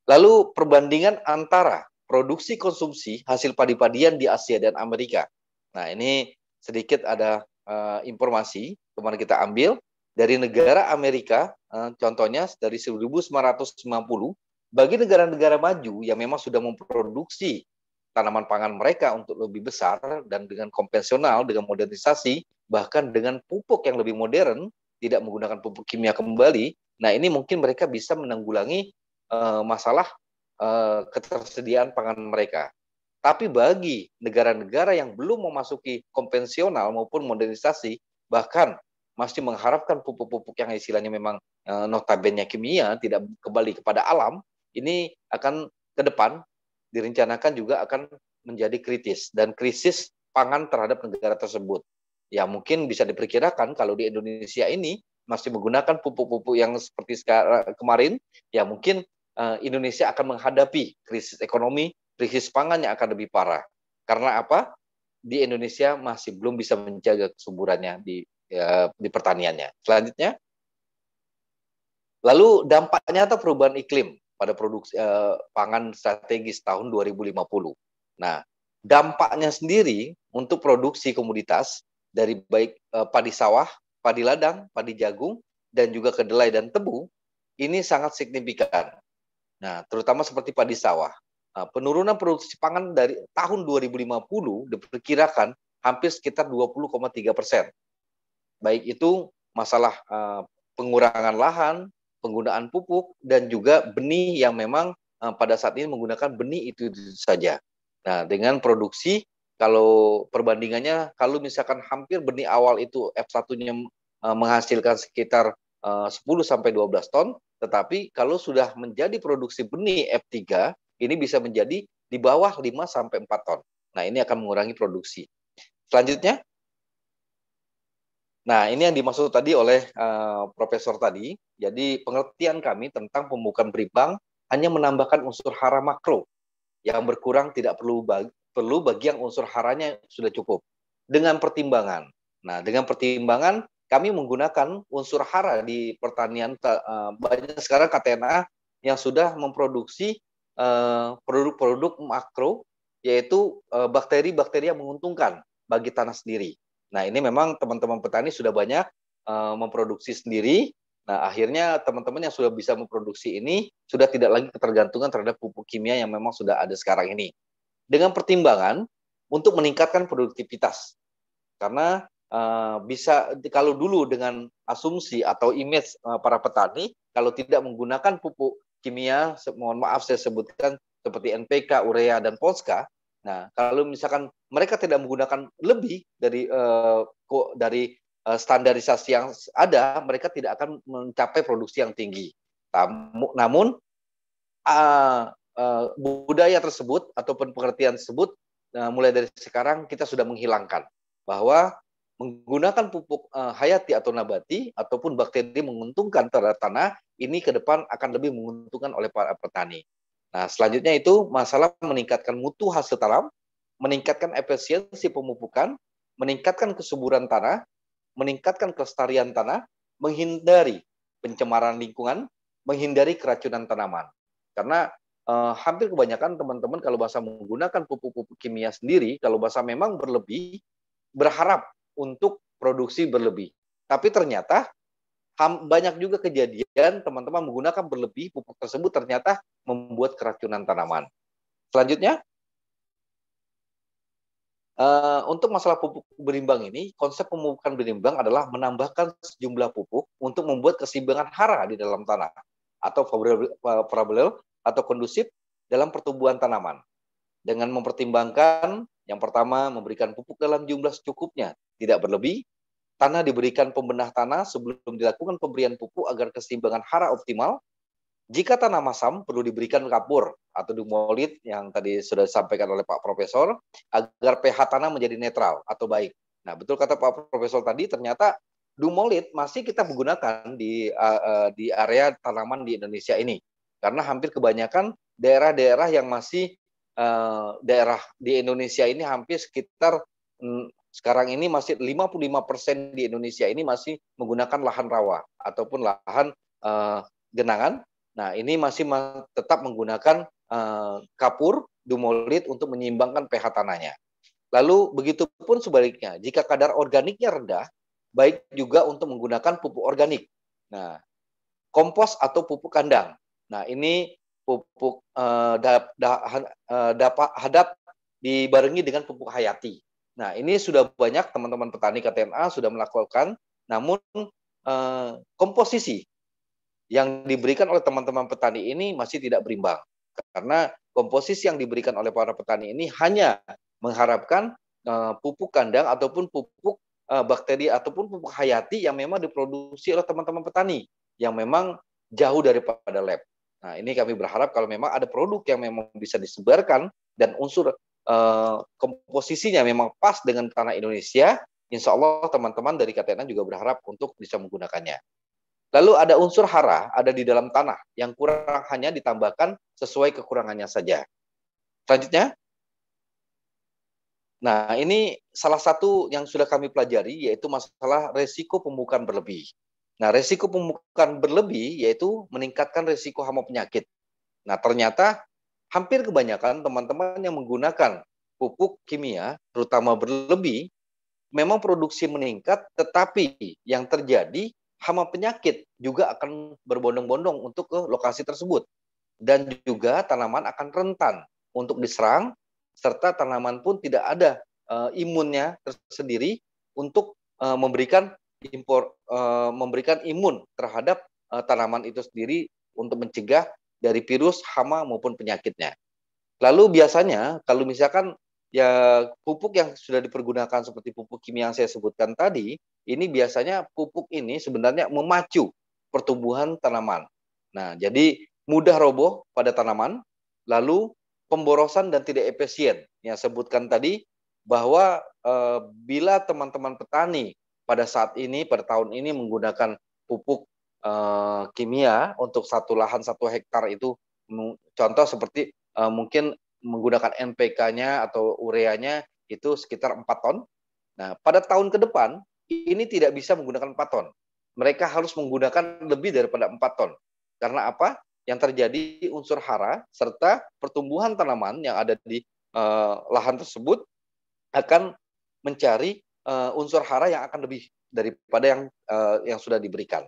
Lalu perbandingan antara produksi konsumsi hasil padi-padian di Asia dan Amerika. Nah, ini sedikit ada uh, informasi kemarin kita ambil dari negara Amerika, uh, contohnya dari 1990, bagi negara-negara maju yang memang sudah memproduksi tanaman pangan mereka untuk lebih besar dan dengan konvensional, dengan modernisasi, bahkan dengan pupuk yang lebih modern, tidak menggunakan pupuk kimia kembali. Nah ini mungkin mereka bisa menanggulangi uh, masalah uh, ketersediaan pangan mereka. Tapi bagi negara-negara yang belum memasuki konvensional maupun modernisasi, bahkan masih mengharapkan pupuk-pupuk yang istilahnya memang eh, notabene kimia, tidak kembali kepada alam, ini akan ke depan direncanakan juga akan menjadi kritis dan krisis pangan terhadap negara tersebut. Ya mungkin bisa diperkirakan kalau di Indonesia ini masih menggunakan pupuk-pupuk yang seperti sekarang, kemarin, ya mungkin eh, Indonesia akan menghadapi krisis ekonomi krisis pangan yang akan lebih parah. Karena apa? Di Indonesia masih belum bisa menjaga kesuburannya di ya, di pertaniannya. Selanjutnya, lalu dampaknya atau perubahan iklim pada produksi eh, pangan strategis tahun 2050. Nah, dampaknya sendiri untuk produksi komoditas dari baik eh, padi sawah, padi ladang, padi jagung, dan juga kedelai dan tebu ini sangat signifikan. Nah, terutama seperti padi sawah. Eh, penurunan produksi pangan dari tahun 2050 diperkirakan hampir sekitar 20,3 persen. Baik itu masalah eh, pengurangan lahan, penggunaan pupuk, dan juga benih yang memang eh, pada saat ini menggunakan benih itu, saja. Nah, dengan produksi, kalau perbandingannya, kalau misalkan hampir benih awal itu F1-nya menghasilkan sekitar 10 sampai 12 ton, tetapi kalau sudah menjadi produksi benih F3 ini bisa menjadi di bawah 5 sampai 4 ton. Nah, ini akan mengurangi produksi. Selanjutnya Nah, ini yang dimaksud tadi oleh uh, profesor tadi. Jadi, pengertian kami tentang pembukaan beribang hanya menambahkan unsur hara makro. Yang berkurang tidak perlu bagi, perlu bagi yang unsur haranya sudah cukup. Dengan pertimbangan. Nah, dengan pertimbangan kami menggunakan unsur hara di pertanian uh, banyak sekarang KTNA yang sudah memproduksi Eh, produk-produk makro yaitu eh, bakteri-bakteri yang menguntungkan bagi tanah sendiri. Nah, ini memang teman-teman petani sudah banyak eh, memproduksi sendiri. Nah, akhirnya teman-teman yang sudah bisa memproduksi ini sudah tidak lagi ketergantungan terhadap pupuk kimia yang memang sudah ada sekarang ini. Dengan pertimbangan untuk meningkatkan produktivitas. Karena uh, bisa kalau dulu dengan asumsi atau image uh, para petani kalau tidak menggunakan pupuk kimia, mohon maaf saya sebutkan seperti NPK, urea dan POSKA. Nah, kalau misalkan mereka tidak menggunakan lebih dari uh, dari uh, standarisasi yang ada, mereka tidak akan mencapai produksi yang tinggi. Namun uh, uh, budaya tersebut ataupun pengertian tersebut uh, mulai dari sekarang kita sudah menghilangkan bahwa menggunakan pupuk uh, hayati atau nabati ataupun bakteri menguntungkan terhadap tanah ini ke depan akan lebih menguntungkan oleh para petani. Nah, selanjutnya itu masalah meningkatkan mutu hasil tanam, meningkatkan efisiensi pemupukan, meningkatkan kesuburan tanah, meningkatkan kelestarian tanah, menghindari pencemaran lingkungan, menghindari keracunan tanaman. Karena eh, hampir kebanyakan teman-teman kalau bahasa menggunakan pupuk-pupuk kimia sendiri, kalau bahasa memang berlebih berharap untuk produksi berlebih. Tapi ternyata banyak juga kejadian teman-teman menggunakan berlebih pupuk tersebut ternyata membuat keracunan tanaman. Selanjutnya, eh, untuk masalah pupuk berimbang ini, konsep pemupukan berimbang adalah menambahkan sejumlah pupuk untuk membuat keseimbangan hara di dalam tanah atau favorable eh, atau kondusif dalam pertumbuhan tanaman dengan mempertimbangkan yang pertama memberikan pupuk dalam jumlah secukupnya, tidak berlebih. Tanah diberikan pembenah tanah sebelum dilakukan pemberian pupuk agar keseimbangan hara optimal. Jika tanah masam perlu diberikan kapur atau dumolit yang tadi sudah disampaikan oleh Pak Profesor agar pH tanah menjadi netral atau baik. Nah, betul kata Pak Profesor tadi ternyata dumolit masih kita menggunakan di uh, uh, di area tanaman di Indonesia ini karena hampir kebanyakan daerah-daerah yang masih Eh, daerah di Indonesia ini hampir sekitar mm, sekarang ini masih 55% di Indonesia ini masih menggunakan lahan rawa ataupun lahan eh, genangan. Nah, ini masih tetap menggunakan eh, kapur dumolit untuk menyimbangkan pH tanahnya. Lalu begitu pun sebaliknya, jika kadar organiknya rendah, baik juga untuk menggunakan pupuk organik. Nah, kompos atau pupuk kandang. Nah, ini pupuk uh, da, da, uh, eh, dapat hadap dibarengi dengan pupuk hayati. Nah, ini sudah banyak teman-teman petani KTNA sudah melakukan, namun uh, komposisi yang diberikan oleh teman-teman petani ini masih tidak berimbang. Karena komposisi yang diberikan oleh para petani ini hanya mengharapkan uh, pupuk kandang ataupun pupuk uh, bakteri ataupun pupuk hayati yang memang diproduksi oleh teman-teman petani yang memang jauh daripada lab. Nah, ini kami berharap kalau memang ada produk yang memang bisa disebarkan dan unsur uh, komposisinya memang pas dengan tanah Indonesia, insya Allah teman-teman dari KTNA juga berharap untuk bisa menggunakannya. Lalu ada unsur hara, ada di dalam tanah, yang kurang hanya ditambahkan sesuai kekurangannya saja. Selanjutnya, Nah, ini salah satu yang sudah kami pelajari, yaitu masalah resiko pembukaan berlebih. Nah, resiko pemukaan berlebih yaitu meningkatkan resiko hama penyakit. Nah, ternyata hampir kebanyakan teman-teman yang menggunakan pupuk kimia, terutama berlebih, memang produksi meningkat, tetapi yang terjadi hama penyakit juga akan berbondong-bondong untuk ke lokasi tersebut. Dan juga tanaman akan rentan untuk diserang, serta tanaman pun tidak ada e, imunnya tersendiri untuk e, memberikan impor uh, memberikan imun terhadap uh, tanaman itu sendiri untuk mencegah dari virus, hama maupun penyakitnya. Lalu biasanya kalau misalkan ya pupuk yang sudah dipergunakan seperti pupuk kimia yang saya sebutkan tadi, ini biasanya pupuk ini sebenarnya memacu pertumbuhan tanaman. Nah, jadi mudah roboh pada tanaman, lalu pemborosan dan tidak efisien. Yang sebutkan tadi bahwa e, bila teman-teman petani pada saat ini per tahun ini menggunakan pupuk uh, kimia untuk satu lahan satu hektar itu contoh seperti uh, mungkin menggunakan NPK-nya atau ureanya itu sekitar 4 ton. Nah, pada tahun ke depan ini tidak bisa menggunakan 4 ton. Mereka harus menggunakan lebih daripada 4 ton. Karena apa? Yang terjadi unsur hara serta pertumbuhan tanaman yang ada di uh, lahan tersebut akan mencari uh, unsur hara yang akan lebih daripada yang uh, yang sudah diberikan.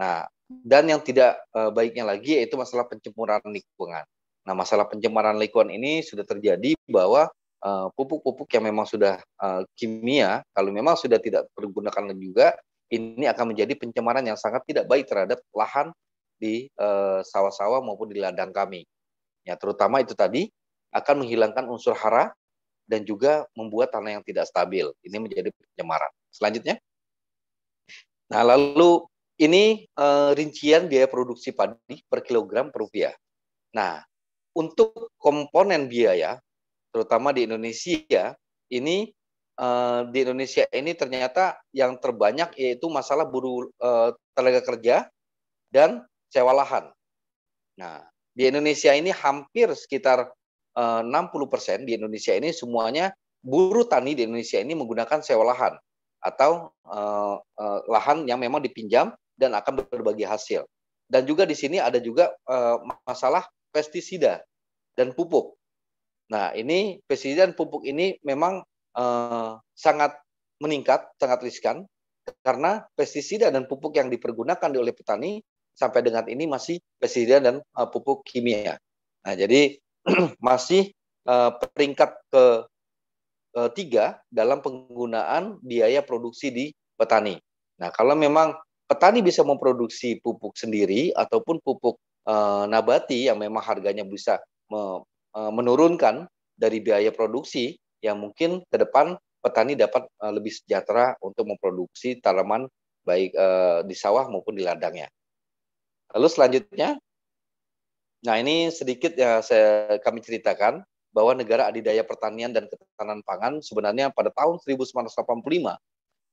Nah, dan yang tidak uh, baiknya lagi yaitu masalah pencemaran lingkungan. Nah, masalah pencemaran lingkungan ini sudah terjadi bahwa pupuk-pupuk uh, yang memang sudah uh, kimia, kalau memang sudah tidak pergunakan juga, ini akan menjadi pencemaran yang sangat tidak baik terhadap lahan di sawah-sawah uh, maupun di ladang kami. Ya, terutama itu tadi akan menghilangkan unsur hara dan juga membuat tanah yang tidak stabil. Ini menjadi pencemaran. Selanjutnya. Nah, lalu ini uh, rincian biaya produksi padi per kilogram per rupiah. Nah, untuk komponen biaya, terutama di Indonesia, ini uh, di Indonesia ini ternyata yang terbanyak yaitu masalah buruh eh, tenaga kerja dan sewa lahan. Nah, di Indonesia ini hampir sekitar 60% eh, persen di Indonesia ini semuanya buruh tani di Indonesia ini menggunakan sewa lahan atau eh, eh, lahan yang memang dipinjam dan akan berbagi hasil. Dan juga di sini ada juga masalah pestisida dan pupuk. Nah, ini pestisida dan pupuk ini memang sangat meningkat, sangat riskan karena pestisida dan pupuk yang dipergunakan oleh petani sampai dengan ini masih pestisida dan pupuk kimia. Nah, jadi masih uh, peringkat ke eh, tiga dalam penggunaan biaya produksi di petani. Nah, kalau memang petani bisa memproduksi pupuk sendiri ataupun pupuk uh, nabati yang memang harganya bisa me, menurunkan dari biaya produksi, yang mungkin ke depan petani dapat uh, lebih sejahtera untuk memproduksi tanaman baik uh, di sawah maupun di ladangnya. Lalu selanjutnya Nah ini sedikit ya saya kami ceritakan bahwa negara adidaya pertanian dan ketahanan pangan sebenarnya pada tahun 1985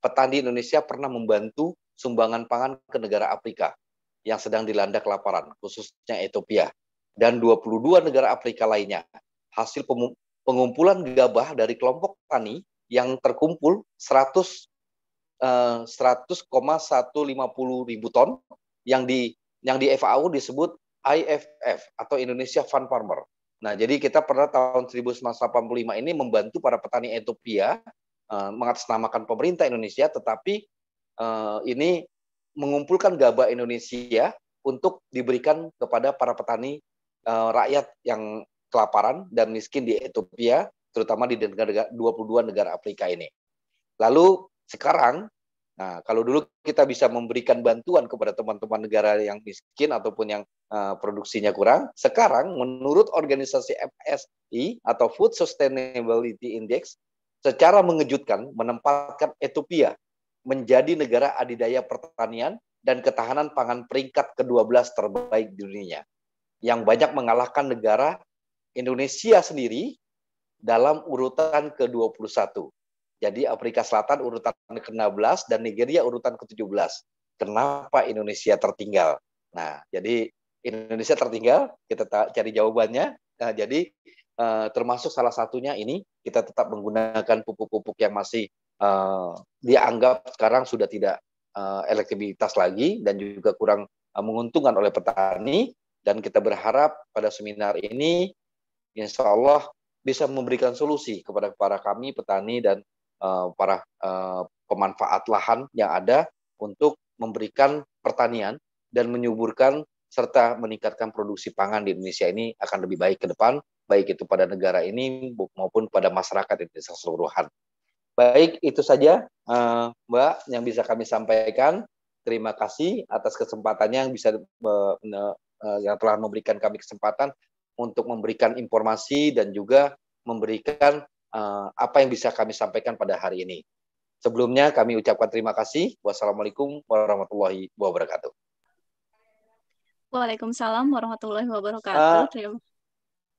petani Indonesia pernah membantu sumbangan pangan ke negara Afrika yang sedang dilanda kelaparan, khususnya Ethiopia dan 22 negara Afrika lainnya. Hasil pengumpulan gabah dari kelompok tani yang terkumpul 100 100,150 eh, ribu ton yang di yang di FAO disebut IFF atau Indonesia Fund Farmer. Nah, jadi kita pada tahun 1985 ini membantu para petani Ethiopia uh, mengatasnamakan pemerintah Indonesia, tetapi uh, ini mengumpulkan gabah Indonesia untuk diberikan kepada para petani uh, rakyat yang kelaparan dan miskin di Ethiopia, terutama di negara 22 negara Afrika ini. Lalu sekarang Nah, kalau dulu kita bisa memberikan bantuan kepada teman-teman negara yang miskin ataupun yang uh, produksinya kurang, sekarang menurut organisasi FSI atau Food Sustainability Index, secara mengejutkan menempatkan Ethiopia menjadi negara adidaya pertanian dan ketahanan pangan peringkat ke-12 terbaik di dunia yang banyak mengalahkan negara Indonesia sendiri dalam urutan ke-21. Jadi Afrika Selatan urutan ke-16 dan Nigeria urutan ke-17. Kenapa Indonesia tertinggal? Nah, jadi Indonesia tertinggal, kita cari jawabannya. Nah, jadi eh, termasuk salah satunya ini kita tetap menggunakan pupuk-pupuk yang masih eh, dianggap sekarang sudah tidak eh, elektabilitas lagi dan juga kurang eh, menguntungkan oleh petani. Dan kita berharap pada seminar ini, insya Allah bisa memberikan solusi kepada para kami petani dan Eh, para eh, pemanfaat lahan yang ada untuk memberikan pertanian dan menyuburkan serta meningkatkan produksi pangan di Indonesia ini akan lebih baik ke depan, baik itu pada negara ini maupun pada masyarakat Indonesia keseluruhan. Baik, itu saja eh, Mbak yang bisa kami sampaikan. Terima kasih atas kesempatannya yang bisa yang telah memberikan kami kesempatan untuk memberikan informasi dan juga memberikan Eh, apa yang bisa kami sampaikan pada hari ini. Sebelumnya kami ucapkan terima kasih. Wassalamualaikum warahmatullahi wabarakatuh. Waalaikumsalam warahmatullahi wabarakatuh. Uh,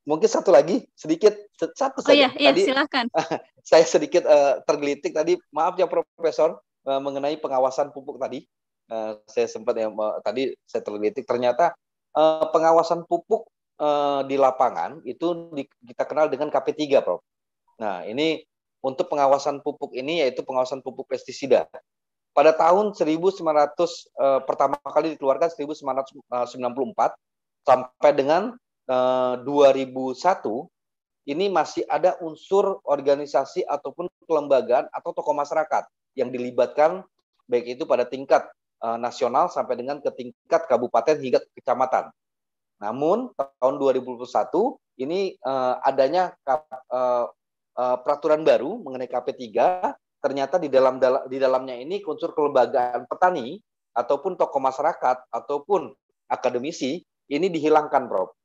Mungkin satu lagi sedikit satu oh, saja. Iya, iya, tadi, silahkan. saya sedikit uh, tergelitik tadi. Maaf ya Profesor uh, mengenai pengawasan pupuk tadi. Uh, saya sempat ya uh, tadi saya tergelitik. Ternyata uh, pengawasan pupuk uh, di lapangan itu di, kita kenal dengan KP3, Prof. Nah, ini untuk pengawasan pupuk ini yaitu pengawasan pupuk pestisida. Pada tahun 1900 eh, pertama kali dikeluarkan 1994 eh, sampai dengan eh, 2001 ini masih ada unsur organisasi ataupun kelembagaan atau tokoh masyarakat yang dilibatkan baik itu pada tingkat eh, nasional sampai dengan ke tingkat kabupaten hingga kecamatan. Namun tahun 2001 ini eh, adanya eh, uh, peraturan baru mengenai KP3 ternyata di dalam di dalamnya ini unsur kelembagaan petani ataupun tokoh masyarakat ataupun akademisi ini dihilangkan, Prof.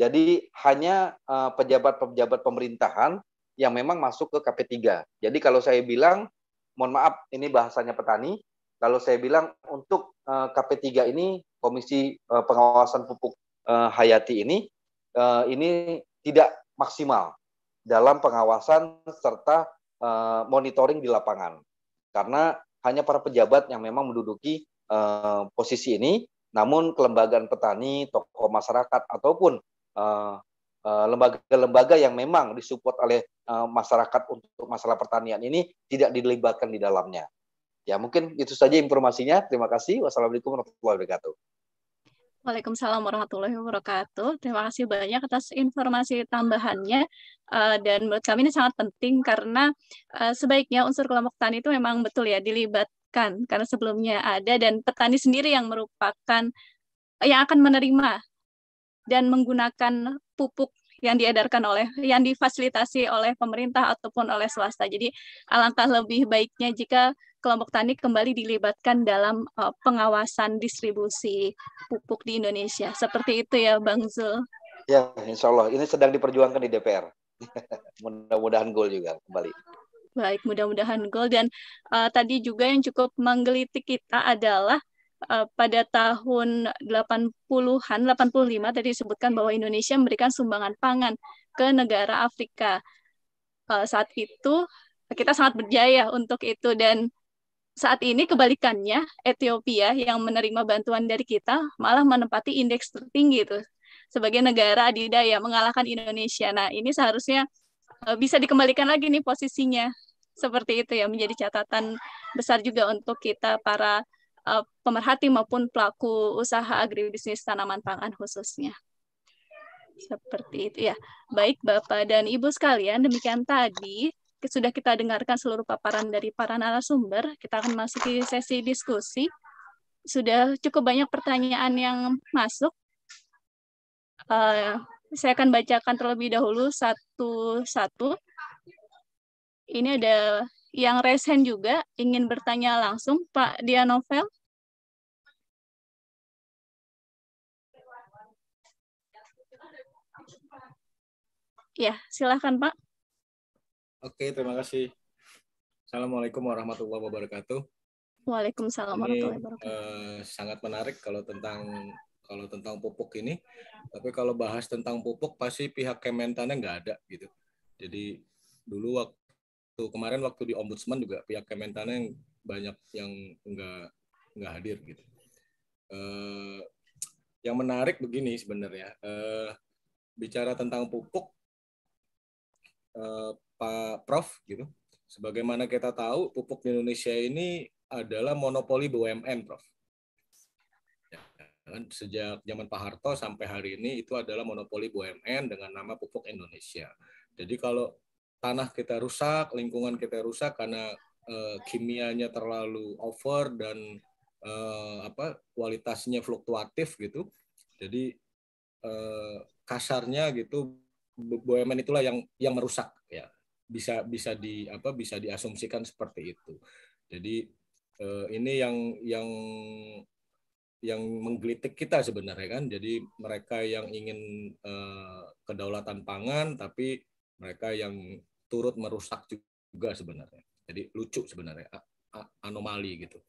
Jadi hanya eh, pejabat-pejabat uh, pemerintahan yang memang masuk ke KP3. Jadi kalau saya bilang, mohon maaf, ini bahasanya petani. Kalau saya bilang untuk uh, eh, KP3 ini Komisi uh, Pengawasan Pupuk uh, Hayati ini, uh, ini tidak maksimal dalam pengawasan serta uh, monitoring di lapangan. Karena hanya para pejabat yang memang menduduki uh, posisi ini, namun kelembagaan petani, tokoh masyarakat ataupun lembaga eh, lembaga-lembaga yang memang disupport oleh uh, masyarakat untuk masalah pertanian ini tidak dilibatkan di dalamnya. Ya mungkin itu saja informasinya. Terima kasih. Wassalamualaikum warahmatullahi wabarakatuh. Waalaikumsalam warahmatullahi wabarakatuh. Terima kasih banyak atas informasi tambahannya eh, dan menurut kami ini sangat penting karena eh, sebaiknya unsur kelompok tani itu memang betul ya dilibatkan karena sebelumnya ada dan petani sendiri yang merupakan yang akan menerima dan menggunakan pupuk yang diedarkan oleh yang difasilitasi oleh pemerintah ataupun oleh swasta. Jadi alangkah lebih baiknya jika kelompok tani kembali dilibatkan dalam uh, pengawasan distribusi pupuk di Indonesia. Seperti itu ya Bang Zul. Ya, insya Allah. Ini sedang diperjuangkan di DPR. mudah-mudahan gol juga kembali. Baik, mudah-mudahan gol. Dan uh, tadi juga yang cukup menggelitik kita adalah eh, pada tahun 80-an, 85 tadi disebutkan bahwa Indonesia memberikan sumbangan pangan ke negara Afrika. saat itu kita sangat berjaya untuk itu dan saat ini kebalikannya Ethiopia yang menerima bantuan dari kita malah menempati indeks tertinggi itu sebagai negara adidaya mengalahkan Indonesia. Nah, ini seharusnya eh, bisa dikembalikan lagi nih posisinya. Seperti itu ya menjadi catatan besar juga untuk kita para eh, pemerhati maupun pelaku usaha agribisnis tanaman pangan khususnya. Seperti itu ya. Baik Bapak dan Ibu sekalian, demikian tadi sudah kita dengarkan seluruh paparan dari para narasumber, kita akan masuk masuki sesi diskusi. Sudah cukup banyak pertanyaan yang masuk. Uh, saya akan bacakan terlebih dahulu satu-satu. Ini ada yang resen juga ingin bertanya langsung, Pak Dianovel. Ya, silahkan Pak. Oke, terima kasih. Assalamualaikum warahmatullahi wabarakatuh. Waalaikumsalam warahmatullahi wabarakatuh. Eh, sangat menarik kalau tentang kalau tentang pupuk ini. Tapi kalau bahas tentang pupuk pasti pihak Kementannya nggak ada gitu. Jadi dulu waktu kemarin waktu di Ombudsman juga pihak Kementannya yang banyak yang nggak nggak hadir gitu. Eh, yang menarik begini sebenarnya eh, bicara tentang pupuk eh, Pak Prof gitu. Sebagaimana kita tahu pupuk di Indonesia ini adalah monopoli BUMN, Prof. Ya, kan? Sejak zaman Pak Harto sampai hari ini itu adalah monopoli BUMN dengan nama pupuk Indonesia. Jadi kalau tanah kita rusak, lingkungan kita rusak karena eh, kimianya terlalu over dan eh, apa kualitasnya fluktuatif gitu. Jadi eh, kasarnya gitu BUMN itulah yang yang merusak ya bisa bisa di apa bisa diasumsikan seperti itu. Jadi eh, ini yang yang yang menggelitik kita sebenarnya kan. Jadi mereka yang ingin eh, kedaulatan pangan tapi mereka yang turut merusak juga sebenarnya. Jadi lucu sebenarnya anomali gitu.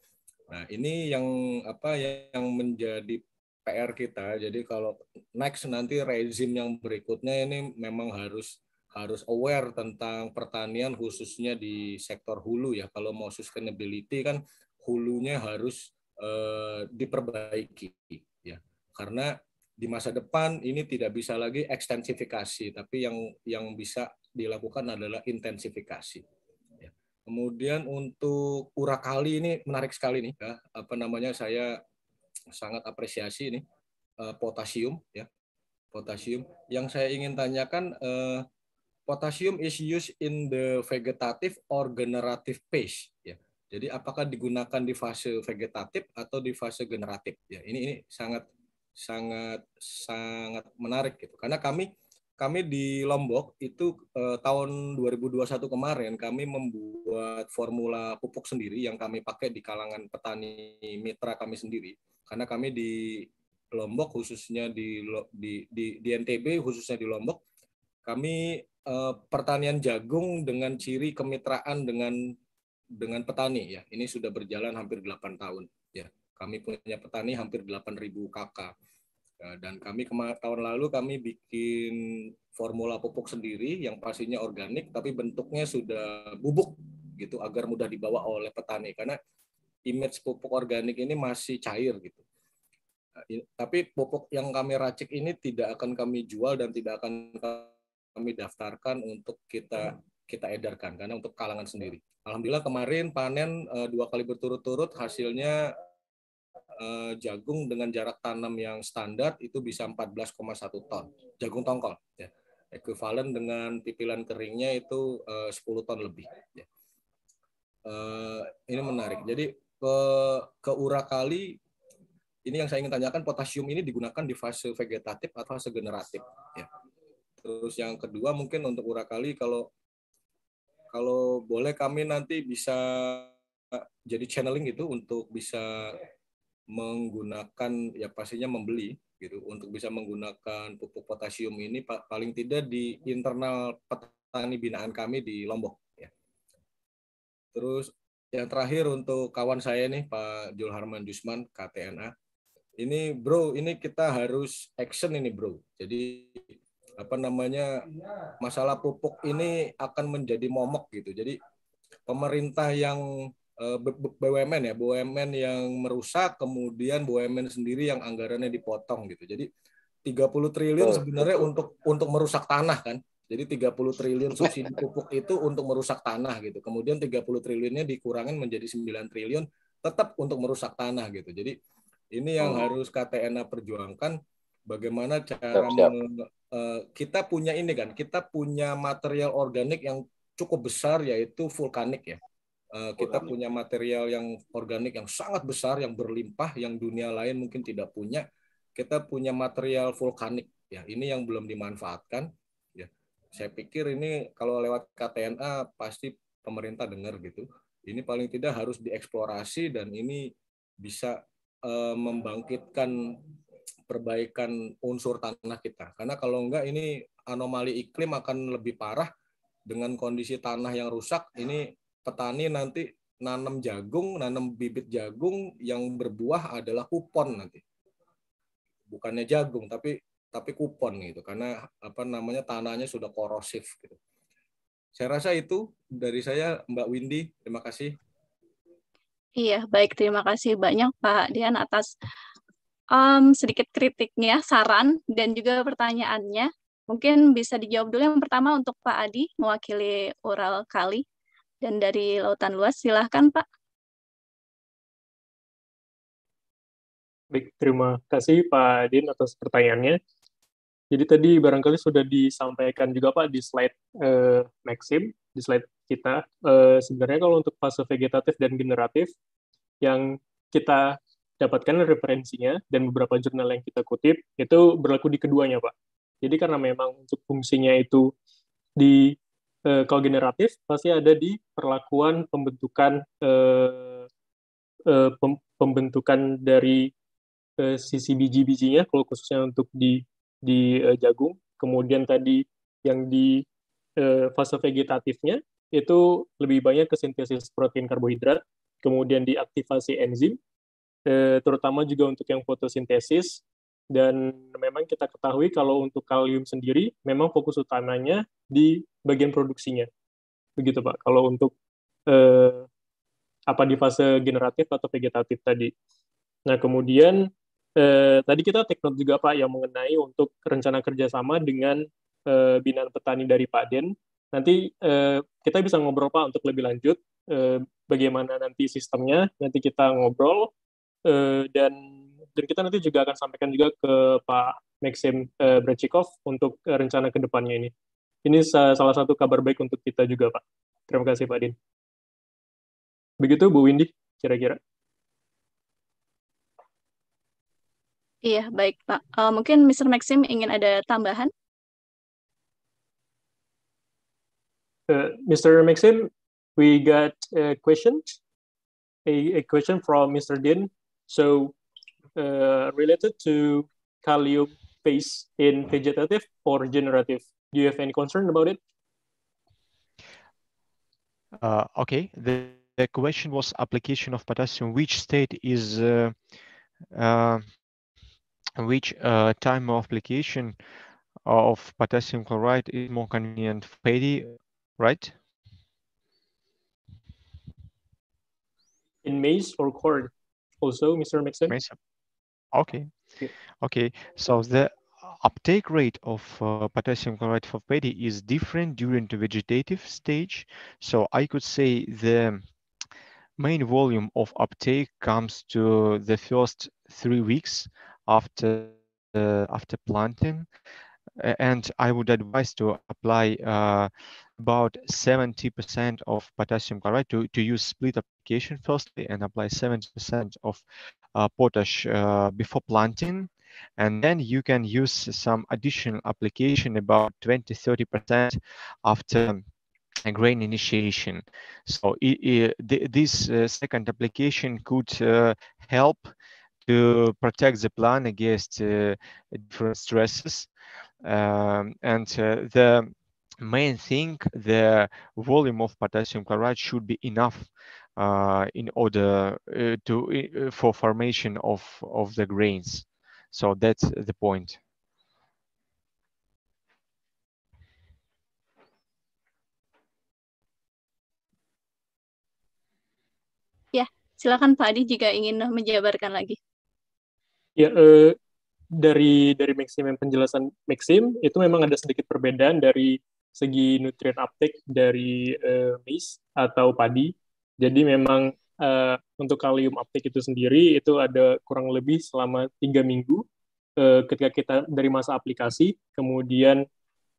Nah, ini yang apa yang menjadi PR kita. Jadi kalau next nanti rezim yang berikutnya ini memang harus harus aware tentang pertanian khususnya di sektor hulu ya. Kalau mau sustainability kan hulunya harus eh, diperbaiki ya. Karena di masa depan ini tidak bisa lagi ekstensifikasi, tapi yang yang bisa dilakukan adalah intensifikasi. Ya. Kemudian untuk urakali ini menarik sekali nih, ya. apa namanya saya sangat apresiasi ini eh, potasium ya potasium. Yang saya ingin tanyakan eh, Potassium is used in the vegetative or generative phase. Ya. Jadi apakah digunakan di fase vegetatif atau di fase generatif? Ya, ini ini sangat sangat sangat menarik gitu. Karena kami kami di Lombok itu eh, tahun 2021 kemarin kami membuat formula pupuk sendiri yang kami pakai di kalangan petani mitra kami sendiri. Karena kami di Lombok khususnya di di di, di NTB khususnya di Lombok kami eh, pertanian jagung dengan ciri kemitraan dengan dengan petani ya. Ini sudah berjalan hampir 8 tahun ya. Kami punya petani hampir 8.000 KK. Ya, dan kami tahun lalu kami bikin formula pupuk sendiri yang pastinya organik tapi bentuknya sudah bubuk gitu agar mudah dibawa oleh petani karena image pupuk organik ini masih cair gitu. Nah, tapi pupuk yang kami racik ini tidak akan kami jual dan tidak akan kami daftarkan untuk kita hmm. kita edarkan karena untuk kalangan sendiri. Alhamdulillah kemarin panen uh, dua kali berturut-turut hasilnya uh, jagung dengan jarak tanam yang standar itu bisa 14,1 ton jagung tongkol ya. Ekuivalen dengan pipilan keringnya itu eh, uh, 10 ton lebih ya. Uh, ini menarik. Jadi ke ke ura kali ini yang saya ingin tanyakan potasium ini digunakan di fase vegetatif atau fase generatif ya. Terus yang kedua mungkin untuk Urakali kalau kalau boleh kami nanti bisa jadi channeling itu untuk bisa menggunakan ya pastinya membeli gitu untuk bisa menggunakan pupuk potasium ini paling tidak di internal petani binaan kami di Lombok ya. Terus yang terakhir untuk kawan saya nih Pak Julharman Jusman KTNA. Ini bro, ini kita harus action ini bro. Jadi apa namanya masalah pupuk ini akan menjadi momok gitu. Jadi pemerintah yang eh, BUMN ya, BUMN yang merusak, kemudian BUMN sendiri yang anggarannya dipotong gitu. Jadi 30 triliun sebenarnya untuk untuk merusak tanah kan. Jadi 30 triliun subsidi pupuk itu untuk merusak tanah gitu. Kemudian 30 triliunnya dikurangin menjadi 9 triliun tetap untuk merusak tanah gitu. Jadi ini yang hmm. harus KTNA perjuangkan Bagaimana cara siap, siap. Uh, kita punya ini kan, kita punya material organik yang cukup besar yaitu vulkanik ya. Uh, kita punya material yang organik yang sangat besar, yang berlimpah, yang dunia lain mungkin tidak punya. Kita punya material vulkanik ya. Ini yang belum dimanfaatkan. Ya, saya pikir ini kalau lewat KTNA pasti pemerintah dengar gitu. Ini paling tidak harus dieksplorasi dan ini bisa uh, membangkitkan perbaikan unsur tanah kita. Karena kalau enggak ini anomali iklim akan lebih parah dengan kondisi tanah yang rusak. Ini petani nanti nanam jagung, nanam bibit jagung yang berbuah adalah kupon nanti. Bukannya jagung tapi tapi kupon gitu karena apa namanya tanahnya sudah korosif gitu. Saya rasa itu dari saya Mbak Windy. Terima kasih. Iya, baik. Terima kasih banyak Pak Dian atas um, sedikit kritiknya, saran, dan juga pertanyaannya. Mungkin bisa dijawab dulu yang pertama untuk Pak Adi, mewakili Ural Kali, dan dari Lautan Luas. Silahkan, Pak. Baik, terima kasih Pak Adin atas pertanyaannya. Jadi tadi barangkali sudah disampaikan juga Pak di slide eh, Maxim, di slide kita. Eh, sebenarnya kalau untuk fase vegetatif dan generatif, yang kita dapatkan referensinya dan beberapa jurnal yang kita kutip itu berlaku di keduanya pak jadi karena memang untuk fungsinya itu di e, eh, kalau generatif pasti ada di perlakuan pembentukan e, e, pem, pembentukan dari e, sisi biji-bijinya kalau khususnya untuk di di e, jagung kemudian tadi yang di e, fase vegetatifnya itu lebih banyak ke sintesis protein karbohidrat kemudian diaktivasi enzim Eh, terutama juga untuk yang fotosintesis. Dan memang kita ketahui kalau untuk kalium sendiri, memang fokus utamanya di bagian produksinya. Begitu Pak, kalau untuk eh, apa di fase generatif atau vegetatif tadi. Nah kemudian eh, tadi kita take juga Pak yang mengenai untuk rencana kerjasama dengan eh, binaan petani dari Pak Den. Nanti eh, kita bisa ngobrol Pak untuk lebih lanjut eh, bagaimana nanti sistemnya. Nanti kita ngobrol Eh, dan dan kita nanti juga akan sampaikan juga ke Pak Maxim uh, eh, Brechikov untuk eh, rencana kedepannya ini. Ini salah satu kabar baik untuk kita juga, Pak. Terima kasih, Pak Din. Begitu, Bu Windy, kira-kira. Iya, baik, Pak. Uh, mungkin Mr. Maxim ingin ada tambahan? Uh, Mr. Maxim, we got a question. A, a question from Mr. Din So uh, related to kalium in vegetative or generative, do you have any concern about it? Uh, okay, the, the, question was application of potassium. Which state is uh, uh which uh, time of application of potassium chloride is more convenient, for fatty, right? In maize or corn? also, Mr. Mixon? Okay. Yeah. Okay. So the uptake rate of uh, potassium chloride for paddy is different during the vegetative stage. So I could say the main volume of uptake comes to the first three weeks after uh, after planting and I would advise to apply uh, about 70% of potassium chloride to, to use split application firstly and apply 70% of uh, potash uh, before planting. And then you can use some additional application about 20, 30% after a grain initiation. So it, it, this uh, second application could uh, help to protect the plant against uh, different stresses um, and uh, the main thing, the volume of potassium chloride should be enough uh, in order uh, to for formation of, of the grains. So that's the point. silakan Pak Adi jika ingin menjabarkan lagi. Ya, eh, dari dari Maxim yang penjelasan Maxim itu memang ada sedikit perbedaan dari segi nutrien uptake dari uh, eh, maize atau padi. Jadi memang uh, untuk kalium uptake itu sendiri itu ada kurang lebih selama tiga minggu uh, ketika kita dari masa aplikasi, kemudian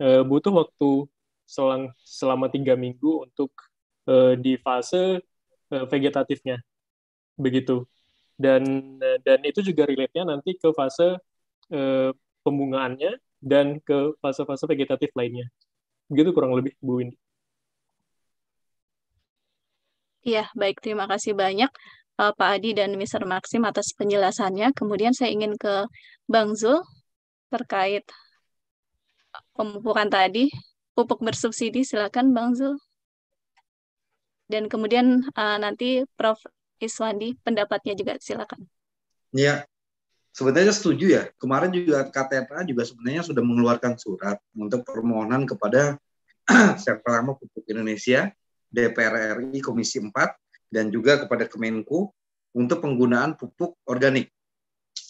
uh, butuh waktu selang selama tiga minggu untuk uh, di fase uh, vegetatifnya, begitu. Dan dan itu juga relate-nya nanti ke fase Eh, pembungaannya dan ke fase-fase vegetatif lainnya. Begitu kurang lebih Bu Windy. Iya, baik. Terima kasih banyak eh, Pak Adi dan Mr. Maxim atas penjelasannya. Kemudian saya ingin ke Bang Zul terkait pemupukan tadi, pupuk bersubsidi. Silakan Bang Zul. Dan kemudian eh, nanti Prof. Iswandi pendapatnya juga silakan. Ya, sebenarnya setuju ya. Kemarin juga KTPA juga sebenarnya sudah mengeluarkan surat untuk permohonan kepada Sekretariat Pupuk Indonesia, DPR RI Komisi 4, dan juga kepada Kemenku untuk penggunaan pupuk organik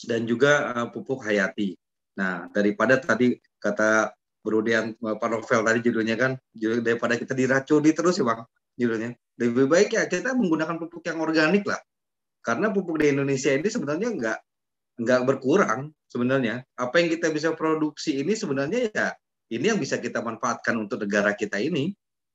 dan juga uh, pupuk hayati. Nah, daripada tadi kata Brodian eh, Pak Novel tadi judulnya kan daripada kita diracuni terus ya Bang judulnya. Lebih baik ya kita menggunakan pupuk yang organik lah. Karena pupuk di Indonesia ini sebenarnya enggak nggak berkurang sebenarnya. Apa yang kita bisa produksi ini sebenarnya ya ini yang bisa kita manfaatkan untuk negara kita ini.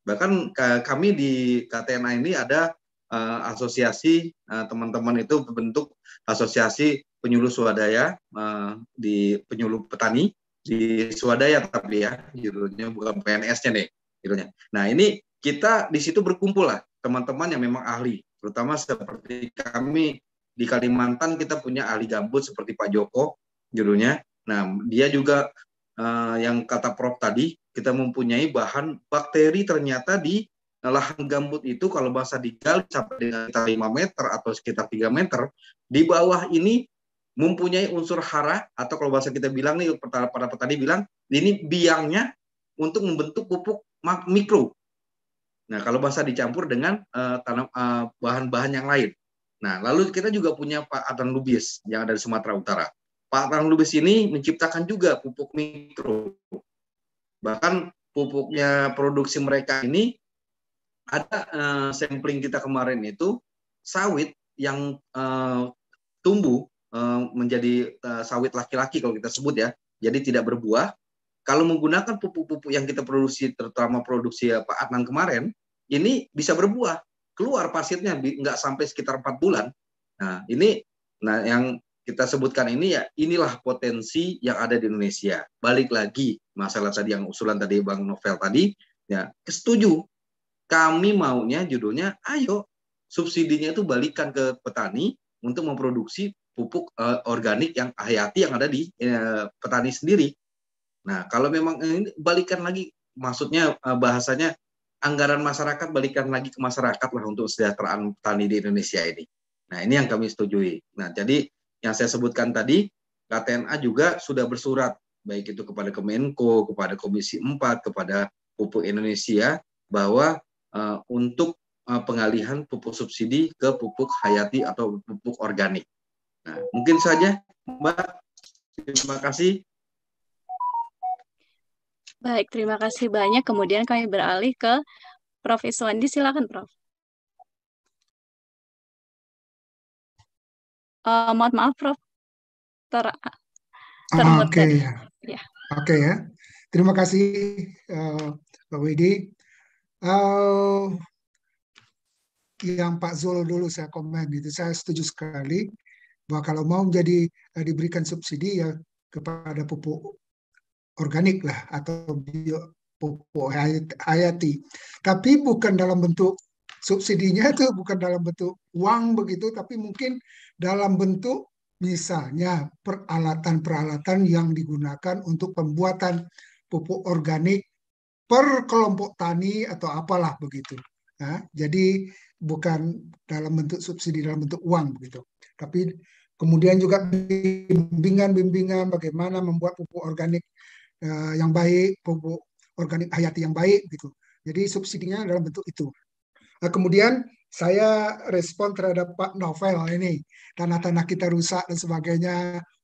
Bahkan kami di KTNA ini ada uh, asosiasi eh, teman-teman uh, itu bentuk asosiasi penyuluh swadaya uh, di penyuluh petani di swadaya tapi ya judulnya bukan PNS-nya nih judulnya. Nah ini kita di situ berkumpul lah teman-teman yang memang ahli, terutama seperti kami di Kalimantan kita punya ahli gambut seperti Pak Joko judulnya. Nah, dia juga uh, yang kata Prof tadi, kita mempunyai bahan bakteri ternyata di eh, lahan gambut itu kalau bahasa digali sampai dengan sekitar 5 meter atau sekitar 3 meter, di bawah ini mempunyai unsur hara atau kalau bahasa kita bilang nih para petani bilang ini biangnya untuk membentuk pupuk mikro. Nah, kalau bahasa dicampur dengan eh, bahan-bahan uh, bahan -bahan yang lain. Nah, lalu kita juga punya Pak Adnan Lubis yang ada di Sumatera Utara. Pak Adnan Lubis ini menciptakan juga pupuk mikro. Bahkan pupuknya produksi mereka ini ada uh, sampling kita kemarin itu sawit yang uh, tumbuh uh, menjadi uh, sawit laki-laki kalau kita sebut ya. Jadi tidak berbuah. Kalau menggunakan pupuk-pupuk yang kita produksi terutama produksi ya, Pak Adnan kemarin, ini bisa berbuah keluar pasirnya nggak sampai sekitar empat bulan. Nah ini nah yang kita sebutkan ini ya inilah potensi yang ada di Indonesia. Balik lagi masalah tadi yang usulan tadi Bang Novel tadi ya setuju. Kami maunya judulnya ayo subsidinya itu balikan ke petani untuk memproduksi pupuk eh, organik yang hayati yang ada di eh, petani sendiri. Nah, kalau memang ini balikan lagi maksudnya eh, bahasanya anggaran masyarakat balikan lagi ke masyarakat lah untuk kesejahteraan petani di Indonesia ini. Nah, ini yang kami setujui. Nah, jadi yang saya sebutkan tadi, KTNA juga sudah bersurat, baik itu kepada Kemenko, kepada Komisi 4, kepada Pupuk Indonesia, bahwa uh, untuk uh, pengalihan pupuk subsidi ke pupuk hayati atau pupuk organik. Nah, mungkin saja, Mbak. Terima kasih. Baik, terima kasih banyak. Kemudian kami beralih ke Prof. Iswandi. Silakan, Prof. Uh, mohon maaf, Prof. Ter ah, Oke okay. ya. okay, ya. Terima kasih, uh, Pak Widi. Uh, yang Pak Zul dulu saya komen itu saya setuju sekali bahwa kalau mau menjadi diberikan subsidi ya kepada pupuk organik lah atau bio pupuk hayati. Tapi bukan dalam bentuk subsidinya itu bukan dalam bentuk uang begitu, tapi mungkin dalam bentuk misalnya peralatan-peralatan yang digunakan untuk pembuatan pupuk organik per kelompok tani atau apalah begitu. Nah, jadi bukan dalam bentuk subsidi dalam bentuk uang begitu, tapi kemudian juga bimbingan-bimbingan bagaimana membuat pupuk organik uh, yang baik, pupuk organik hayati yang baik gitu. Jadi subsidinya dalam bentuk itu. Uh, kemudian saya respon terhadap Pak Novel ini tanah-tanah kita rusak dan sebagainya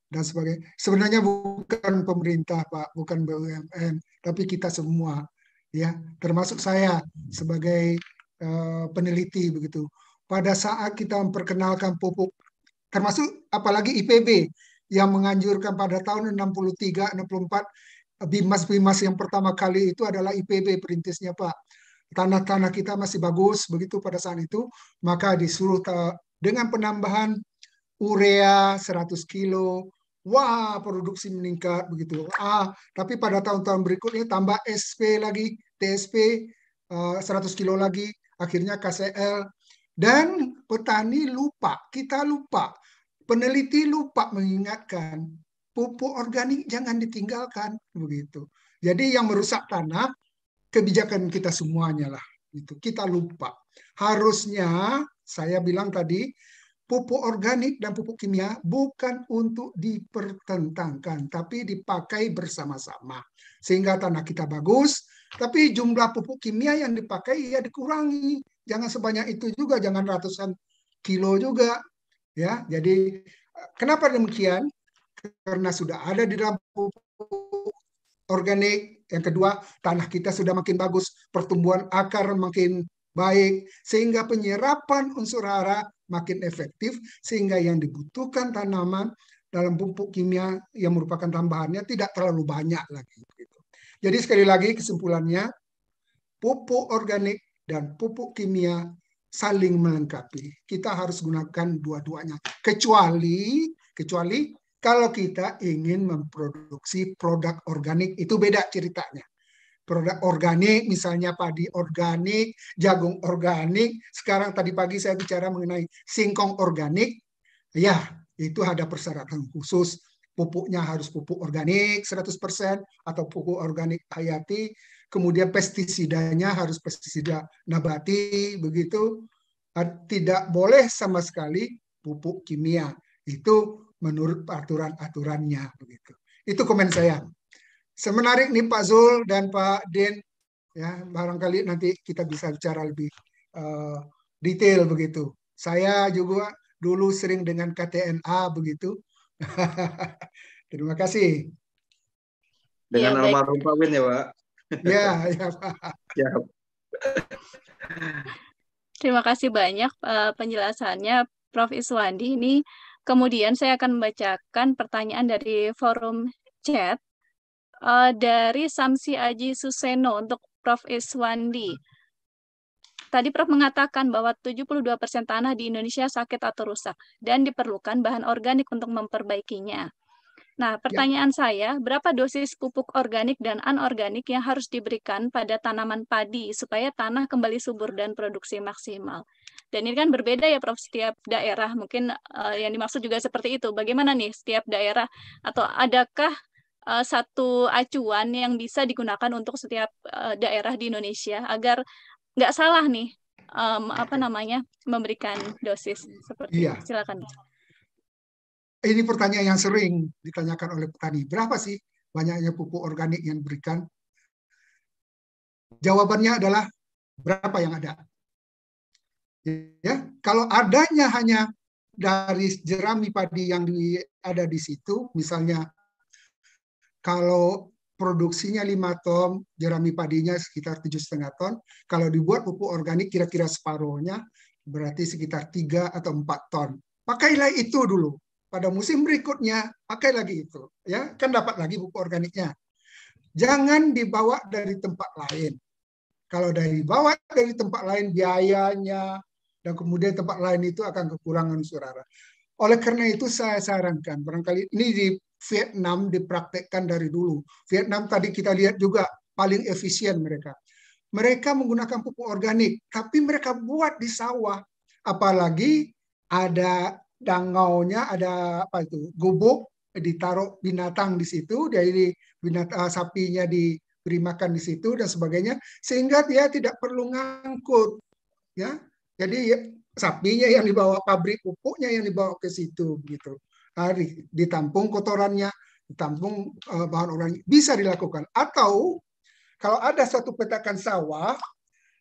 dan sebagainya. Sebenarnya bukan pemerintah Pak, bukan BUMN, tapi kita semua ya, termasuk saya sebagai uh, peneliti begitu. Pada saat kita memperkenalkan pupuk termasuk apalagi IPB yang menganjurkan pada tahun 63 64 bimas-bimas yang pertama kali itu adalah IPB perintisnya Pak. Tanah-tanah kita masih bagus begitu pada saat itu, maka disuruh dengan penambahan urea 100 kilo, wah produksi meningkat begitu. Ah, tapi pada tahun-tahun berikutnya tambah SP lagi, TSP 100 eh, kilo lagi, akhirnya KCL dan petani lupa, kita lupa, peneliti lupa mengingatkan pupuk organik jangan ditinggalkan begitu. Jadi yang merusak tanah kebijakan kita semuanya lah itu kita lupa. Harusnya saya bilang tadi pupuk organik dan pupuk kimia bukan untuk dipertentangkan tapi dipakai bersama-sama sehingga tanah kita bagus tapi jumlah pupuk kimia yang dipakai ya dikurangi. Jangan sebanyak itu juga, jangan ratusan kilo juga. Ya, jadi eh, kenapa demikian? karena sudah ada di dalam pupuk organik. Yang kedua, tanah kita sudah makin bagus, pertumbuhan akar makin baik, sehingga penyerapan unsur hara makin efektif, sehingga yang dibutuhkan tanaman dalam pupuk kimia yang merupakan tambahannya tidak terlalu banyak lagi. Gitu. Jadi sekali lagi kesimpulannya, pupuk organik dan pupuk kimia saling melengkapi. Kita harus gunakan dua-duanya. Kecuali kecuali kalau kita ingin memproduksi produk organik, itu beda ceritanya. Produk organik, misalnya padi organik, jagung organik. Sekarang tadi pagi saya bicara mengenai singkong organik. Ya, itu ada persyaratan khusus. Pupuknya harus pupuk organik 100% atau pupuk organik hayati. Kemudian pestisidanya harus pestisida nabati, begitu tidak boleh sama sekali pupuk kimia. Itu menurut aturan-aturannya begitu. Itu komen saya. Semenarik nih Pak Zul dan Pak Den ya barangkali nanti kita bisa bicara lebih uh, detail begitu. Saya juga dulu sering dengan KTNA begitu. Terima kasih. Dengan ya, almarhum Pak Win ya, Pak. Ya, ya Pak. Ya. Terima kasih banyak uh, penjelasannya Prof Iswandi ini Kemudian saya akan membacakan pertanyaan dari forum chat uh, dari Samsi Aji Suseno untuk Prof. Iswandi. Tadi Prof mengatakan bahwa 72% tanah di Indonesia sakit atau rusak dan diperlukan bahan organik untuk memperbaikinya. Nah, pertanyaan ya. saya, berapa dosis pupuk organik dan anorganik yang harus diberikan pada tanaman padi supaya tanah kembali subur dan produksi maksimal? Dan ini kan berbeda ya Prof setiap daerah. Mungkin uh, yang dimaksud juga seperti itu. Bagaimana nih setiap daerah atau adakah uh, satu acuan yang bisa digunakan untuk setiap uh, daerah di Indonesia agar nggak salah nih um, apa namanya memberikan dosis seperti iya. Itu. silakan ini pertanyaan yang sering ditanyakan oleh petani berapa sih banyaknya pupuk organik yang diberikan jawabannya adalah berapa yang ada Ya, kalau adanya hanya dari jerami padi yang di, ada di situ, misalnya kalau produksinya 5 ton, jerami padinya sekitar tujuh setengah ton. Kalau dibuat pupuk organik kira-kira separuhnya, berarti sekitar 3 atau 4 ton. Pakailah itu dulu. Pada musim berikutnya, pakai lagi itu. ya Kan dapat lagi pupuk organiknya. Jangan dibawa dari tempat lain. Kalau dari bawa dari tempat lain, biayanya, dan kemudian tempat lain itu akan kekurangan suara. Oleh karena itu saya sarankan barangkali ini di Vietnam dipraktekkan dari dulu. Vietnam tadi kita lihat juga paling efisien mereka. Mereka menggunakan pupuk organik, tapi mereka buat di sawah. Apalagi ada dangaunya, ada apa itu gubuk ditaruh binatang di situ, jadi binatang eh, sapinya diberi makan di situ dan sebagainya, sehingga dia tidak perlu ngangkut, ya jadi ya, sapinya yang dibawa pabrik pupuknya yang dibawa ke situ gitu. Hari ditampung kotorannya, ditampung eh, bahan organik bisa dilakukan. Atau kalau ada satu petakan sawah,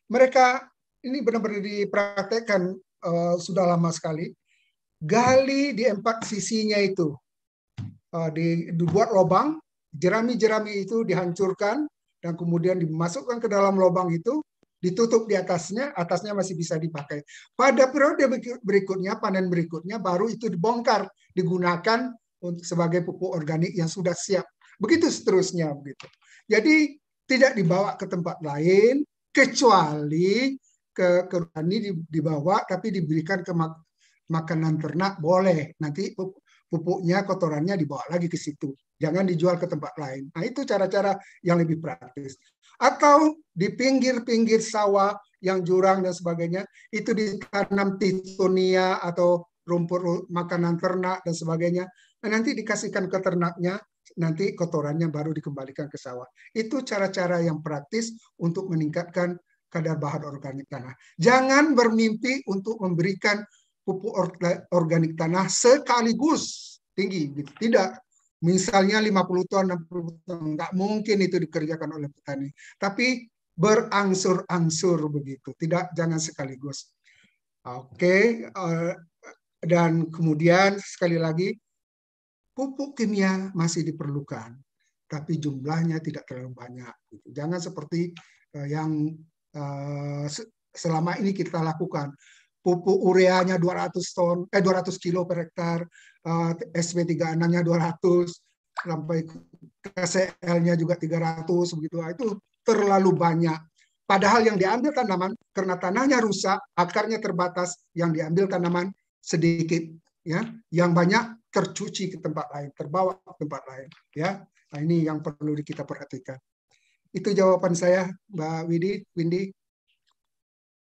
mereka ini benar-benar dipraktekkan uh, sudah lama sekali. Gali di empat sisinya itu, uh, di, dibuat lubang, jerami-jerami itu dihancurkan dan kemudian dimasukkan ke dalam lubang itu ditutup di atasnya, atasnya masih bisa dipakai. Pada periode berikutnya, panen berikutnya baru itu dibongkar, digunakan untuk sebagai pupuk organik yang sudah siap. Begitu seterusnya begitu. Jadi tidak dibawa ke tempat lain kecuali ke ini dibawa tapi diberikan ke mak makanan ternak boleh. Nanti pupuknya kotorannya dibawa lagi ke situ. Jangan dijual ke tempat lain. Nah, itu cara-cara yang lebih praktis atau di pinggir-pinggir sawah yang jurang dan sebagainya itu ditanam titonia atau rumput makanan ternak dan sebagainya nah, nanti dikasihkan ke ternaknya nanti kotorannya baru dikembalikan ke sawah itu cara-cara yang praktis untuk meningkatkan kadar bahan organik tanah jangan bermimpi untuk memberikan pupuk organik tanah sekaligus tinggi gitu. tidak Misalnya 50 ton, 60 ton, nggak mungkin itu dikerjakan oleh petani. Tapi berangsur-angsur begitu, tidak jangan sekaligus. Oke, eh, dan kemudian sekali lagi pupuk kimia masih diperlukan, tapi jumlahnya tidak terlalu banyak. Gitu. Jangan seperti eh, yang eh, selama ini kita lakukan pupuk ureanya 200 ton eh 200 kilo per hektar, uh, SB36-nya 200 sampai KCL-nya juga 300 begitu. Ah, itu terlalu banyak. Padahal yang diambil tanaman karena tanahnya rusak, akarnya terbatas, yang diambil tanaman sedikit ya. Yang banyak tercuci ke tempat lain, terbawa ke tempat lain ya. Nah, ini yang perlu kita perhatikan. Itu jawaban saya, Mbak Widi. Windy.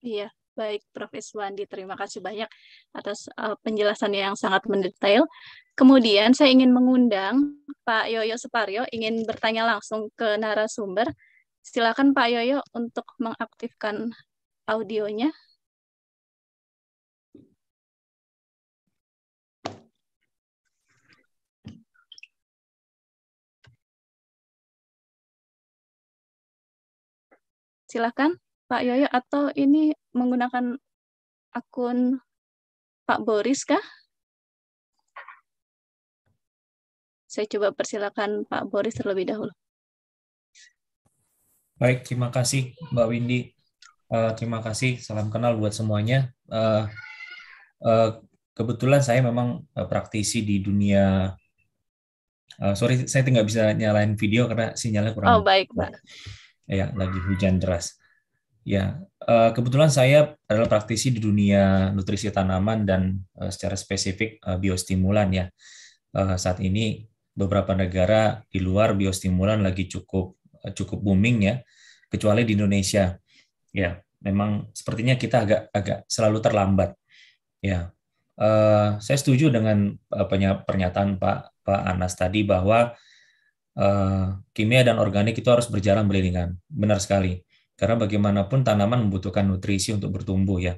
Iya. Baik, Prof. Iswandi, terima kasih banyak atas uh, penjelasannya yang sangat mendetail. Kemudian saya ingin mengundang Pak Yoyo Suparyo ingin bertanya langsung ke narasumber. Silakan Pak Yoyo untuk mengaktifkan audionya. Silakan. Pak Yoyo atau ini menggunakan akun Pak Boris kah? Saya coba persilakan Pak Boris terlebih dahulu. Baik, terima kasih Mbak Windy. Uh, terima kasih, salam kenal buat semuanya. Uh, uh, kebetulan saya memang praktisi di dunia. Uh, sorry, saya tidak bisa nyalain video karena sinyalnya kurang. Oh baik, Pak. Ya, lagi hujan deras. Ya, eh, kebetulan saya adalah praktisi di dunia nutrisi tanaman dan eh, secara spesifik eh, biostimulan ya. saat ini beberapa negara di luar biostimulan lagi cukup cukup booming ya, kecuali di Indonesia. Ya, memang sepertinya kita agak agak selalu terlambat. Ya, saya setuju dengan pernyataan Pak Pak Anas tadi bahwa kimia dan organik itu harus berjalan beriringan. Benar sekali karena bagaimanapun tanaman membutuhkan nutrisi untuk bertumbuh ya.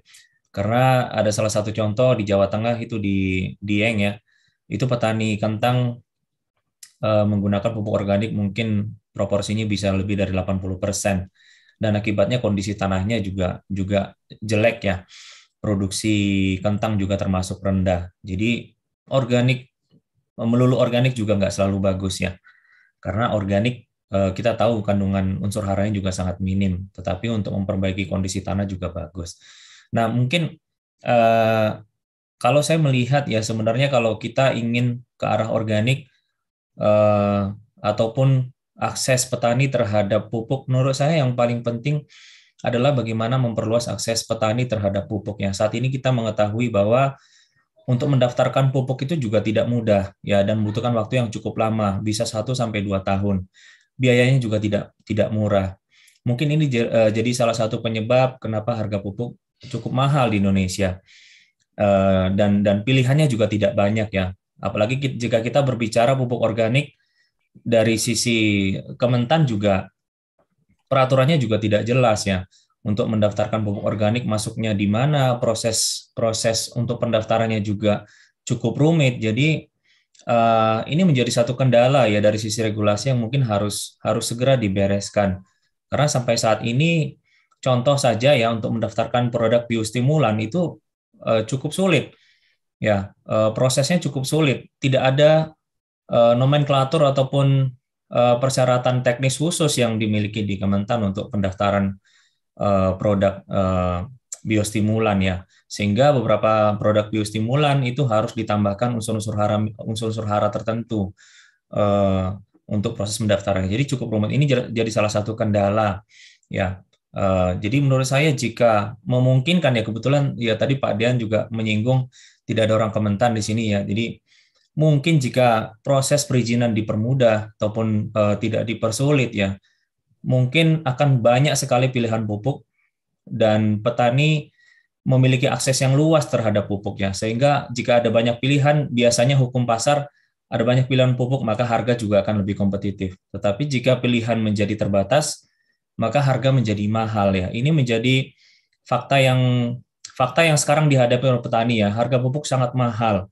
Karena ada salah satu contoh di Jawa Tengah itu di Dieng ya. Itu petani kentang eh, menggunakan pupuk organik mungkin proporsinya bisa lebih dari 80% dan akibatnya kondisi tanahnya juga juga jelek ya. Produksi kentang juga termasuk rendah. Jadi organik eh, melulu organik juga nggak selalu bagus ya. Karena organik Eh, kita tahu kandungan unsur haranya juga sangat minim, tetapi untuk memperbaiki kondisi tanah juga bagus. Nah, mungkin eh, kalau saya melihat ya sebenarnya kalau kita ingin ke arah organik eh, ataupun akses petani terhadap pupuk, menurut saya yang paling penting adalah bagaimana memperluas akses petani terhadap pupuk. Yang saat ini kita mengetahui bahwa untuk mendaftarkan pupuk itu juga tidak mudah ya dan membutuhkan waktu yang cukup lama, bisa 1 sampai 2 tahun biayanya juga tidak tidak murah. Mungkin ini eh, jadi salah satu penyebab kenapa harga pupuk cukup mahal di Indonesia. Eh, dan dan pilihannya juga tidak banyak ya. Apalagi jika kita berbicara pupuk organik dari sisi Kementan juga peraturannya juga tidak jelas ya untuk mendaftarkan pupuk organik masuknya di mana proses proses untuk pendaftarannya juga cukup rumit jadi uh, ini menjadi satu kendala ya dari sisi regulasi yang mungkin harus harus segera dibereskan. Karena sampai saat ini contoh saja ya untuk mendaftarkan produk biostimulan itu uh, cukup sulit. Ya, uh, prosesnya cukup sulit. Tidak ada uh, nomenklatur ataupun uh, persyaratan teknis khusus yang dimiliki di Kementan untuk pendaftaran uh, produk uh, biostimulan ya sehingga beberapa produk biostimulan itu harus ditambahkan unsur-unsur hara unsur-unsur hara tertentu uh, untuk proses mendaftarannya. Jadi cukup rumit ini jadi salah satu kendala ya. Uh, jadi menurut saya jika memungkinkan ya kebetulan ya tadi Pak Dian juga menyinggung tidak ada orang kementan di sini ya. Jadi mungkin jika proses perizinan dipermudah ataupun uh, tidak dipersulit ya, mungkin akan banyak sekali pilihan pupuk dan petani memiliki akses yang luas terhadap pupuk ya. Sehingga jika ada banyak pilihan, biasanya hukum pasar ada banyak pilihan pupuk, maka harga juga akan lebih kompetitif. Tetapi jika pilihan menjadi terbatas, maka harga menjadi mahal ya. Ini menjadi fakta yang fakta yang sekarang dihadapi oleh petani ya. Harga pupuk sangat mahal.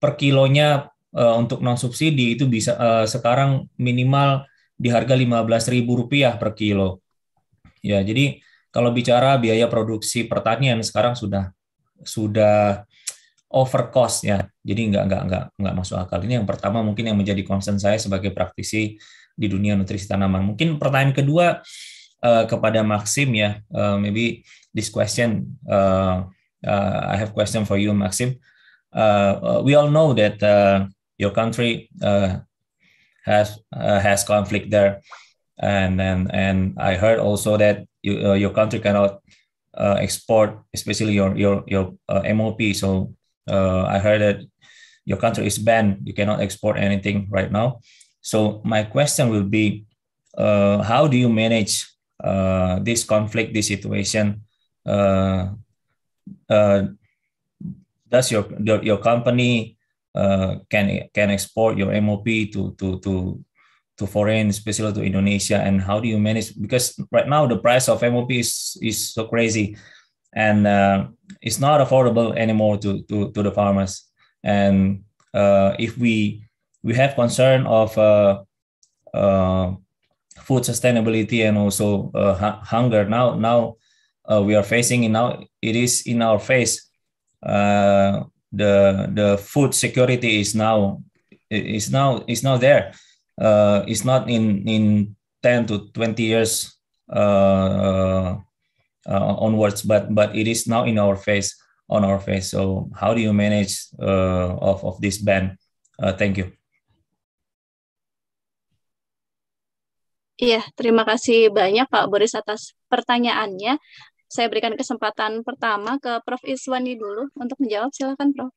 Per kilonya e, untuk non subsidi itu bisa e, sekarang minimal di harga Rp15.000 per kilo. Ya, jadi kalau bicara biaya produksi pertanian sekarang sudah sudah over cost ya. Jadi nggak nggak nggak nggak masuk akal. Ini yang pertama mungkin yang menjadi concern saya sebagai praktisi di dunia nutrisi tanaman. Mungkin pertanyaan kedua uh, kepada Maxim ya. Uh, maybe this question uh, uh, I have question for you Maxim. Uh, we all know that uh, your country uh, has uh, has conflict there, and and and I heard also that you, uh, your country cannot uh, export, especially your your your uh, MOP. So uh, I heard that your country is banned. You cannot export anything right now. So my question will be, uh, how do you manage uh, this conflict, this situation? does your your, your company can can export your MOP to to to to foreign, especially to Indonesia, and how do you manage? Because right now the price of MOP is is so crazy, and uh, it's not affordable anymore to to, to the farmers. And uh, if we we have concern of uh, uh food sustainability and also uh, hunger now now uh, we are facing it now it is in our face the the food security is now is now is now there uh, is not in in 10 to 20 years uh, uh, onwards, but but it is now in our face, on our face. So how do you manage uh, of of this ban? Uh, thank you. Iya, terima kasih banyak Pak Boris atas pertanyaannya. Saya berikan kesempatan pertama ke Prof. Iswandi dulu untuk menjawab. Silakan, Prof.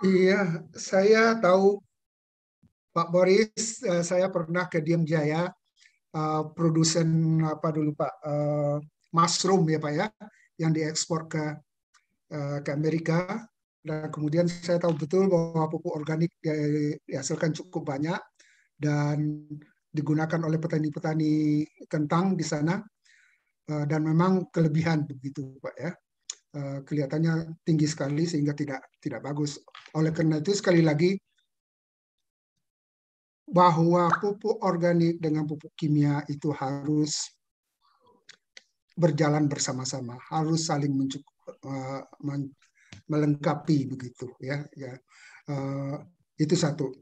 Iya, saya tahu Pak Boris, uh, saya pernah ke Diam Jaya, uh, produsen apa dulu Pak, uh, mushroom ya Pak ya, yang diekspor ke uh, ke Amerika. Dan kemudian saya tahu betul bahwa pupuk organik dihasilkan cukup banyak dan digunakan oleh petani-petani kentang di sana dan memang kelebihan begitu Pak ya. kelihatannya tinggi sekali sehingga tidak tidak bagus. Oleh karena itu sekali lagi bahwa pupuk organik dengan pupuk kimia itu harus berjalan bersama-sama, harus saling mencukup, eh, melengkapi begitu ya. ya. Uh, itu satu.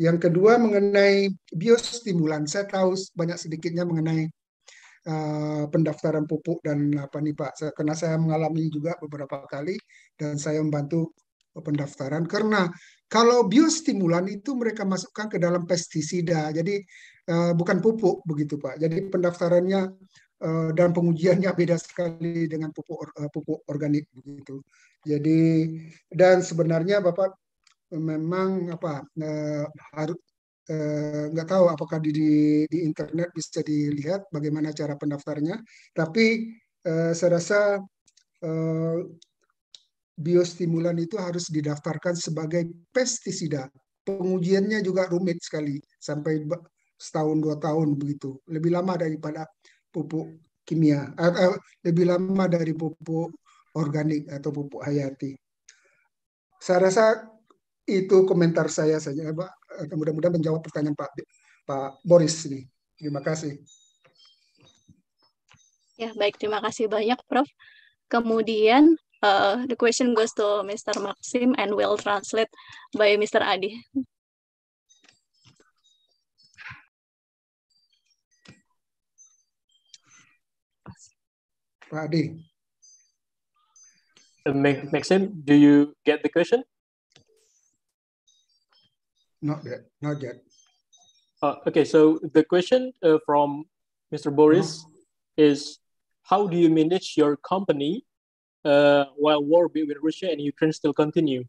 Yang kedua mengenai biostimulan, saya tahu banyak sedikitnya mengenai uh, pendaftaran pupuk dan apa nih Pak, karena saya mengalami juga beberapa kali dan saya membantu pendaftaran karena kalau biostimulan itu mereka masukkan ke dalam pestisida, jadi uh, bukan pupuk begitu Pak. Jadi pendaftarannya uh, dan pengujiannya beda sekali dengan pupuk uh, pupuk organik begitu. Jadi dan sebenarnya Bapak memang apa uh, harus nggak tahu apakah di, di di internet bisa dilihat bagaimana cara pendaftarnya tapi uh, saya rasa uh, biostimulan itu harus didaftarkan sebagai pestisida. Pengujiannya juga rumit sekali, sampai setahun dua tahun begitu. Lebih lama daripada pupuk kimia, eh, eh, lebih lama dari pupuk organik atau pupuk hayati. Saya rasa itu komentar saya saja, Pak. Mudah-mudahan menjawab pertanyaan Pak Pak Boris ini. Terima kasih. Ya, baik. Terima kasih banyak, Prof. Kemudian uh, the question goes to Mr. Maxim and will translate by Mr. Adi. Adi. Uh, Maxim, do you get the question? Not yet. Not yet. Uh, okay, so the question uh, from Mr. Boris no. Mm-hmm. is, how do you manage your company uh, while war between Russia and Ukraine still continue.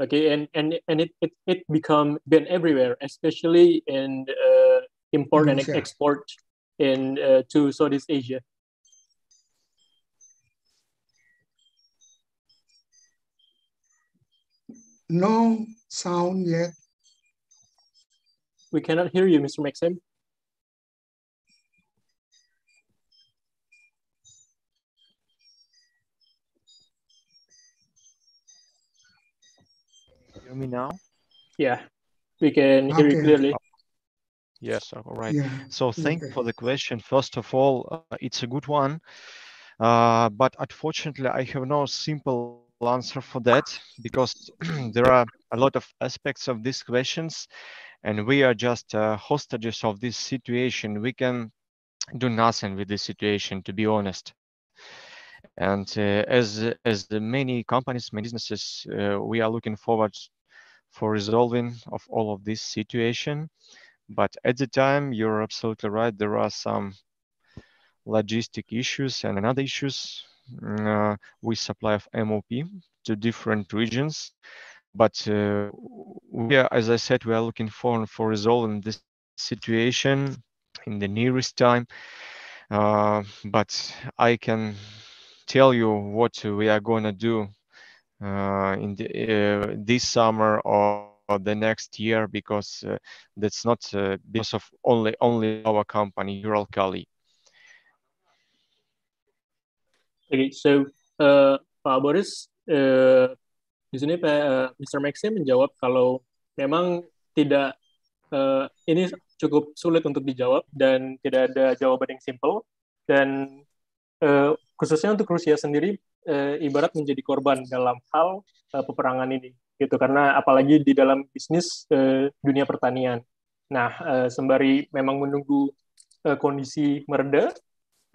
Okay, and and and it it, it become been everywhere, especially in uh, import and sure. export in uh, to Southeast Asia. No sound yet. We cannot hear you, Mr. Maxim. me now? Yeah, we can hear you clearly. Yes, all right. Yeah. So thank okay. you for the question. First of all, uh, it's a good one. Uh, but unfortunately, I have no simple answer for that because there are a lot of aspects of these questions and we are just uh, hostages of this situation. We can do nothing with this situation, to be honest. And uh, as as many companies, many businesses, uh, we are looking forward for resolving of all of this situation. But at the time, you're absolutely right. There are some logistic issues and another issues uh, with supply of MOP to different regions. But uh, we are, as I said, we are looking for for resolving this situation in the nearest time. Uh, but I can tell you what we are going to do Uh, in the, uh, this summer or the next year because uh, that's not uh, because of only only our company Uralkali. Okay, so uh, Pak Boris, uh, di sini Pak, uh, Mr. Maxim menjawab kalau memang tidak uh, ini cukup sulit untuk dijawab dan tidak ada jawaban yang simple dan uh, khususnya untuk Rusia sendiri uh, ibarat menjadi korban dalam hal uh, peperangan ini gitu karena apalagi di dalam bisnis uh, dunia pertanian. Nah, uh, sembari memang menunggu uh, kondisi mereda,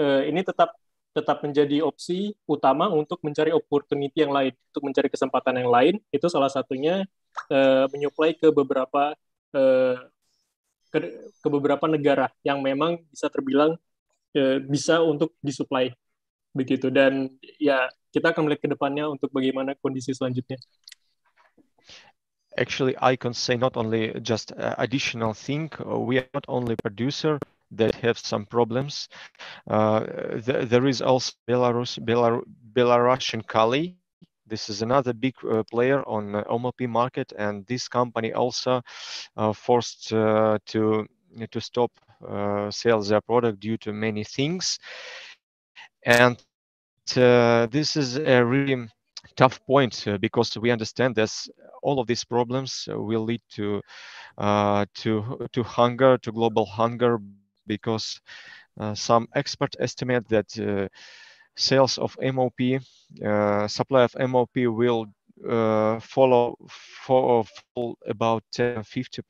uh, ini tetap tetap menjadi opsi utama untuk mencari opportunity yang lain, untuk mencari kesempatan yang lain. Itu salah satunya uh, menyuplai ke beberapa uh, ke, ke beberapa negara yang memang bisa terbilang uh, bisa untuk disuplai begitu dan ya kita akan melihat ke depannya untuk bagaimana kondisi selanjutnya. Actually, I can say not only just uh, additional thing. Uh, we are not only producer, that have some problems. Uh, th there is also Belarus, Belarusian Kali. This is another big uh, player on uh, market, and this company also uh, forced uh, to to stop sell their product due to many things. And uh, this is a really tough point uh, because we understand that all of these problems will lead to uh, to to hunger, to global hunger, because some experts estimate that sales of MOP, uh, supply of MOP will uh, follow for about 50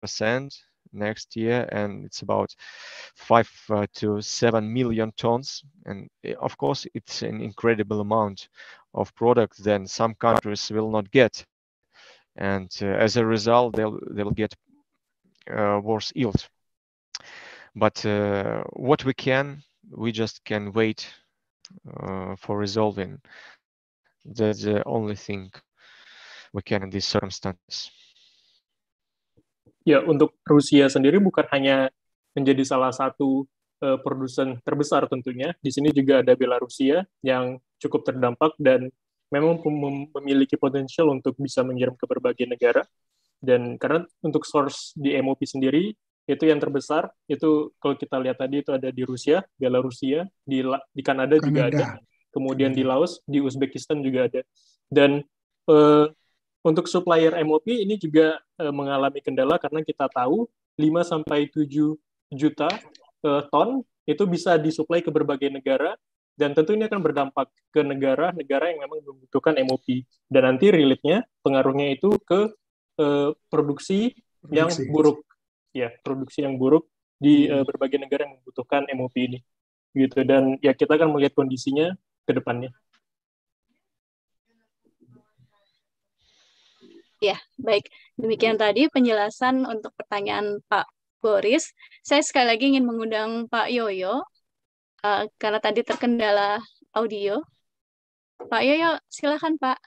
percent next year, and it's about five uh, to seven million tons. And eh, of course, it's an incredible amount of product Then some countries will not get, and uh, as a result, they'll they'll get uh, worse yield. But what we can, we just can wait for resolving. That's the only thing we can in these circumstances. ya untuk Rusia sendiri bukan hanya menjadi salah satu uh, produsen terbesar tentunya. Di sini juga ada Belarusia yang cukup terdampak dan memang memiliki potensial untuk bisa mengirim ke berbagai negara. Dan karena untuk source di MOP sendiri itu yang terbesar itu kalau kita lihat tadi itu ada di Rusia, Belarusia, di di Kanada, Kanada. juga ada, kemudian Kanada. di Laos, di Uzbekistan juga ada. Dan uh, untuk supplier MOP ini juga uh, mengalami kendala karena kita tahu 5 sampai 7 juta uh, ton itu bisa disuplai ke berbagai negara dan tentu ini akan berdampak ke negara-negara yang memang membutuhkan MOP dan nanti relate-nya pengaruhnya itu ke produksi, eh, produksi yang buruk ya produksi yang buruk di hmm. berbagai negara yang membutuhkan MOP ini gitu dan ya kita akan melihat kondisinya ke depannya Ya, baik. Demikian tadi penjelasan untuk pertanyaan Pak Boris. Saya sekali lagi ingin mengundang Pak Yoyo uh, karena tadi terkendala audio. Pak Yoyo, silakan Pak.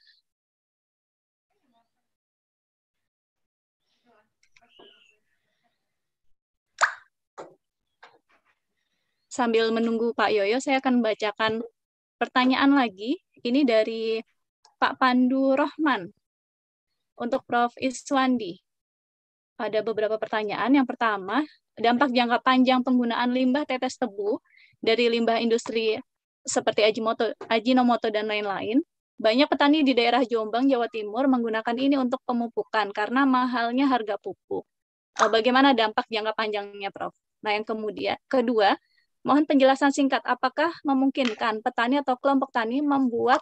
Sambil menunggu Pak Yoyo, saya akan bacakan pertanyaan lagi. Ini dari Pak Pandu Rohman untuk Prof. Iswandi. Ada beberapa pertanyaan. Yang pertama, dampak jangka panjang penggunaan limbah tetes tebu dari limbah industri seperti Ajinomoto, Ajinomoto dan lain-lain. Banyak petani di daerah Jombang, Jawa Timur menggunakan ini untuk pemupukan karena mahalnya harga pupuk. Eh, bagaimana dampak jangka panjangnya, Prof? Nah, yang kemudian kedua, mohon penjelasan singkat apakah memungkinkan petani atau kelompok tani membuat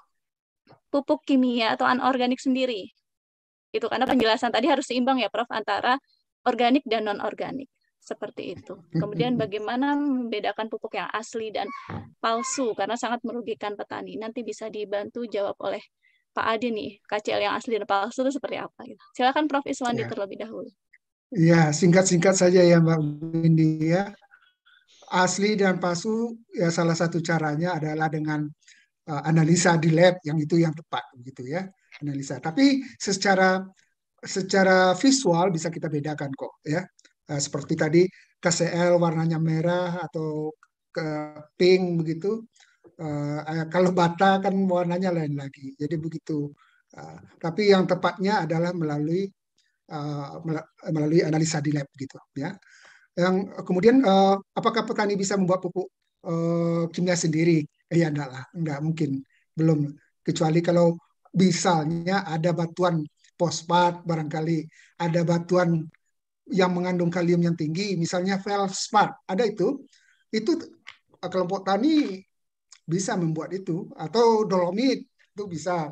pupuk kimia atau anorganik sendiri gitu karena nah. penjelasan tadi harus seimbang ya Prof antara organik dan non organik seperti itu. Kemudian bagaimana membedakan pupuk yang asli dan palsu karena sangat merugikan petani. Nanti bisa dibantu jawab oleh Pak Adi nih, KCL yang asli dan palsu itu seperti apa? Gitu. Silakan Prof Iswandi ya. terlebih dahulu. Ya, singkat-singkat saja ya Mbak Windy ya. Asli dan palsu ya salah satu caranya adalah dengan uh, analisa di lab yang itu yang tepat gitu ya analisa. Tapi secara secara visual bisa kita bedakan kok ya. Eh, seperti tadi KCL warnanya merah atau ke pink begitu. Eh, eh, kalau bata kan warnanya lain lagi. Jadi begitu. tapi yang tepatnya adalah melalui melalui analisa di lab gitu ya. Yang kemudian uh, apakah petani bisa membuat pupuk kimia sendiri? Eh, ya enggak lah, enggak mungkin. Belum kecuali kalau misalnya ada batuan fosfat barangkali, ada batuan yang mengandung kalium yang tinggi, misalnya feldspat, ada itu, itu eh, kelompok tani bisa membuat itu atau dolomit itu bisa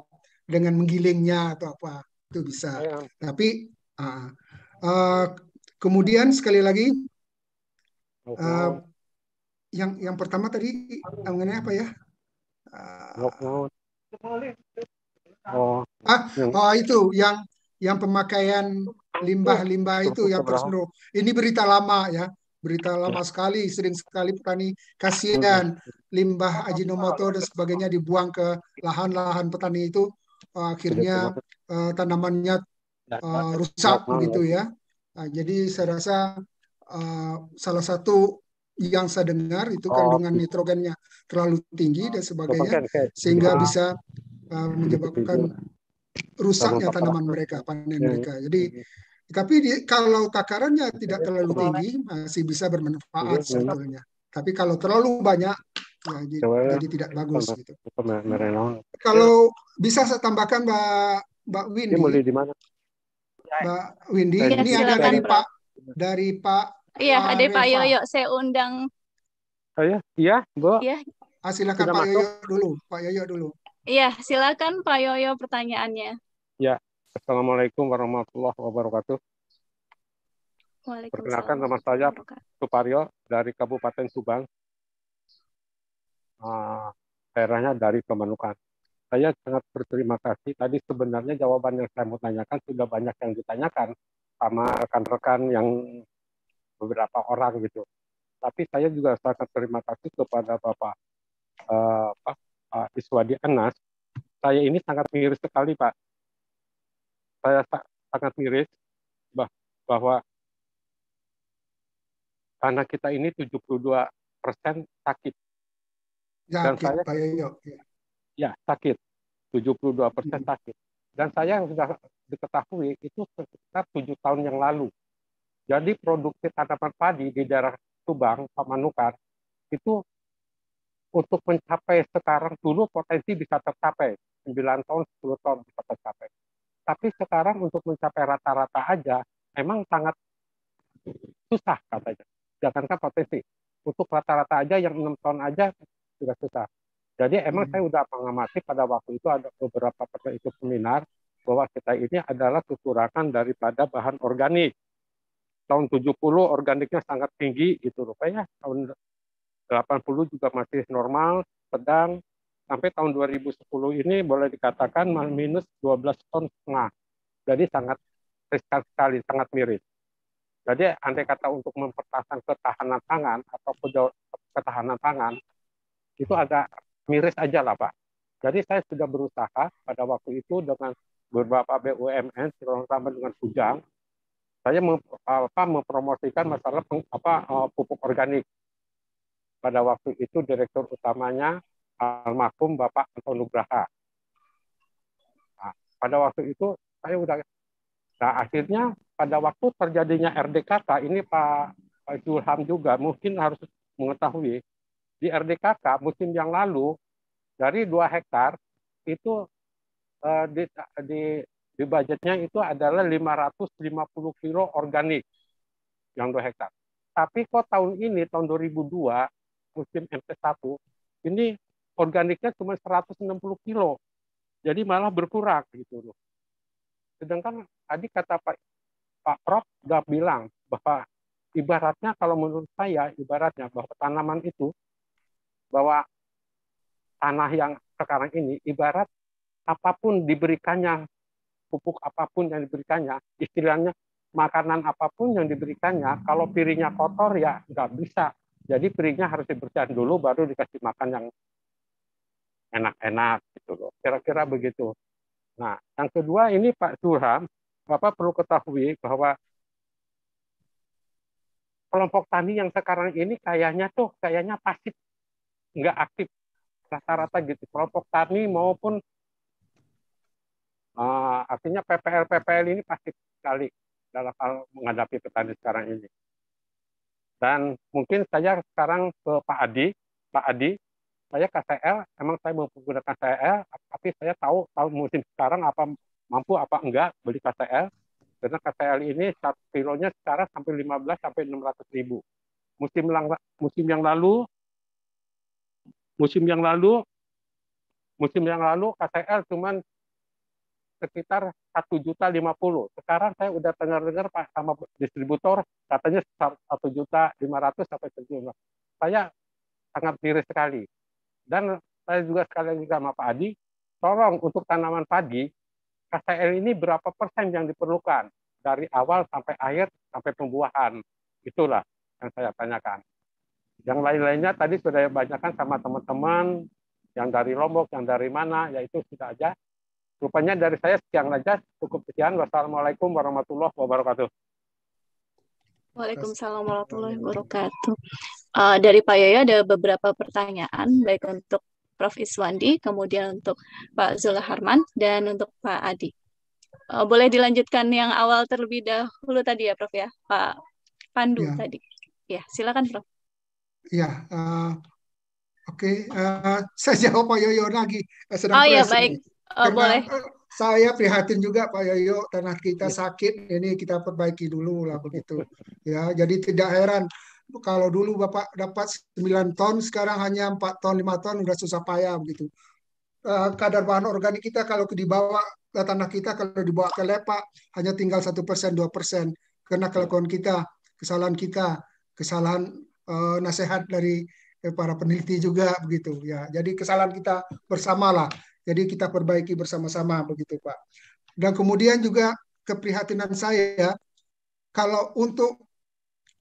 dengan menggilingnya atau apa itu bisa. Ya. Tapi uh, uh, kemudian sekali lagi uh, yang yang pertama tadi mengenai apa ya? Uh, Oh. Ah, oh itu yang yang pemakaian limbah-limbah itu yang terus ya, menerus. Ini berita lama ya, berita lama ya. sekali, sering sekali petani hmm. kasihan limbah Ajinomoto dan sebagainya dibuang ke lahan-lahan petani itu uh, akhirnya uh, tanamannya uh, rusak gitu ya. Nah, jadi saya rasa uh, salah satu yang saya dengar itu oh. kandungan nitrogennya terlalu tinggi dan oh, sebagainya sehingga iya. bisa Eh, hmm, menyebabkan gitu. rusaknya tanaman mereka, panen iya, mereka. Iya. Jadi tapi di, kalau takarannya tidak iya, terlalu tinggi masih bisa bermanfaat sebetulnya. Tapi kalau terlalu banyak ya, jadi, ya. jadi tidak bagus gitu. Hmm. Kalau bisa saya tambahkan Mbak Mbak Windy. Ini di mana? Mbak Windy, ya, ini ada dari Pak dari Pak Iya, ada Pak Yoyo saya undang. Oh ya, iya, Bu. Iya. Ah, silakan Sudah Pak masuk. Yoyo dulu, Pak Yoyo dulu. Iya, silakan Pak Yoyo pertanyaannya. Ya, Assalamualaikum warahmatullahi wabarakatuh. Perkenalkan nama saya Supario dari Kabupaten Subang. Uh, daerahnya dari Pemanukan. Saya sangat berterima kasih. Tadi sebenarnya jawaban yang saya mau tanyakan sudah banyak yang ditanyakan sama rekan-rekan yang beberapa orang gitu. Tapi saya juga sangat terima kasih kepada Bapak uh, Pak Iswadi Anas, saya ini sangat miris sekali Pak. Saya sa sangat miris bah bahwa tanah kita ini 72 persen sakit. Dan saya, Pak Yoyo. Ya, ya sakit. 72 persen hmm. sakit. Dan saya sudah diketahui itu sekitar tujuh tahun yang lalu. Jadi produksi tanaman padi di daerah Subang, Manukar itu untuk mencapai sekarang dulu potensi bisa tercapai 9 tahun 10 tahun bisa tercapai tapi sekarang untuk mencapai rata-rata aja memang sangat susah katanya jangankan potensi untuk rata-rata aja yang enam tahun aja sudah susah jadi emang hmm. saya sudah mengamati pada waktu itu ada beberapa pernah itu seminar bahwa kita ini adalah kekurangan daripada bahan organik tahun 70 organiknya sangat tinggi gitu rupanya tahun 80 juga masih normal, sedang sampai tahun 2010 ini boleh dikatakan minus 12 ton setengah. Jadi sangat riskan sekali, sangat miris. Jadi andai kata untuk mempertahankan ketahanan pangan atau ketahanan pangan itu agak miris aja lah Pak. Jadi saya sudah berusaha pada waktu itu dengan beberapa BUMN terutama dengan Pujang saya apa, mempromosikan masalah apa, eh, pupuk organik pada waktu itu direktur utamanya almarhum Bapak Anton Nugraha. Nah, pada waktu itu saya udah Nah, akhirnya pada waktu terjadinya RDKK ini Pak, Pak Julham juga mungkin harus mengetahui di RDKK musim yang lalu dari dua hektar itu eh, di, di di budgetnya itu adalah 550 kilo organik yang dua hektar. Tapi kok tahun ini tahun 2002 musim MT1 ini organiknya cuma 160 kilo. Jadi malah berkurang gitu loh. Sedangkan tadi kata Pak Pak Prof sudah bilang bahwa ibaratnya kalau menurut saya ibaratnya bahwa tanaman itu bahwa tanah yang sekarang ini ibarat apapun diberikannya pupuk apapun yang diberikannya istilahnya makanan apapun yang diberikannya kalau piringnya kotor ya nggak bisa jadi piringnya harus dibersihkan dulu baru dikasih makan yang enak-enak gitu loh. Kira-kira begitu. Nah, yang kedua ini Pak Surham, Bapak perlu ketahui bahwa kelompok tani yang sekarang ini kayaknya tuh kayaknya pasif, nggak aktif rata-rata gitu. Kelompok tani maupun uh, artinya PPL PPL ini pasti sekali dalam hal menghadapi petani sekarang ini. Dan mungkin saya sekarang ke Pak Adi. Pak Adi, saya KCL, emang saya menggunakan KCL, tapi saya tahu tahun musim sekarang apa mampu apa enggak beli KCL. Karena KCL ini satu kilonya sekarang sampai 15 sampai 600 ribu. Musim, lang, musim yang lalu, musim yang lalu, musim yang lalu KCL cuman sekitar satu juta lima puluh Sekarang saya udah dengar-dengar Pak sama distributor katanya satu juta lima ratus sampai 1 Saya sangat miris sekali. Dan saya juga sekali lagi sama Pak Adi, tolong untuk tanaman padi, KCL ini berapa persen yang diperlukan dari awal sampai akhir sampai pembuahan. Itulah yang saya tanyakan. Yang lain-lainnya tadi sudah banyakkan sama teman-teman yang dari Lombok, yang dari mana, yaitu sudah aja Rupanya dari saya sekian aja, cukup sekian. Wassalamualaikum warahmatullahi wabarakatuh. Waalaikumsalam warahmatullahi wabarakatuh. Uh, dari Pak Yoyo ada beberapa pertanyaan, baik untuk Prof. Iswandi, kemudian untuk Pak Zulharman, dan untuk Pak Adi. Uh, boleh dilanjutkan yang awal terlebih dahulu tadi ya, Prof. ya, Pak Pandu ya. tadi. Ya, silakan, Prof. Ya, uh, oke, okay. uh, saya jawab Pak Yoyo lagi. Sedang oh ya, baik. Ini. Eh, karena boleh. Eh, saya prihatin juga Pak Yoyo, tanah kita iya. sakit, ini kita perbaiki dulu lah begitu. Ya, jadi tidak heran kalau dulu Bapak dapat 9 ton, sekarang hanya 4 ton, 5 ton udah susah payah begitu. Eh, kadar bahan organik kita kalau dibawa ke tanah kita kalau dibawa ke lepak hanya tinggal satu persen dua persen karena kelakuan kita kesalahan kita kesalahan uh, nasihat dari para peneliti juga begitu ya jadi kesalahan kita bersamalah jadi kita perbaiki bersama-sama begitu Pak. Dan kemudian juga keprihatinan saya ya. kalau untuk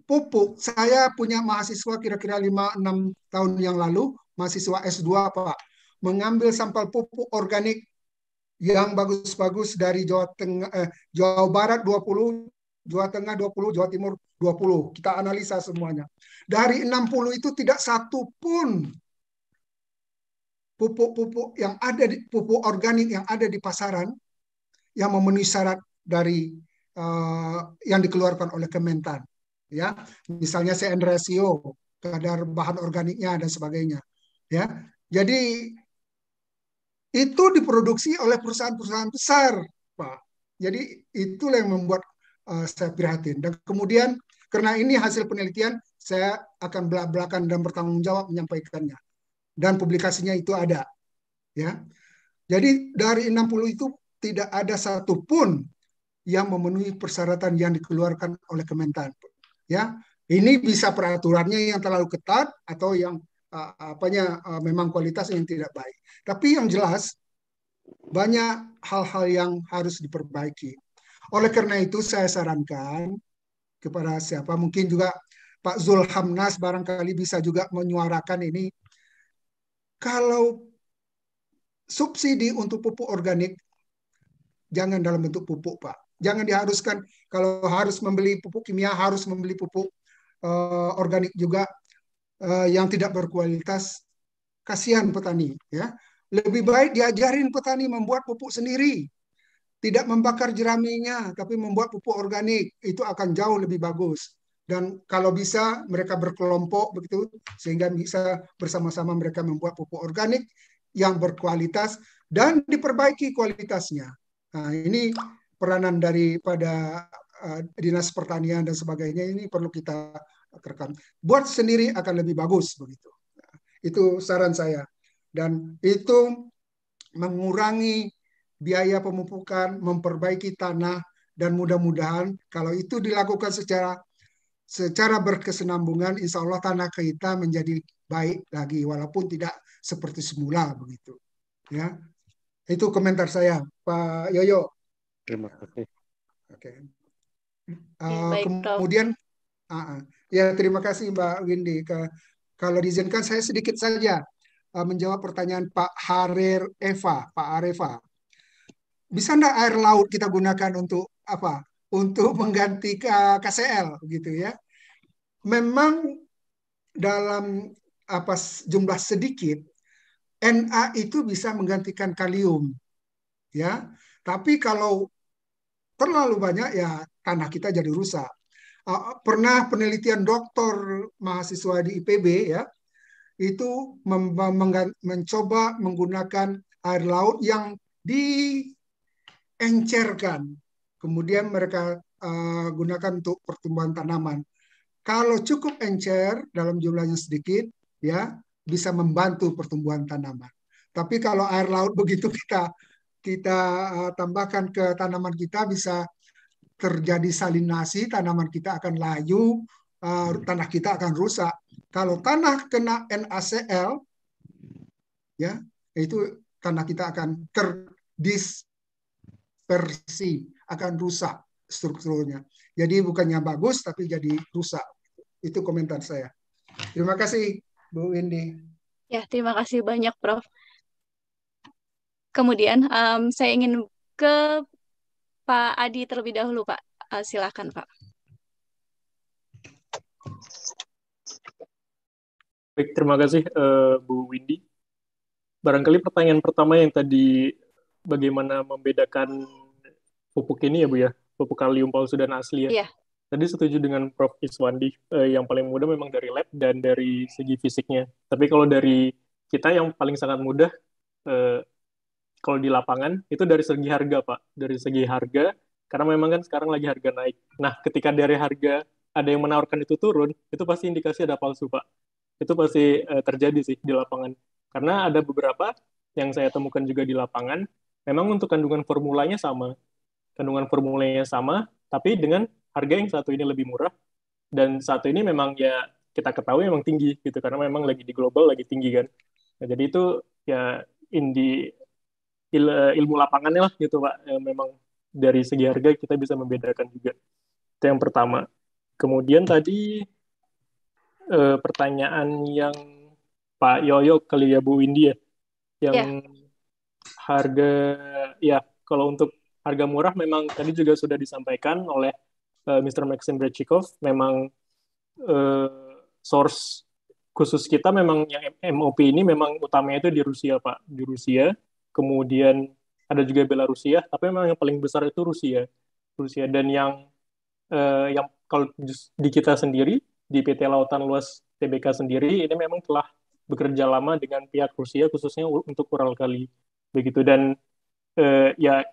pupuk saya punya mahasiswa kira-kira 5 6 tahun yang lalu mahasiswa S2 Pak mengambil sampel pupuk organik yang bagus-bagus dari Jawa Tengah eh, Jawa Barat 20 Jawa Tengah 20, Jawa Timur 20. Kita analisa semuanya. Dari 60 itu tidak satu pun pupuk-pupuk yang ada di pupuk organik yang ada di pasaran yang memenuhi syarat dari uh, yang dikeluarkan oleh Kementan ya misalnya CN ratio kadar bahan organiknya dan sebagainya ya jadi itu diproduksi oleh perusahaan-perusahaan besar pak jadi itulah yang membuat uh, saya prihatin dan kemudian karena ini hasil penelitian saya akan belak belakan dan bertanggung jawab menyampaikannya dan publikasinya itu ada. Ya. Jadi dari 60 itu tidak ada satupun yang memenuhi persyaratan yang dikeluarkan oleh Kementan. Ya, ini bisa peraturannya yang terlalu ketat atau yang uh, apanya uh, memang kualitas yang tidak baik. Tapi yang jelas banyak hal-hal yang harus diperbaiki. Oleh karena itu saya sarankan kepada siapa mungkin juga Pak Zulhamnas barangkali bisa juga menyuarakan ini kalau subsidi untuk pupuk organik jangan dalam bentuk pupuk, Pak. Jangan diharuskan kalau harus membeli pupuk kimia harus membeli pupuk uh, organik juga uh, yang tidak berkualitas. Kasihan petani, ya. Lebih baik diajarin petani membuat pupuk sendiri. Tidak membakar jeraminya, tapi membuat pupuk organik. Itu akan jauh lebih bagus dan kalau bisa mereka berkelompok begitu sehingga bisa bersama-sama mereka membuat pupuk organik yang berkualitas dan diperbaiki kualitasnya. Nah, ini peranan daripada uh, dinas pertanian dan sebagainya ini perlu kita rekam. Buat sendiri akan lebih bagus begitu. itu saran saya. Dan itu mengurangi biaya pemupukan, memperbaiki tanah dan mudah-mudahan kalau itu dilakukan secara secara berkesenambungan insya Allah tanah kita menjadi baik lagi walaupun tidak seperti semula begitu ya itu komentar saya Pak Yoyo terima kasih oke okay. Ya, uh, eh, kemudian uh, ya terima kasih Mbak Windy Ke, kalau diizinkan saya sedikit saja uh, menjawab pertanyaan Pak Harir Eva Pak Areva bisa enggak air laut kita gunakan untuk apa untuk mengganti eh, KCL gitu ya memang dalam apa jumlah sedikit Na itu bisa menggantikan kalium ya tapi kalau terlalu banyak ya tanah kita jadi rusak pernah penelitian doktor mahasiswa di IPB ya itu mencoba menggunakan air laut yang diencerkan kemudian mereka uh, gunakan untuk pertumbuhan tanaman kalau cukup encer dalam jumlahnya sedikit, ya bisa membantu pertumbuhan tanaman. Tapi kalau air laut begitu kita kita eh, tambahkan ke tanaman kita bisa terjadi salinasi, tanaman kita akan layu, eh, tanah kita akan rusak. Kalau tanah kena NaCl, ya itu tanah kita akan terdispersi, akan rusak strukturnya. Jadi bukannya bagus tapi jadi rusak. Itu komentar saya. Terima kasih Bu Windy. Ya, terima kasih banyak Prof. Kemudian um, saya ingin ke Pak Adi terlebih dahulu Pak. Uh, silakan Pak. Baik, terima kasih uh, Bu Windy. Barangkali pertanyaan pertama yang tadi bagaimana membedakan pupuk ini ya Bu ya pupuk kalium palsu dan asli ya. Yeah. Tadi setuju dengan Prof. Iswandi, eh, yang paling mudah memang dari lab dan dari segi fisiknya. Tapi kalau dari kita yang paling sangat mudah, eh, kalau di lapangan, itu dari segi harga, Pak. Dari segi harga, karena memang kan sekarang lagi harga naik. Nah, ketika dari harga ada yang menawarkan itu turun, itu pasti indikasi ada palsu, Pak. Itu pasti eh, terjadi sih di lapangan. Karena ada beberapa yang saya temukan juga di lapangan, memang untuk kandungan formulanya sama, kandungan formulanya sama, tapi dengan harga yang satu ini lebih murah dan satu ini memang ya kita ketahui memang tinggi gitu karena memang lagi di global lagi tinggi kan. Nah, jadi itu ya in the il, eh, ilmu lapangannya lah gitu Pak. Ya, memang dari segi harga kita bisa membedakan juga. Itu yang pertama. Kemudian tadi eh, pertanyaan yang Pak Yoyo kali ya Bu Windy ya yang yeah. harga ya kalau untuk harga murah memang tadi juga sudah disampaikan oleh uh, eh, Mr. Maxim Brechikov, memang uh, source khusus kita memang yang MOP ini memang utamanya itu di Rusia, Pak. Di Rusia, kemudian ada juga Belarusia, tapi memang yang paling besar itu Rusia. Rusia dan yang uh, yang kalau di kita sendiri di PT Lautan Luas TBK sendiri ini memang telah bekerja lama dengan pihak Rusia khususnya untuk Ural Kali begitu dan eh, ya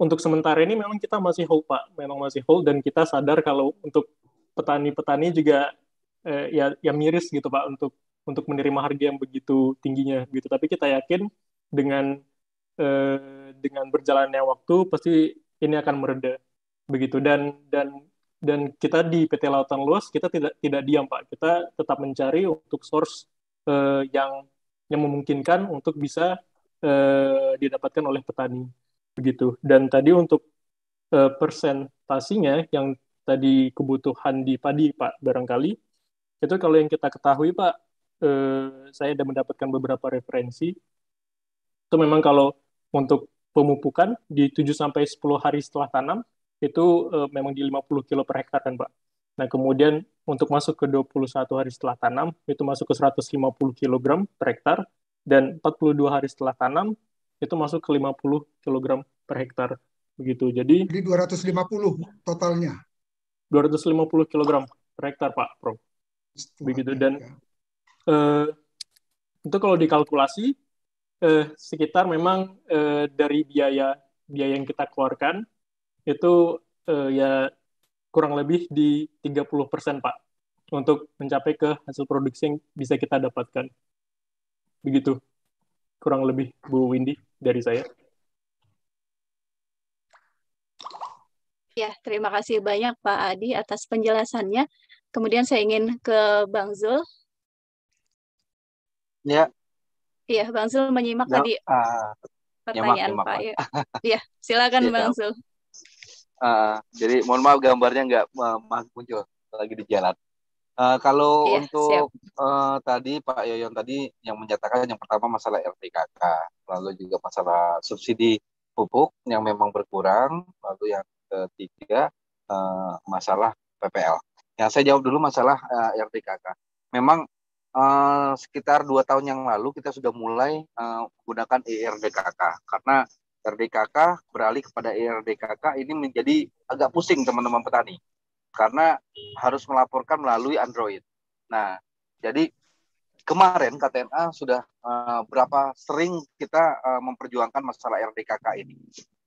untuk sementara ini memang kita masih hold Pak, memang masih hold dan kita sadar kalau untuk petani-petani juga eh, ya ya miris gitu Pak untuk untuk menerima harga yang begitu tingginya gitu. Tapi kita yakin dengan eh, dengan berjalannya waktu pasti ini akan mereda begitu dan dan dan kita di PT Lautan Luas kita tidak tidak diam Pak. Kita tetap mencari untuk source eh, yang yang memungkinkan untuk bisa eh, didapatkan oleh petani begitu. Dan tadi untuk uh, eh, persentasinya yang tadi kebutuhan di padi Pak barangkali itu kalau yang kita ketahui Pak uh, saya sudah mendapatkan beberapa referensi itu memang kalau untuk pemupukan di 7 sampai 10 hari setelah tanam itu uh, memang di 50 kilo per hektar kan Pak. Nah, kemudian untuk masuk ke 21 hari setelah tanam itu masuk ke 150 kg per hektar dan 42 hari setelah tanam itu masuk ke 50 kg per hektar begitu. Jadi Jadi 250 totalnya. 250 kg per hektar, Pak Pro. Begitu dan ya. eh, itu kalau dikalkulasi eh, sekitar memang eh, dari biaya biaya yang kita keluarkan itu eh, ya kurang lebih di 30% Pak untuk mencapai ke hasil produksi yang bisa kita dapatkan. Begitu kurang lebih Bu Windy dari saya. Ya, terima kasih banyak Pak Adi atas penjelasannya. Kemudian saya ingin ke Bang Zul. Ya. Iya, Bang Zul menyimak ya, tadi uh, pertanyaan Nyimak. Pak. ya silakan ya, Bang Zul. Uh, jadi mohon maaf gambarnya nggak uh, muncul lagi di jalan. Uh, kalau iya, untuk uh, tadi Pak Yoyon tadi yang menyatakan yang pertama masalah LPKK, lalu juga masalah subsidi pupuk yang memang berkurang, lalu yang ketiga uh, masalah PPL. Yang saya jawab dulu masalah uh, LPKK. Memang uh, sekitar dua tahun yang lalu kita sudah mulai uh, menggunakan IRDKK. E karena e RDKK beralih kepada IRDKK e ini menjadi agak pusing teman-teman petani karena harus melaporkan melalui Android. Nah, jadi kemarin KTNA sudah uh, berapa sering kita uh, memperjuangkan masalah RDKK ini.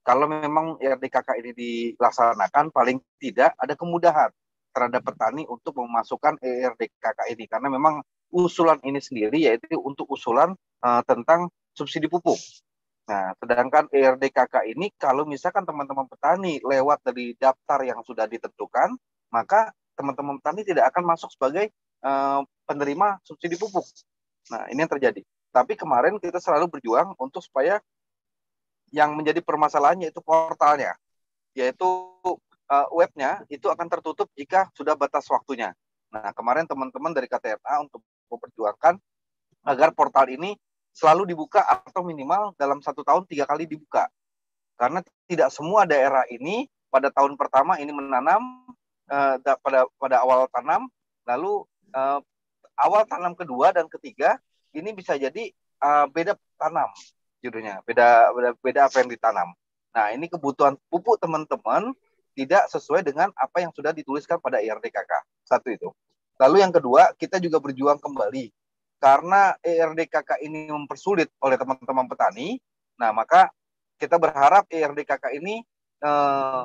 Kalau memang RDKK ini dilaksanakan, paling tidak ada kemudahan terhadap petani untuk memasukkan e rdkk ini karena memang usulan ini sendiri yaitu untuk usulan uh, tentang subsidi pupuk. Nah, sedangkan ERDKK ini kalau misalkan teman-teman petani lewat dari daftar yang sudah ditentukan, maka teman-teman petani tidak akan masuk sebagai e, penerima subsidi pupuk. Nah, ini yang terjadi. Tapi kemarin kita selalu berjuang untuk supaya yang menjadi permasalahannya itu portalnya, yaitu e, webnya itu akan tertutup jika sudah batas waktunya. Nah, kemarin teman-teman dari KTNA untuk memperjuangkan agar portal ini selalu dibuka atau minimal dalam satu tahun tiga kali dibuka. Karena tidak semua daerah ini pada tahun pertama ini menanam, uh, pada pada awal tanam, lalu uh, awal tanam kedua dan ketiga ini bisa jadi uh, beda tanam judulnya, beda beda beda apa yang ditanam. Nah ini kebutuhan pupuk teman-teman tidak sesuai dengan apa yang sudah dituliskan pada IRDKK e satu itu. Lalu yang kedua kita juga berjuang kembali karena IRDKK e ini mempersulit oleh teman-teman petani. Nah maka kita berharap IRDKK e ini eh,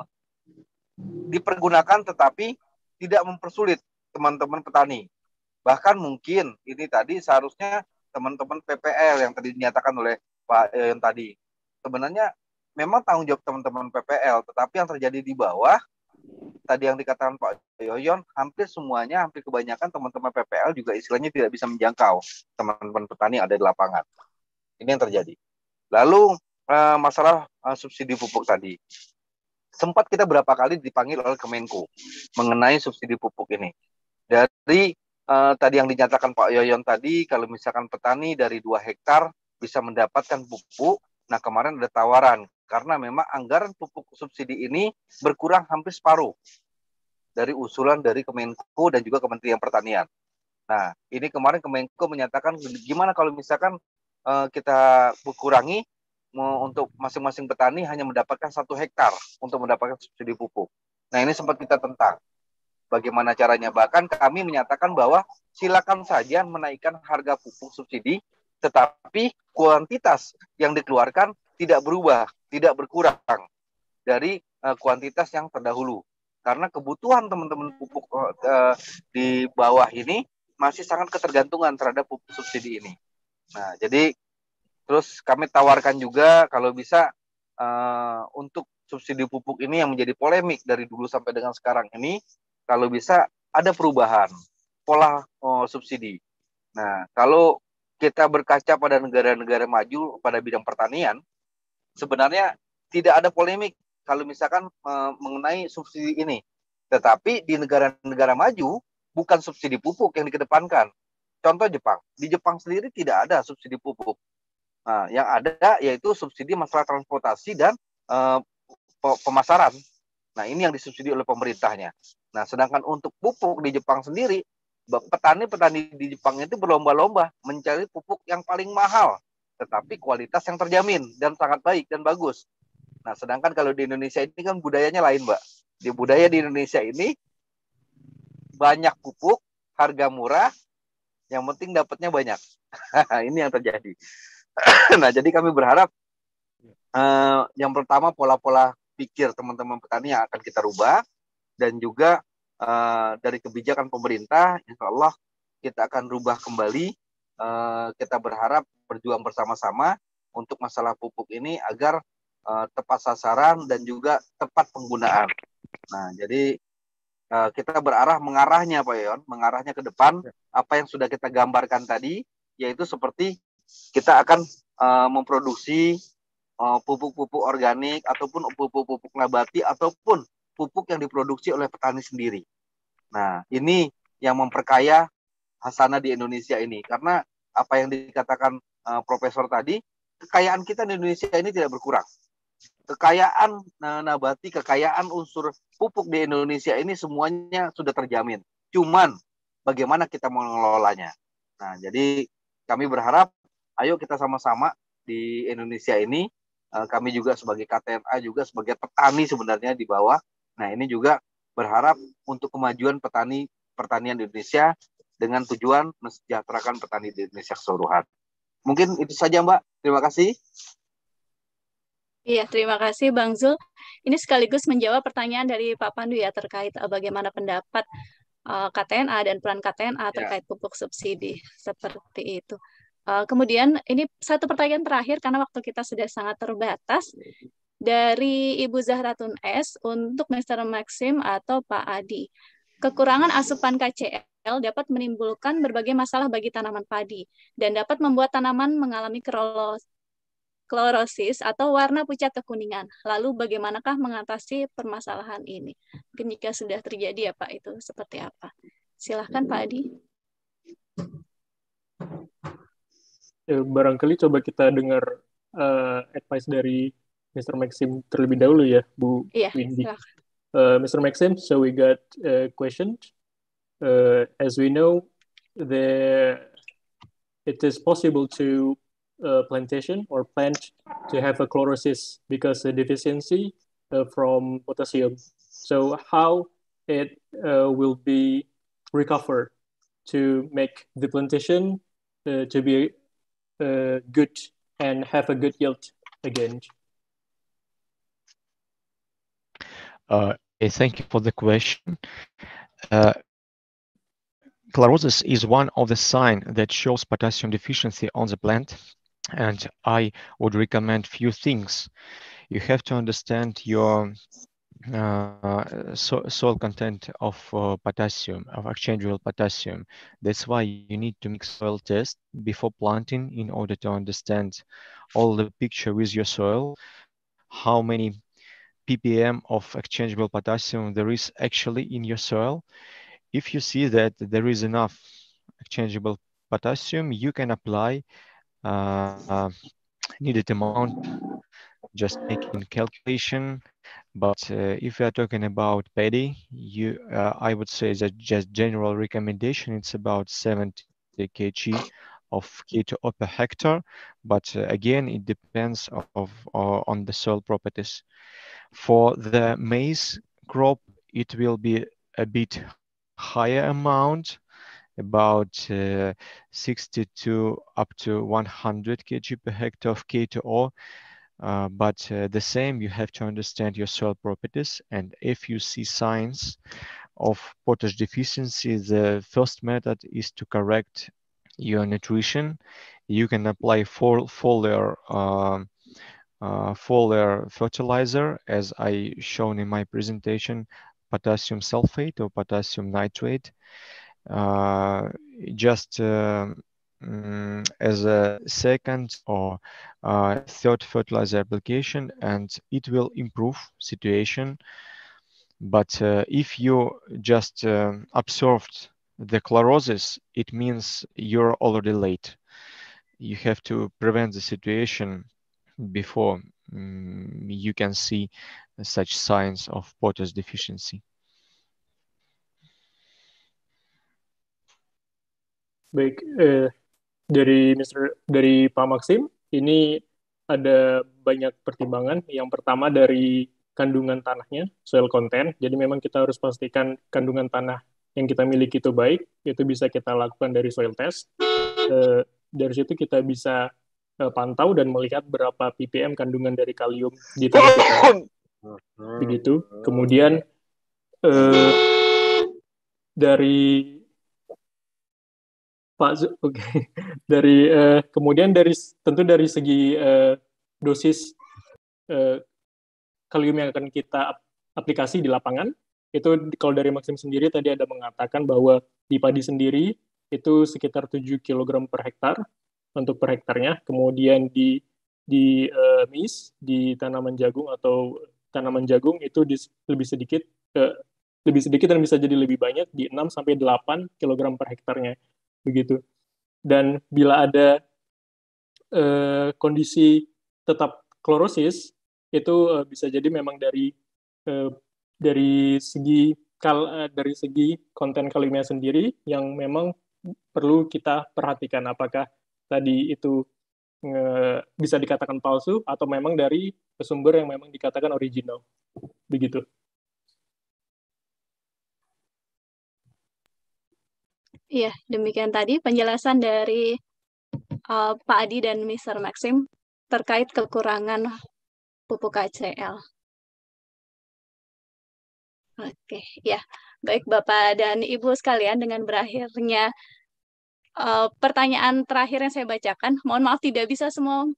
dipergunakan tetapi tidak mempersulit teman-teman petani. Bahkan mungkin ini tadi seharusnya teman-teman PPL yang tadi dinyatakan oleh Pak eh, yang tadi. Sebenarnya memang tanggung jawab teman-teman PPL, tetapi yang terjadi di bawah tadi yang dikatakan Pak Yoyon, hampir semuanya, hampir kebanyakan teman-teman PPL juga istilahnya tidak bisa menjangkau teman-teman petani yang ada di lapangan. Ini yang terjadi. Lalu eh, masalah eh, subsidi pupuk tadi sempat kita berapa kali dipanggil oleh Kemenko mengenai subsidi pupuk ini. Dari uh, tadi yang dinyatakan Pak Yoyon tadi, kalau misalkan petani dari dua hektar bisa mendapatkan pupuk, nah kemarin ada tawaran karena memang anggaran pupuk subsidi ini berkurang hampir separuh dari usulan dari Kemenko dan juga Kementerian Pertanian. Nah, ini kemarin Kemenko menyatakan gimana kalau misalkan uh, kita kurangi mau untuk masing-masing petani hanya mendapatkan satu hektar untuk mendapatkan subsidi pupuk. Nah ini sempat kita tentang bagaimana caranya. Bahkan kami menyatakan bahwa silakan saja menaikkan harga pupuk subsidi, tetapi kuantitas yang dikeluarkan tidak berubah, tidak berkurang dari uh, kuantitas yang terdahulu. Karena kebutuhan teman-teman pupuk uh, di bawah ini masih sangat ketergantungan terhadap pupuk subsidi ini. Nah, jadi Terus kami tawarkan juga kalau bisa uh, untuk subsidi pupuk ini yang menjadi polemik dari dulu sampai dengan sekarang ini, kalau bisa ada perubahan pola uh, subsidi. Nah, kalau kita berkaca pada negara-negara maju pada bidang pertanian, sebenarnya tidak ada polemik kalau misalkan uh, mengenai subsidi ini. Tetapi di negara-negara maju bukan subsidi pupuk yang dikedepankan. Contoh Jepang. Di Jepang sendiri tidak ada subsidi pupuk. Nah, yang ada yaitu subsidi masalah transportasi dan uh, pemasaran. Nah, ini yang disubsidi oleh pemerintahnya. Nah, sedangkan untuk pupuk di Jepang sendiri, petani-petani di Jepang itu berlomba-lomba mencari pupuk yang paling mahal, tetapi kualitas yang terjamin dan sangat baik dan bagus. Nah, sedangkan kalau di Indonesia ini kan budayanya lain, Mbak. Di budaya di Indonesia ini banyak pupuk, harga murah, yang penting dapatnya banyak. ini yang terjadi. nah jadi kami berharap uh, yang pertama pola-pola pikir teman-teman petani yang akan kita rubah dan juga uh, dari kebijakan pemerintah insya Allah kita akan rubah kembali uh, kita berharap berjuang bersama-sama untuk masalah pupuk ini agar uh, tepat sasaran dan juga tepat penggunaan. Nah, jadi uh, kita berarah mengarahnya Pak Yon, mengarahnya ke depan ya. apa yang sudah kita gambarkan tadi yaitu seperti kita akan uh, memproduksi eh, pupuk-pupuk uh, organik ataupun pupuk-pupuk nabati ataupun pupuk yang diproduksi oleh petani sendiri. Nah, ini yang memperkaya hasana di Indonesia ini karena apa yang dikatakan uh, profesor tadi, kekayaan kita di Indonesia ini tidak berkurang. Kekayaan uh, nabati, kekayaan unsur pupuk di Indonesia ini semuanya sudah terjamin. Cuman bagaimana kita mengelolanya. Nah, jadi kami berharap ayo kita sama-sama di Indonesia ini eh, kami juga sebagai KTNA juga sebagai petani sebenarnya di bawah. Nah, ini juga berharap untuk kemajuan petani pertanian di Indonesia dengan tujuan mensejahterakan petani di Indonesia keseluruhan. Mungkin itu saja, Mbak. Terima kasih. Iya, terima kasih Bang Zul. Ini sekaligus menjawab pertanyaan dari Pak Pandu ya terkait eh, bagaimana pendapat eh, KTNA dan peran KTNA ya. terkait pupuk subsidi seperti itu. Eh, kemudian ini satu pertanyaan terakhir karena waktu kita sudah sangat terbatas dari Ibu Zahratun S untuk Mr. Maxim atau Pak Adi. Kekurangan asupan KCL dapat menimbulkan berbagai masalah bagi tanaman padi dan dapat membuat tanaman mengalami kerolos klorosis atau warna pucat kekuningan. Lalu bagaimanakah mengatasi permasalahan ini? Mungkin jika sudah terjadi ya Pak itu seperti apa? Silahkan Pak Adi. Eh, barangkali coba kita dengar uh, advice dari Mr. Maxim terlebih dahulu ya, Bu yeah, Windy. Uh, eh, Mr. Maxim, so we got a question. Uh, as we know, the it is possible to uh, plantation or plant to have a chlorosis because a deficiency uh, from potassium. So how it will be recovered to make the plantation to be uh, good and have a good yield again? Uh, thank you for the question. Uh, chlorosis is one of the signs that shows potassium deficiency on the plant. And I would recommend few things. You have to understand your uh, so, soil content of uh, potassium, of exchangeable potassium. That's why you need to mix soil test before planting in order to understand all the picture with your soil, how many ppm of exchangeable potassium there is actually in your soil. If you see that there is enough exchangeable potassium, you can apply uh, needed amount just making calculation but uh, if we are talking about petty you uh, i would say that just general recommendation it's about 70 kg of keto per hectare but uh, again it depends of, of uh, on the soil properties for the maize crop it will be a bit higher amount about uh, 62 up to 100 kg per hectare of K2O. Uh, but uh, the same, you have to understand your soil properties. And if you see signs of potash deficiency, the first method is to correct your nutrition. You can apply fol foliar, um, uh, foliar fertilizer, as I shown in my presentation, potassium sulfate or potassium nitrate. Uh, just uh, mm, as a second or uh, third fertilizer application, and it will improve situation. But if you just observed um, the chlorosis, it means you're already late. You have to prevent the situation before um, you can see such signs of potash deficiency. Baik, eh, dari Mister dari Pak Maxim ini ada banyak pertimbangan. Yang pertama dari kandungan tanahnya, soil content. Jadi memang kita harus pastikan kandungan tanah yang kita miliki itu baik. Itu bisa kita lakukan dari soil test. Eh, dari situ kita bisa eh, pantau dan melihat berapa ppm kandungan dari kalium di tanah kita. Begitu. Kemudian eh, dari Pak, oke. Okay. Dari uh, kemudian dari tentu dari segi uh, dosis uh, kalium yang akan kita aplikasi di lapangan itu kalau dari Maxim sendiri tadi ada mengatakan bahwa di padi sendiri itu sekitar 7 kg per hektar untuk per hektarnya. Kemudian di di uh, mis di tanaman jagung atau tanaman jagung itu di, lebih sedikit uh, lebih sedikit dan bisa jadi lebih banyak di 6 sampai 8 kg per hektarnya begitu. Dan bila ada uh, kondisi tetap klorosis itu uh, bisa jadi memang dari uh, dari segi kal dari segi konten kaliumnya sendiri yang memang perlu kita perhatikan apakah tadi itu uh, bisa dikatakan palsu atau memang dari sumber yang memang dikatakan original begitu. Iya, demikian tadi penjelasan dari uh, Pak Adi dan Mr. Maxim terkait kekurangan pupuk KCL. Oke, ya. Baik Bapak dan Ibu sekalian dengan berakhirnya uh, pertanyaan terakhir yang saya bacakan. Mohon maaf tidak bisa semua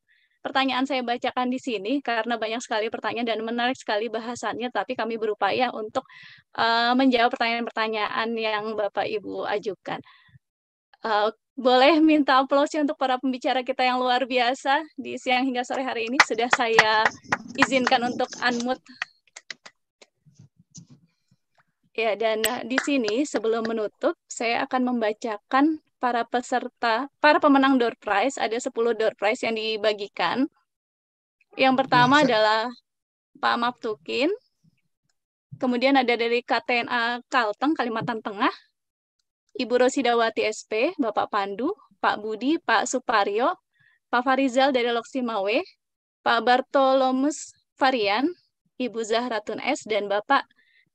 pertanyaan saya bacakan di sini karena banyak sekali pertanyaan dan menarik sekali bahasannya, tapi kami berupaya untuk uh, menjawab pertanyaan-pertanyaan yang Bapak Ibu ajukan. Uh, boleh minta aplausnya untuk para pembicara kita yang luar biasa di siang hingga sore hari ini. Sudah saya izinkan untuk unmute Ya, dan eh, di sini sebelum menutup, saya akan membacakan para peserta, para pemenang door prize, ada 10 door prize yang dibagikan. Yang pertama Masa. adalah Pak Maptukin, kemudian ada dari KTNA Kalteng, Kalimantan Tengah, Ibu Rosidawati SP, Bapak Pandu, Pak Budi, Pak Supario, Pak Farizal dari Loksimawe, Pak Bartolomus Varian, Ibu Zahratun S, dan Bapak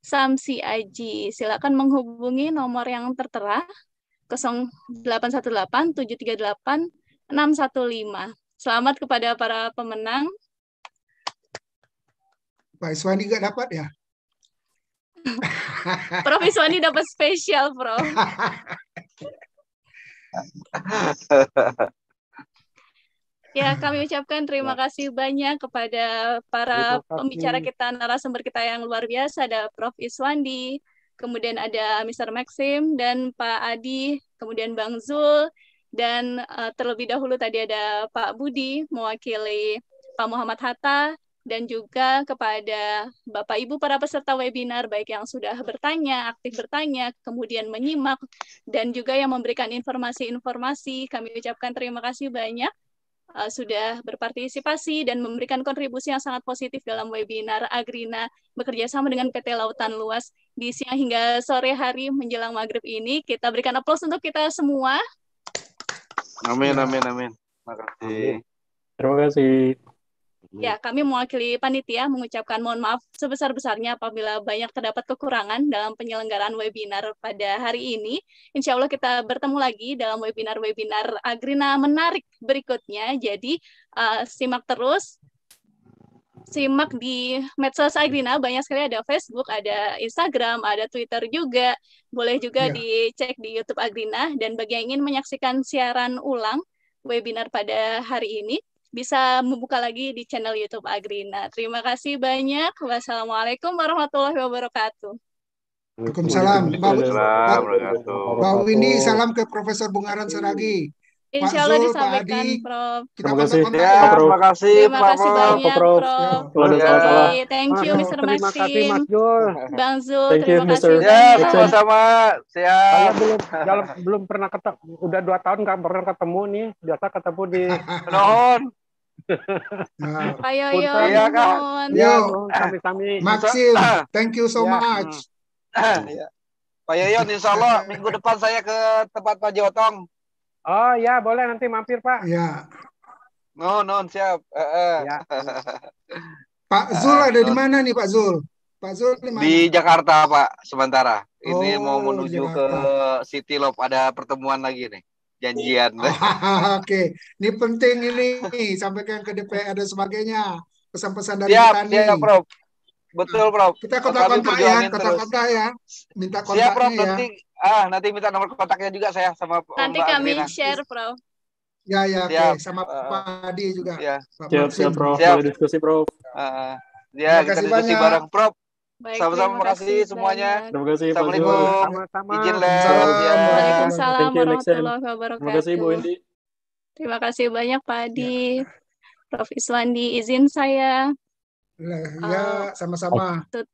Samsi Aji. Silakan menghubungi nomor yang tertera 0818 738 615. Selamat kepada para pemenang. Pak Iswandi gak dapat ya? Prof Iswandi dapat spesial, Prof. ya, kami ucapkan terima ya. kasih banyak kepada para pembicara kita, narasumber kita yang luar biasa, ada Prof Iswandi, kemudian ada Mr. Maxim dan Pak Adi, kemudian Bang Zul, dan uh, terlebih dahulu tadi ada Pak Budi mewakili Pak Muhammad Hatta dan juga kepada Bapak Ibu para peserta webinar baik yang sudah bertanya, aktif bertanya, kemudian menyimak dan juga yang memberikan informasi-informasi. Kami ucapkan terima kasih banyak uh, sudah berpartisipasi dan memberikan kontribusi yang sangat positif dalam webinar Agrina bekerja sama dengan PT Lautan Luas di siang hingga sore hari menjelang maghrib ini. Kita berikan aplaus untuk kita semua. Amin, amin, amin. Terima kasih. Terima kasih. Hmm. Ya, kami mewakili panitia mengucapkan mohon maaf sebesar-besarnya apabila banyak terdapat kekurangan dalam penyelenggaraan webinar pada hari ini. Insya Allah kita bertemu lagi dalam webinar-webinar Agrina menarik berikutnya. Jadi uh, simak terus simak di medsos Agrina banyak sekali ada Facebook, ada Instagram, ada Twitter juga. Boleh juga ya. dicek di YouTube Agrina dan bagi yang ingin menyaksikan siaran ulang webinar pada hari ini bisa membuka lagi di channel YouTube Agrina. Terima kasih banyak. Wassalamualaikum warahmatullahi wabarakatuh. Waalaikumsalam. Mbak Windy, salam ke Profesor Bungaran Saragi. Insyaallah Allah disampaikan, Prof. Ya. terima kasih, ya, Prof. Terima kasih, banyak, Prof. Terima kasih, Thank you, Mr. Maxim. Bang Zul, terima kasih. Ya, sama-sama. Siap. Saya belum, belum pernah ketemu, udah dua tahun nggak pernah ketemu nih. Biasa ketemu di... Nah. Ayo yo, ya, kan? yo, kami sami Maxim, thank you so ya. much. Ah, iya. Pak Yoyon, insya Allah minggu depan saya ke tempat Pak Jotong. Oh ya, boleh nanti mampir Pak. Ya. No, no, siap. Uh, uh. Ya. Pak eh, Zul ada uh, di mana nih Pak Zul? Pak Zul di Di Jakarta Pak, sementara. Ini oh, mau menuju Jakarta. ke City Loop ada pertemuan lagi nih janjian. Ah, Oke, okay. ini penting ini sampaikan ke DPR dan sebagainya pesan-pesan dari siap, petani. Siap, Prof. Betul, nah, Prof. Kita kontak-kontak ya, kontak-kontak ya. Minta kontaknya siap, Prof. Ya. Nanti, ah, nanti minta nomor kontaknya juga saya sama Nanti Mbak kami Adrena. share, Prof. Ya, ya, oke. Okay. Sama uh, Pak eh, Adi juga. Ya. Pak siap, siap, Prof. Siap. diskusi, Prof. Uh, ya, Terima kita diskusi banyak. bareng, Prof. Sama-sama terima kasih semuanya. Terima kasih. Assalamualaikum. Sama-sama. Izin Waalaikumsalam warahmatullahi wabarakatuh. Terima kasih Bu Indi. Terima kasih banyak Pak Adi. Ya. Prof Islandi izin saya. Ya, sama-sama. Tutup.